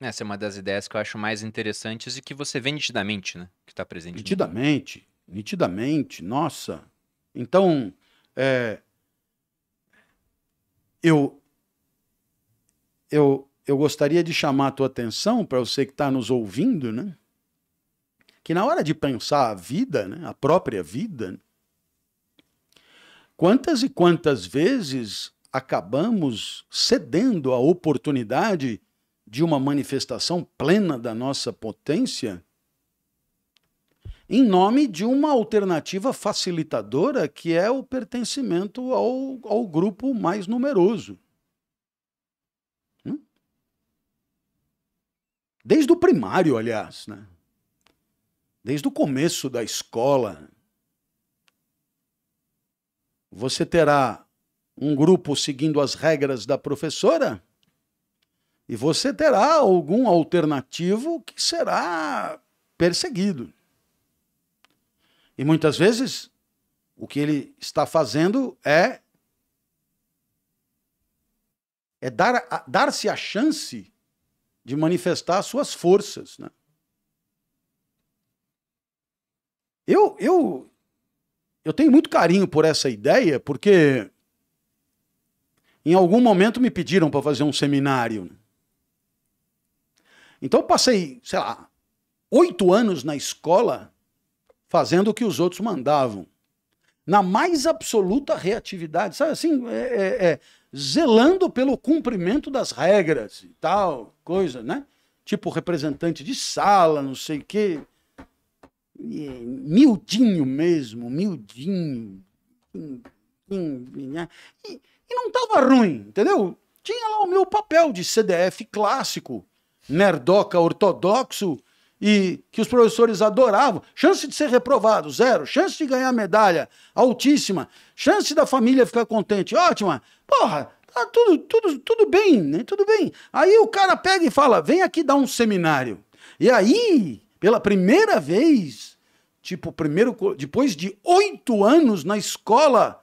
Essa é uma das ideias que eu acho mais interessantes e que você vê nitidamente, né? Que está presente. Nitidamente, nitidamente, nossa. Então, é, eu, eu, eu gostaria de chamar a tua atenção para você que está nos ouvindo, né? Que na hora de pensar a vida, né? a própria vida, né? Quantas e quantas vezes acabamos cedendo a oportunidade de uma manifestação plena da nossa potência em nome de uma alternativa facilitadora que é o pertencimento ao, ao grupo mais numeroso. Hum? Desde o primário, aliás, né? desde o começo da escola, você terá um grupo seguindo as regras da professora e você terá algum alternativo que será perseguido. E muitas vezes o que ele está fazendo é é dar dar-se a chance de manifestar suas forças, né? Eu, eu, eu tenho muito carinho por essa ideia, porque em algum momento me pediram para fazer um seminário. Então eu passei, sei lá, oito anos na escola fazendo o que os outros mandavam. Na mais absoluta reatividade, sabe assim, é, é, é, zelando pelo cumprimento das regras e tal, coisa, né? Tipo representante de sala, não sei o quê. É miudinho mesmo, miudinho. Né? E, e não tava ruim, entendeu? Tinha lá o meu papel de CDF clássico, nerdoca ortodoxo, e que os professores adoravam. Chance de ser reprovado, zero. Chance de ganhar medalha, altíssima. Chance da família ficar contente, ótima. Porra, tá tudo, tudo, tudo bem, né? Tudo bem. Aí o cara pega e fala: vem aqui dar um seminário. E aí pela primeira vez, tipo, primeiro, depois de oito anos na escola,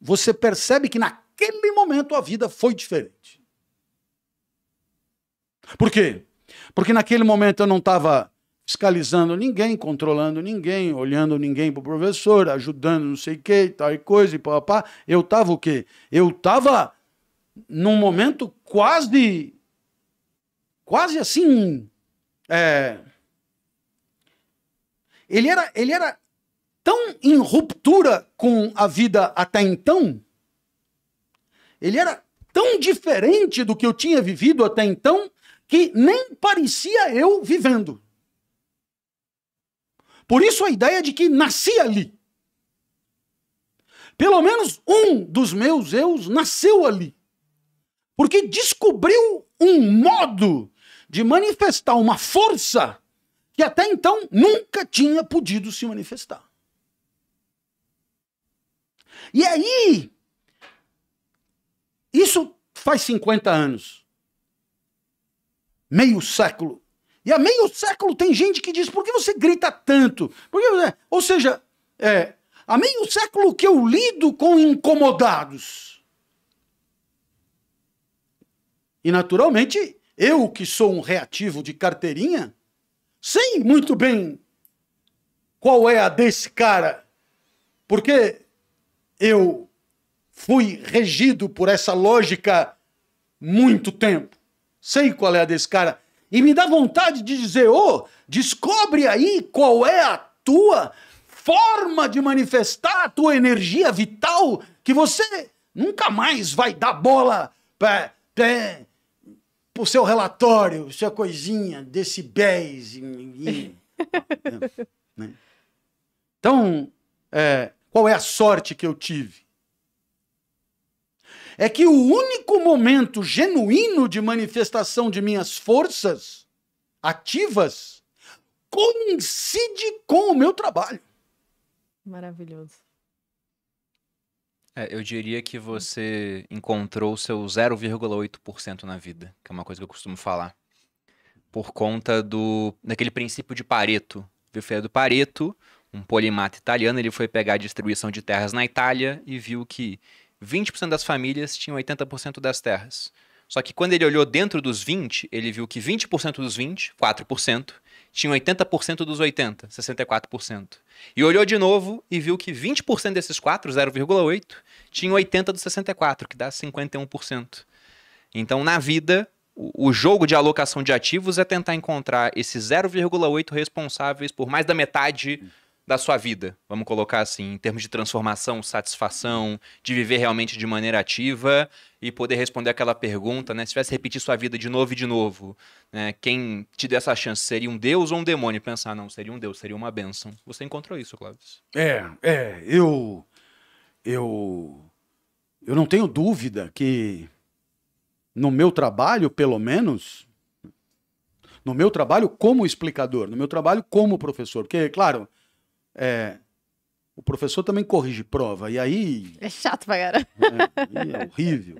você percebe que naquele momento a vida foi diferente. Por quê? Porque naquele momento eu não estava fiscalizando ninguém, controlando ninguém, olhando ninguém para o professor, ajudando não sei o que, tal e coisa, e papá. Eu estava o quê? Eu estava num momento quase, quase assim, é, ele era, ele era tão em ruptura com a vida até então. Ele era tão diferente do que eu tinha vivido até então que nem parecia eu vivendo. Por isso a ideia de que nasci ali. Pelo menos um dos meus eus nasceu ali. Porque descobriu um modo de manifestar uma força que até então nunca tinha podido se manifestar. E aí, isso faz 50 anos. Meio século. E há meio século tem gente que diz: por que você grita tanto? Você... Ou seja, é, há meio século que eu lido com incomodados. E naturalmente, eu que sou um reativo de carteirinha, sei muito bem qual é a desse cara, porque eu fui regido por essa lógica muito tempo. Sei qual é a desse cara. E me dá vontade de dizer: ô, oh, descobre aí qual é a tua forma de manifestar a tua energia vital que você nunca mais vai dar bola pra, o seu relatório, sua coisinha, decibéis. né? Então, é, qual é a sorte que eu tive? É que o único momento genuíno de manifestação de minhas forças ativas coincide com o meu trabalho. Maravilhoso. É, eu diria que hum. você encontrou o seu 0,8% na vida, que é uma coisa que eu costumo falar. Por conta do daquele princípio de Pareto. Viu, Fé do Pareto, um polimata italiano, ele foi pegar a distribuição de terras na Itália e viu que 20% das famílias tinham 80% das terras. Só que quando ele olhou dentro dos 20, ele viu que 20% dos 20, 4%, tinha 80% dos 80, 64%. E olhou de novo e viu que 20% desses 4, 0,8, tinha 80 dos 64, que dá 51%. Então, na vida, o jogo de alocação de ativos é tentar encontrar esses 0,8 responsáveis por mais da metade da sua vida, vamos colocar assim, em termos de transformação, satisfação, de viver realmente de maneira ativa e poder responder aquela pergunta, né? Se tivesse repetir sua vida de novo e de novo, né? Quem te deu essa chance seria um deus ou um demônio? Pensar, não, seria um deus, seria uma benção. Você encontrou isso, Cláudio? É, é, eu eu eu não tenho dúvida que no meu trabalho, pelo menos, no meu trabalho como explicador, no meu trabalho como professor, porque claro, é, o professor também corrige prova. E aí. É chato pra caramba. É, é horrível.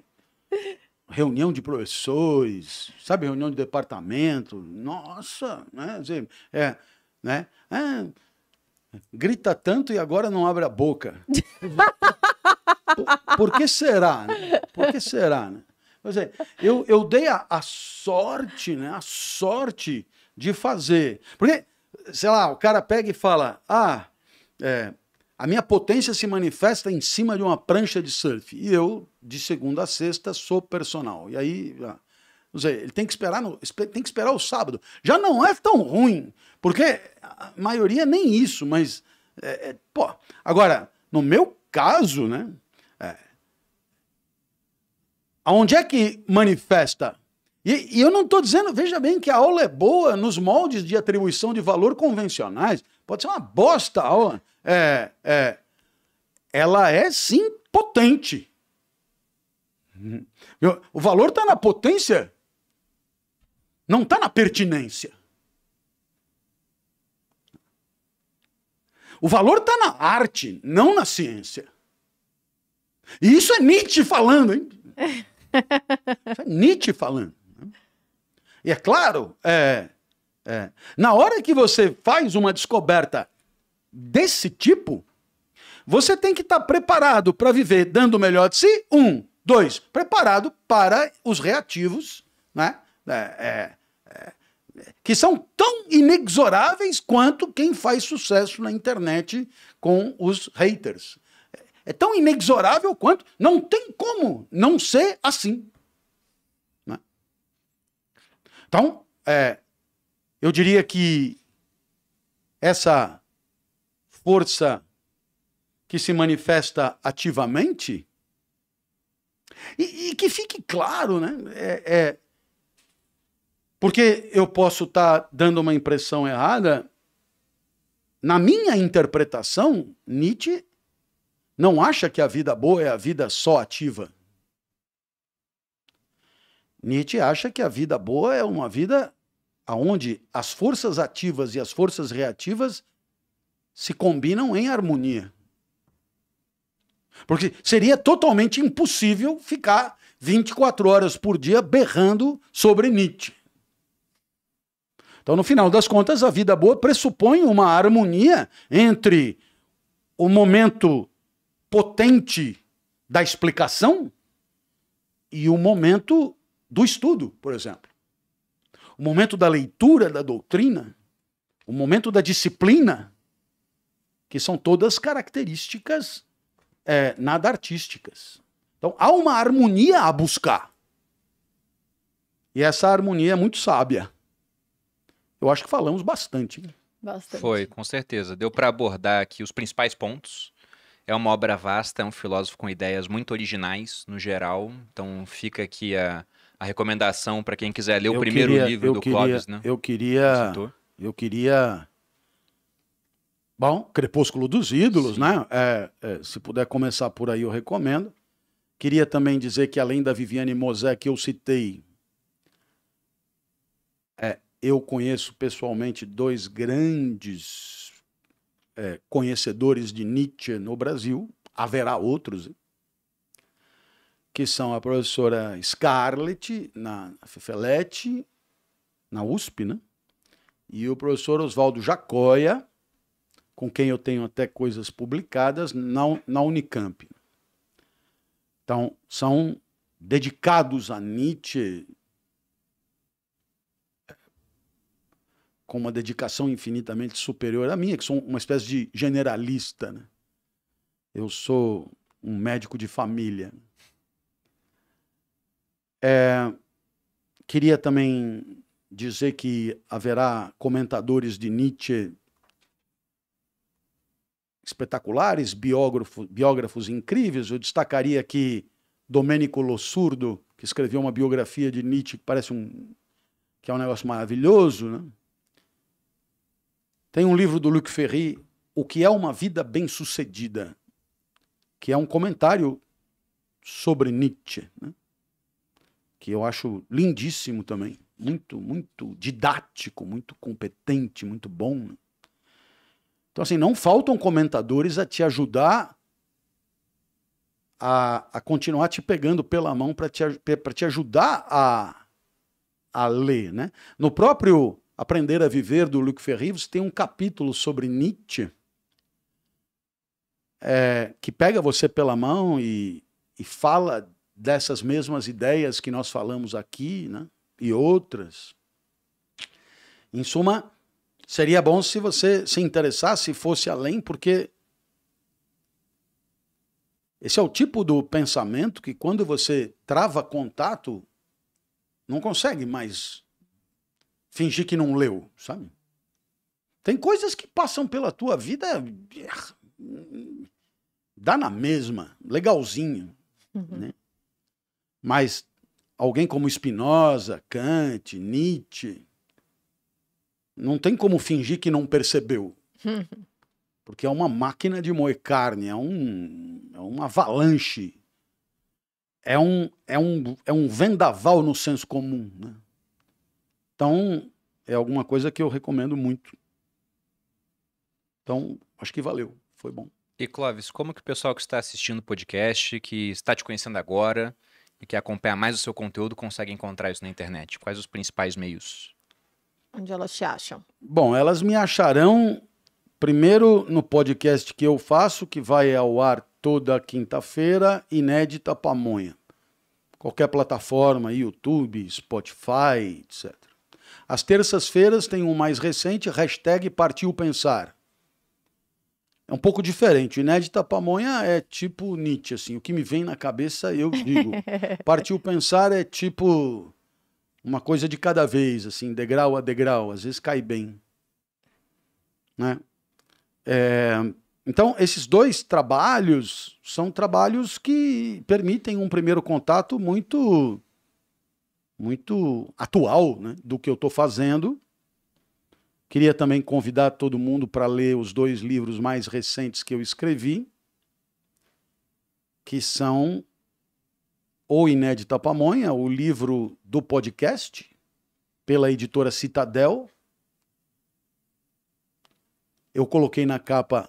Reunião de professores, sabe? Reunião de departamento. Nossa, né? É, né? É, grita tanto e agora não abre a boca. Por, por que será? Né? Por que será? Né? Dizer, eu, eu dei a, a sorte, né? A sorte de fazer. Porque sei lá, o cara pega e fala: ah, é, a minha potência se manifesta em cima de uma prancha de surf. E eu, de segunda a sexta, sou personal. E aí, ah, não sei, ele tem que esperar, no, tem que esperar o sábado. Já não é tão ruim, porque a maioria nem isso, mas. É, é, pô, agora, no meu caso, né? É, aonde é que manifesta e, e eu não estou dizendo, veja bem, que a aula é boa nos moldes de atribuição de valor convencionais. Pode ser uma bosta a aula. É, é, ela é sim potente. O valor está na potência, não está na pertinência. O valor está na arte, não na ciência. E isso é Nietzsche falando, hein? Isso é Nietzsche falando. E é claro, é, é, na hora que você faz uma descoberta desse tipo, você tem que estar tá preparado para viver dando o melhor de si, um. Dois, preparado para os reativos, né? É, é, é, que são tão inexoráveis quanto quem faz sucesso na internet com os haters. É tão inexorável quanto não tem como não ser assim. Então, é, eu diria que essa força que se manifesta ativamente e, e que fique claro, né? É, é, porque eu posso estar tá dando uma impressão errada. Na minha interpretação, Nietzsche não acha que a vida boa é a vida só ativa. Nietzsche acha que a vida boa é uma vida onde as forças ativas e as forças reativas se combinam em harmonia. Porque seria totalmente impossível ficar 24 horas por dia berrando sobre Nietzsche. Então, no final das contas, a vida boa pressupõe uma harmonia entre o momento potente da explicação e o momento do estudo, por exemplo. O momento da leitura da doutrina, o momento da disciplina, que são todas características é, nada artísticas. Então há uma harmonia a buscar. E essa harmonia é muito sábia. Eu acho que falamos bastante. Hein? Bastante. Foi, com certeza. Deu para abordar aqui os principais pontos. É uma obra vasta, é um filósofo com ideias muito originais, no geral. Então fica aqui a, a recomendação para quem quiser ler o primeiro queria, livro do queria, Clóvis, né? Eu queria. Eu queria. Bom, Crepúsculo dos Ídolos, Sim. né? É, é, se puder começar por aí, eu recomendo. Queria também dizer que, além da Viviane Mosé, que eu citei, é, eu conheço pessoalmente dois grandes é, conhecedores de Nietzsche no Brasil. Haverá outros, que são a professora Scarlett, na Fifelete, na USP, né? E o professor Oswaldo Jacóia, com quem eu tenho até coisas publicadas, na, na Unicamp. Então, são dedicados a Nietzsche com uma dedicação infinitamente superior à minha, que sou uma espécie de generalista. Né? Eu sou um médico de família. É, queria também dizer que haverá comentadores de Nietzsche espetaculares, biógrafo, biógrafos incríveis. Eu destacaria aqui Domenico Lossurdo, que escreveu uma biografia de Nietzsche que parece um que é um negócio maravilhoso, né? Tem um livro do Luc Ferry, O que é uma vida bem-sucedida, que é um comentário sobre Nietzsche, né? que eu acho lindíssimo também, muito, muito didático, muito competente, muito bom. Né? Então, assim, não faltam comentadores a te ajudar a, a continuar te pegando pela mão para te, te ajudar a, a ler. Né? No próprio Aprender a Viver, do Luc Ferri, você tem um capítulo sobre Nietzsche é, que pega você pela mão e, e fala dessas mesmas ideias que nós falamos aqui, né? E outras. Em suma, seria bom se você se interessasse, fosse além, porque esse é o tipo do pensamento que quando você trava contato, não consegue mais fingir que não leu, sabe? Tem coisas que passam pela tua vida hum, dá na mesma, legalzinho, uhum. né? Mas alguém como Spinoza, Kant, Nietzsche, não tem como fingir que não percebeu. Porque é uma máquina de moer carne, é, um, é uma avalanche, é um, é, um, é um vendaval no senso comum. Né? Então, é alguma coisa que eu recomendo muito. Então, acho que valeu, foi bom. E Clóvis, como que o pessoal que está assistindo o podcast, que está te conhecendo agora, e quer acompanhar mais o seu conteúdo consegue encontrar isso na internet? Quais os principais meios? Onde elas te acham? Bom, elas me acharão primeiro no podcast que eu faço, que vai ao ar toda quinta-feira, inédita pamonha. Qualquer plataforma, YouTube, Spotify, etc. Às terças-feiras tem um mais recente, hashtag Partiu Pensar é um pouco diferente. O inédita pamonha é tipo Nietzsche, assim. O que me vem na cabeça, eu digo. Partiu pensar é tipo uma coisa de cada vez, assim, degrau a degrau. Às vezes cai bem. Né? É, então, esses dois trabalhos são trabalhos que permitem um primeiro contato muito muito atual né, do que eu estou fazendo Queria também convidar todo mundo para ler os dois livros mais recentes que eu escrevi, que são O Inédita Pamonha, o livro do podcast, pela editora Citadel. Eu coloquei na capa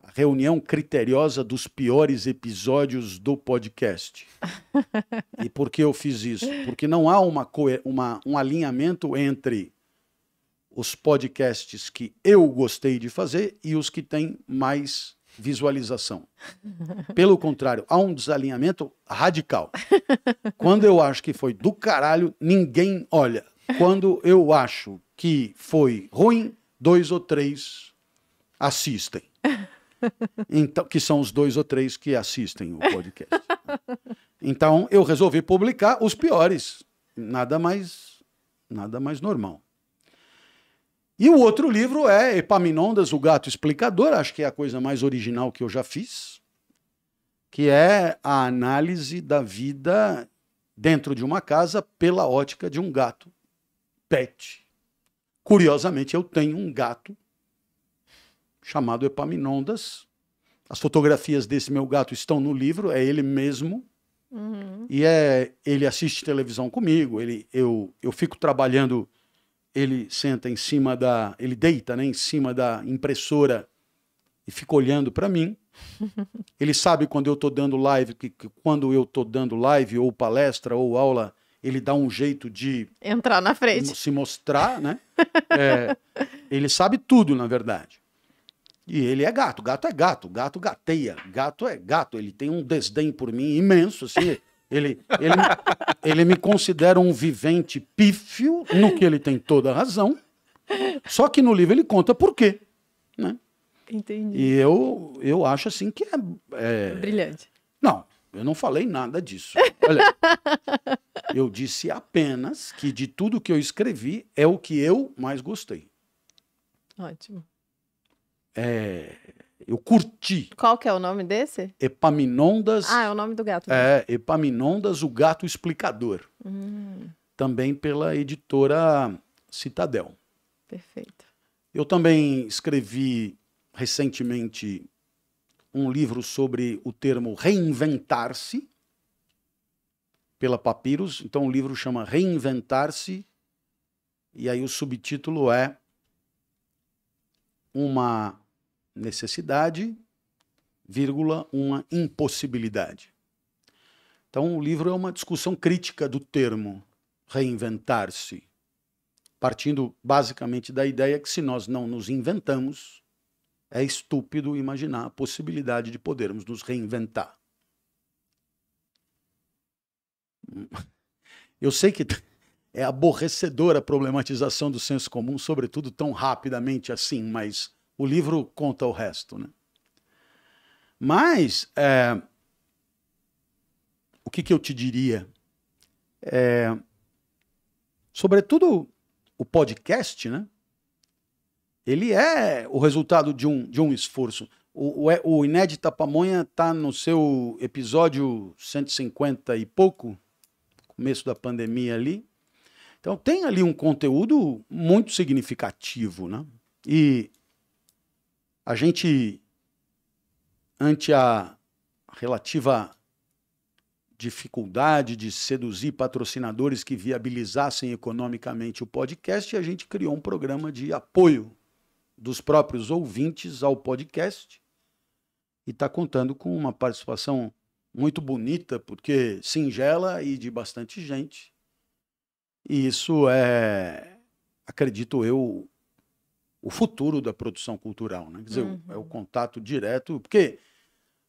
a reunião criteriosa dos piores episódios do podcast. e por que eu fiz isso? Porque não há uma, uma um alinhamento entre os podcasts que eu gostei de fazer e os que têm mais visualização. Pelo contrário, há um desalinhamento radical. Quando eu acho que foi do caralho, ninguém olha. Quando eu acho que foi ruim, dois ou três assistem. Então, que são os dois ou três que assistem o podcast. Então, eu resolvi publicar os piores. Nada mais, nada mais normal. E o outro livro é Epaminondas, o Gato Explicador, acho que é a coisa mais original que eu já fiz, que é a análise da vida dentro de uma casa pela ótica de um gato pet. Curiosamente, eu tenho um gato chamado Epaminondas. As fotografias desse meu gato estão no livro, é ele mesmo. Uhum. E é, ele assiste televisão comigo, ele, eu, eu fico trabalhando ele senta em cima da, ele deita, né, em cima da impressora e fica olhando para mim. Ele sabe quando eu estou dando live, que, que quando eu estou dando live ou palestra ou aula, ele dá um jeito de entrar na frente, se mostrar, né? É, ele sabe tudo, na verdade. E ele é gato, gato é gato, gato gateia, gato é gato. Ele tem um desdém por mim imenso, assim. Ele, ele, ele me considera um vivente pífio, no que ele tem toda a razão. Só que no livro ele conta por quê. Né? Entendi. E eu, eu acho assim que é, é. Brilhante. Não, eu não falei nada disso. Olha, eu disse apenas que de tudo que eu escrevi é o que eu mais gostei. Ótimo. É, eu curti. Qual que é o nome desse? Epaminondas. Ah, é o nome do gato. É, Epaminondas, o gato explicador. Hum. Também pela editora Citadel. Perfeito. Eu também escrevi recentemente um livro sobre o termo reinventar-se pela Papyrus. Então o livro chama Reinventar-se e aí o subtítulo é uma necessidade, vírgula, uma impossibilidade. Então, o livro é uma discussão crítica do termo reinventar-se, partindo basicamente da ideia que se nós não nos inventamos, é estúpido imaginar a possibilidade de podermos nos reinventar. Eu sei que é aborrecedora a problematização do senso comum, sobretudo tão rapidamente assim, mas o livro conta o resto, né? Mas é, o que, que eu te diria? É, sobretudo o podcast, né? Ele é o resultado de um, de um esforço. O, o, é, o Inédita Pamonha está no seu episódio 150 e pouco, começo da pandemia ali. Então tem ali um conteúdo muito significativo, né? E a gente, ante a relativa dificuldade de seduzir patrocinadores que viabilizassem economicamente o podcast, a gente criou um programa de apoio dos próprios ouvintes ao podcast e está contando com uma participação muito bonita, porque singela e de bastante gente. E isso é, acredito eu, o futuro da produção cultural, né? Quer dizer, uhum. é o uhum. contato direto, porque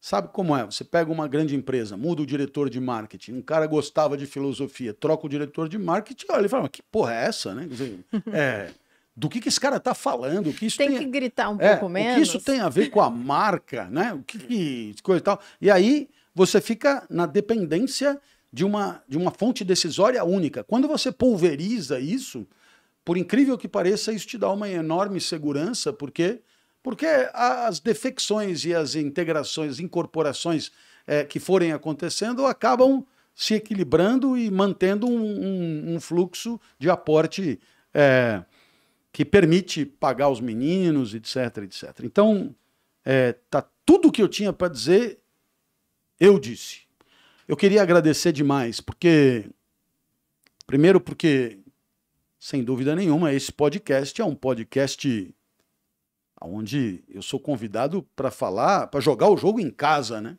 sabe como é? Você pega uma grande empresa, muda o diretor de marketing, um cara gostava de filosofia, troca o diretor de marketing, olha, ele fala, mas que porra é essa, né? Quer dizer, é, do que, que esse cara tá falando? O que isso tem, tem que gritar um é, pouco menos. O que isso tem a ver com a marca, né? O que, que coisa e tal. E aí você fica na dependência de uma, de uma fonte decisória única. Quando você pulveriza isso, por incrível que pareça, isso te dá uma enorme segurança, porque porque as defecções e as integrações, incorporações é, que forem acontecendo acabam se equilibrando e mantendo um, um, um fluxo de aporte é, que permite pagar os meninos, etc, etc. Então, é, tá tudo que eu tinha para dizer, eu disse. Eu queria agradecer demais, porque primeiro porque sem dúvida nenhuma, esse podcast é um podcast onde eu sou convidado para falar, para jogar o jogo em casa, né?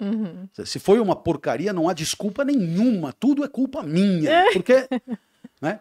Uhum. Se foi uma porcaria, não há desculpa nenhuma. Tudo é culpa minha. É. Porque né,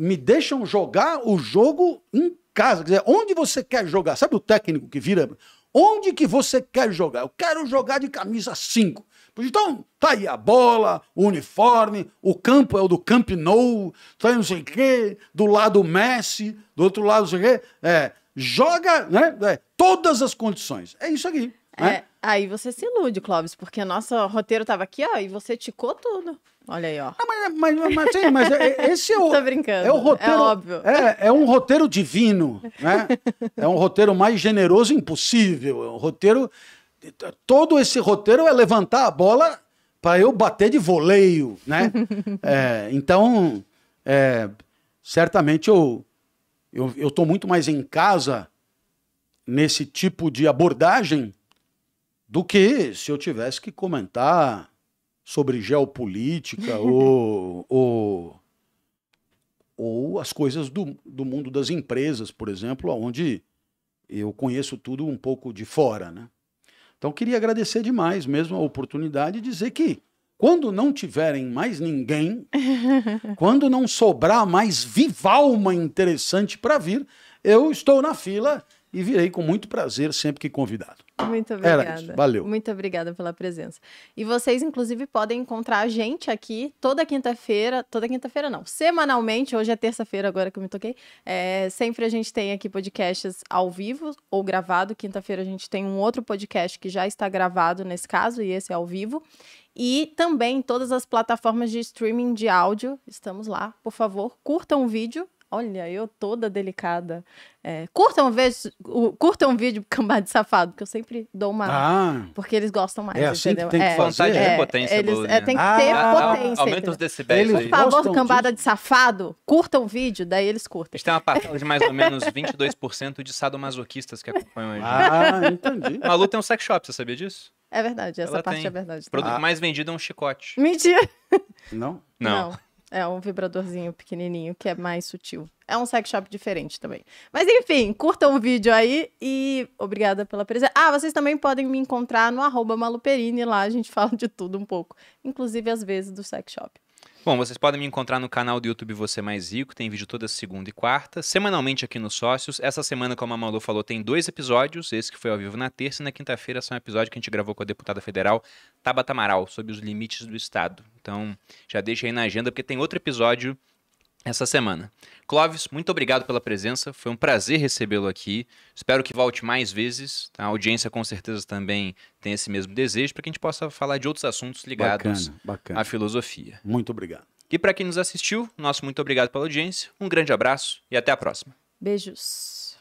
me deixam jogar o jogo em casa. Quer dizer, onde você quer jogar? Sabe o técnico que vira? Onde que você quer jogar? Eu quero jogar de camisa 5. Então, tá aí a bola, o uniforme, o campo é o do Camp Nou, tá aí não sei o quê, do lado Messi, do outro lado não sei o quê. É, joga né, é, todas as condições. É isso aqui. Né? É, aí você se ilude, Clóvis, porque nosso roteiro tava aqui, ó, e você ticou tudo. Olha aí, ó. Ah, mas, mas, mas, sim, mas é, é, esse é o. Tô brincando. É o roteiro. É óbvio. É, é um roteiro divino, né? É um roteiro mais generoso impossível. É um roteiro todo esse roteiro é levantar a bola para eu bater de voleio, né? é, então, é, certamente eu, eu eu tô muito mais em casa nesse tipo de abordagem do que se eu tivesse que comentar sobre geopolítica ou, ou, ou as coisas do, do mundo das empresas, por exemplo, onde eu conheço tudo um pouco de fora, né? Então, queria agradecer demais mesmo a oportunidade e dizer que quando não tiverem mais ninguém, quando não sobrar mais viva alma interessante para vir, eu estou na fila e virei com muito prazer sempre que convidado. Muito obrigada. valeu. Muito obrigada pela presença. E vocês, inclusive, podem encontrar a gente aqui toda quinta-feira. Toda quinta-feira, não. Semanalmente, hoje é terça-feira, agora que eu me toquei. É, sempre a gente tem aqui podcasts ao vivo ou gravado. Quinta-feira a gente tem um outro podcast que já está gravado nesse caso, e esse é ao vivo. E também todas as plataformas de streaming de áudio. Estamos lá. Por favor, curtam o vídeo Olha, eu toda delicada. É, curtam, vez, o, curtam um vídeo Cambá de Safado, que eu sempre dou uma. Ah, porque eles gostam mais. É assim entendeu? que tem que é, fazer. É, potência, eles, é, tem que ah, ter ah, potência. Aumenta os decibéis. Por favor, Cambada de... de Safado, curtam o vídeo, daí eles curtem. A gente tem uma parcela de mais ou menos 22% de sadomasoquistas que acompanham a gente. Ah, entendi. Malu tem um sex shop, você sabia disso? É verdade, essa Ela parte tem. é verdade. O produto ah. mais vendido é um chicote. Mentira! Não? Não. Não. É um vibradorzinho pequenininho que é mais sutil. É um sex shop diferente também. Mas enfim, curtam o vídeo aí e obrigada pela presença. Ah, vocês também podem me encontrar no arroba maluperini, lá a gente fala de tudo um pouco, inclusive às vezes do sex shop. Bom, vocês podem me encontrar no canal do YouTube Você Mais Rico, tem vídeo toda segunda e quarta, semanalmente aqui nos Sócios. Essa semana, como a Malu falou, tem dois episódios, esse que foi ao vivo na terça e na quinta-feira são um episódio que a gente gravou com a deputada federal Tabata Amaral, sobre os limites do Estado. Então, já deixa aí na agenda, porque tem outro episódio essa semana. Clóvis, muito obrigado pela presença. Foi um prazer recebê-lo aqui. Espero que volte mais vezes. Tá? A audiência com certeza também tem esse mesmo desejo para que a gente possa falar de outros assuntos ligados bacana, bacana. à filosofia. Muito obrigado. E para quem nos assistiu, nosso muito obrigado pela audiência. Um grande abraço e até a próxima. Beijos.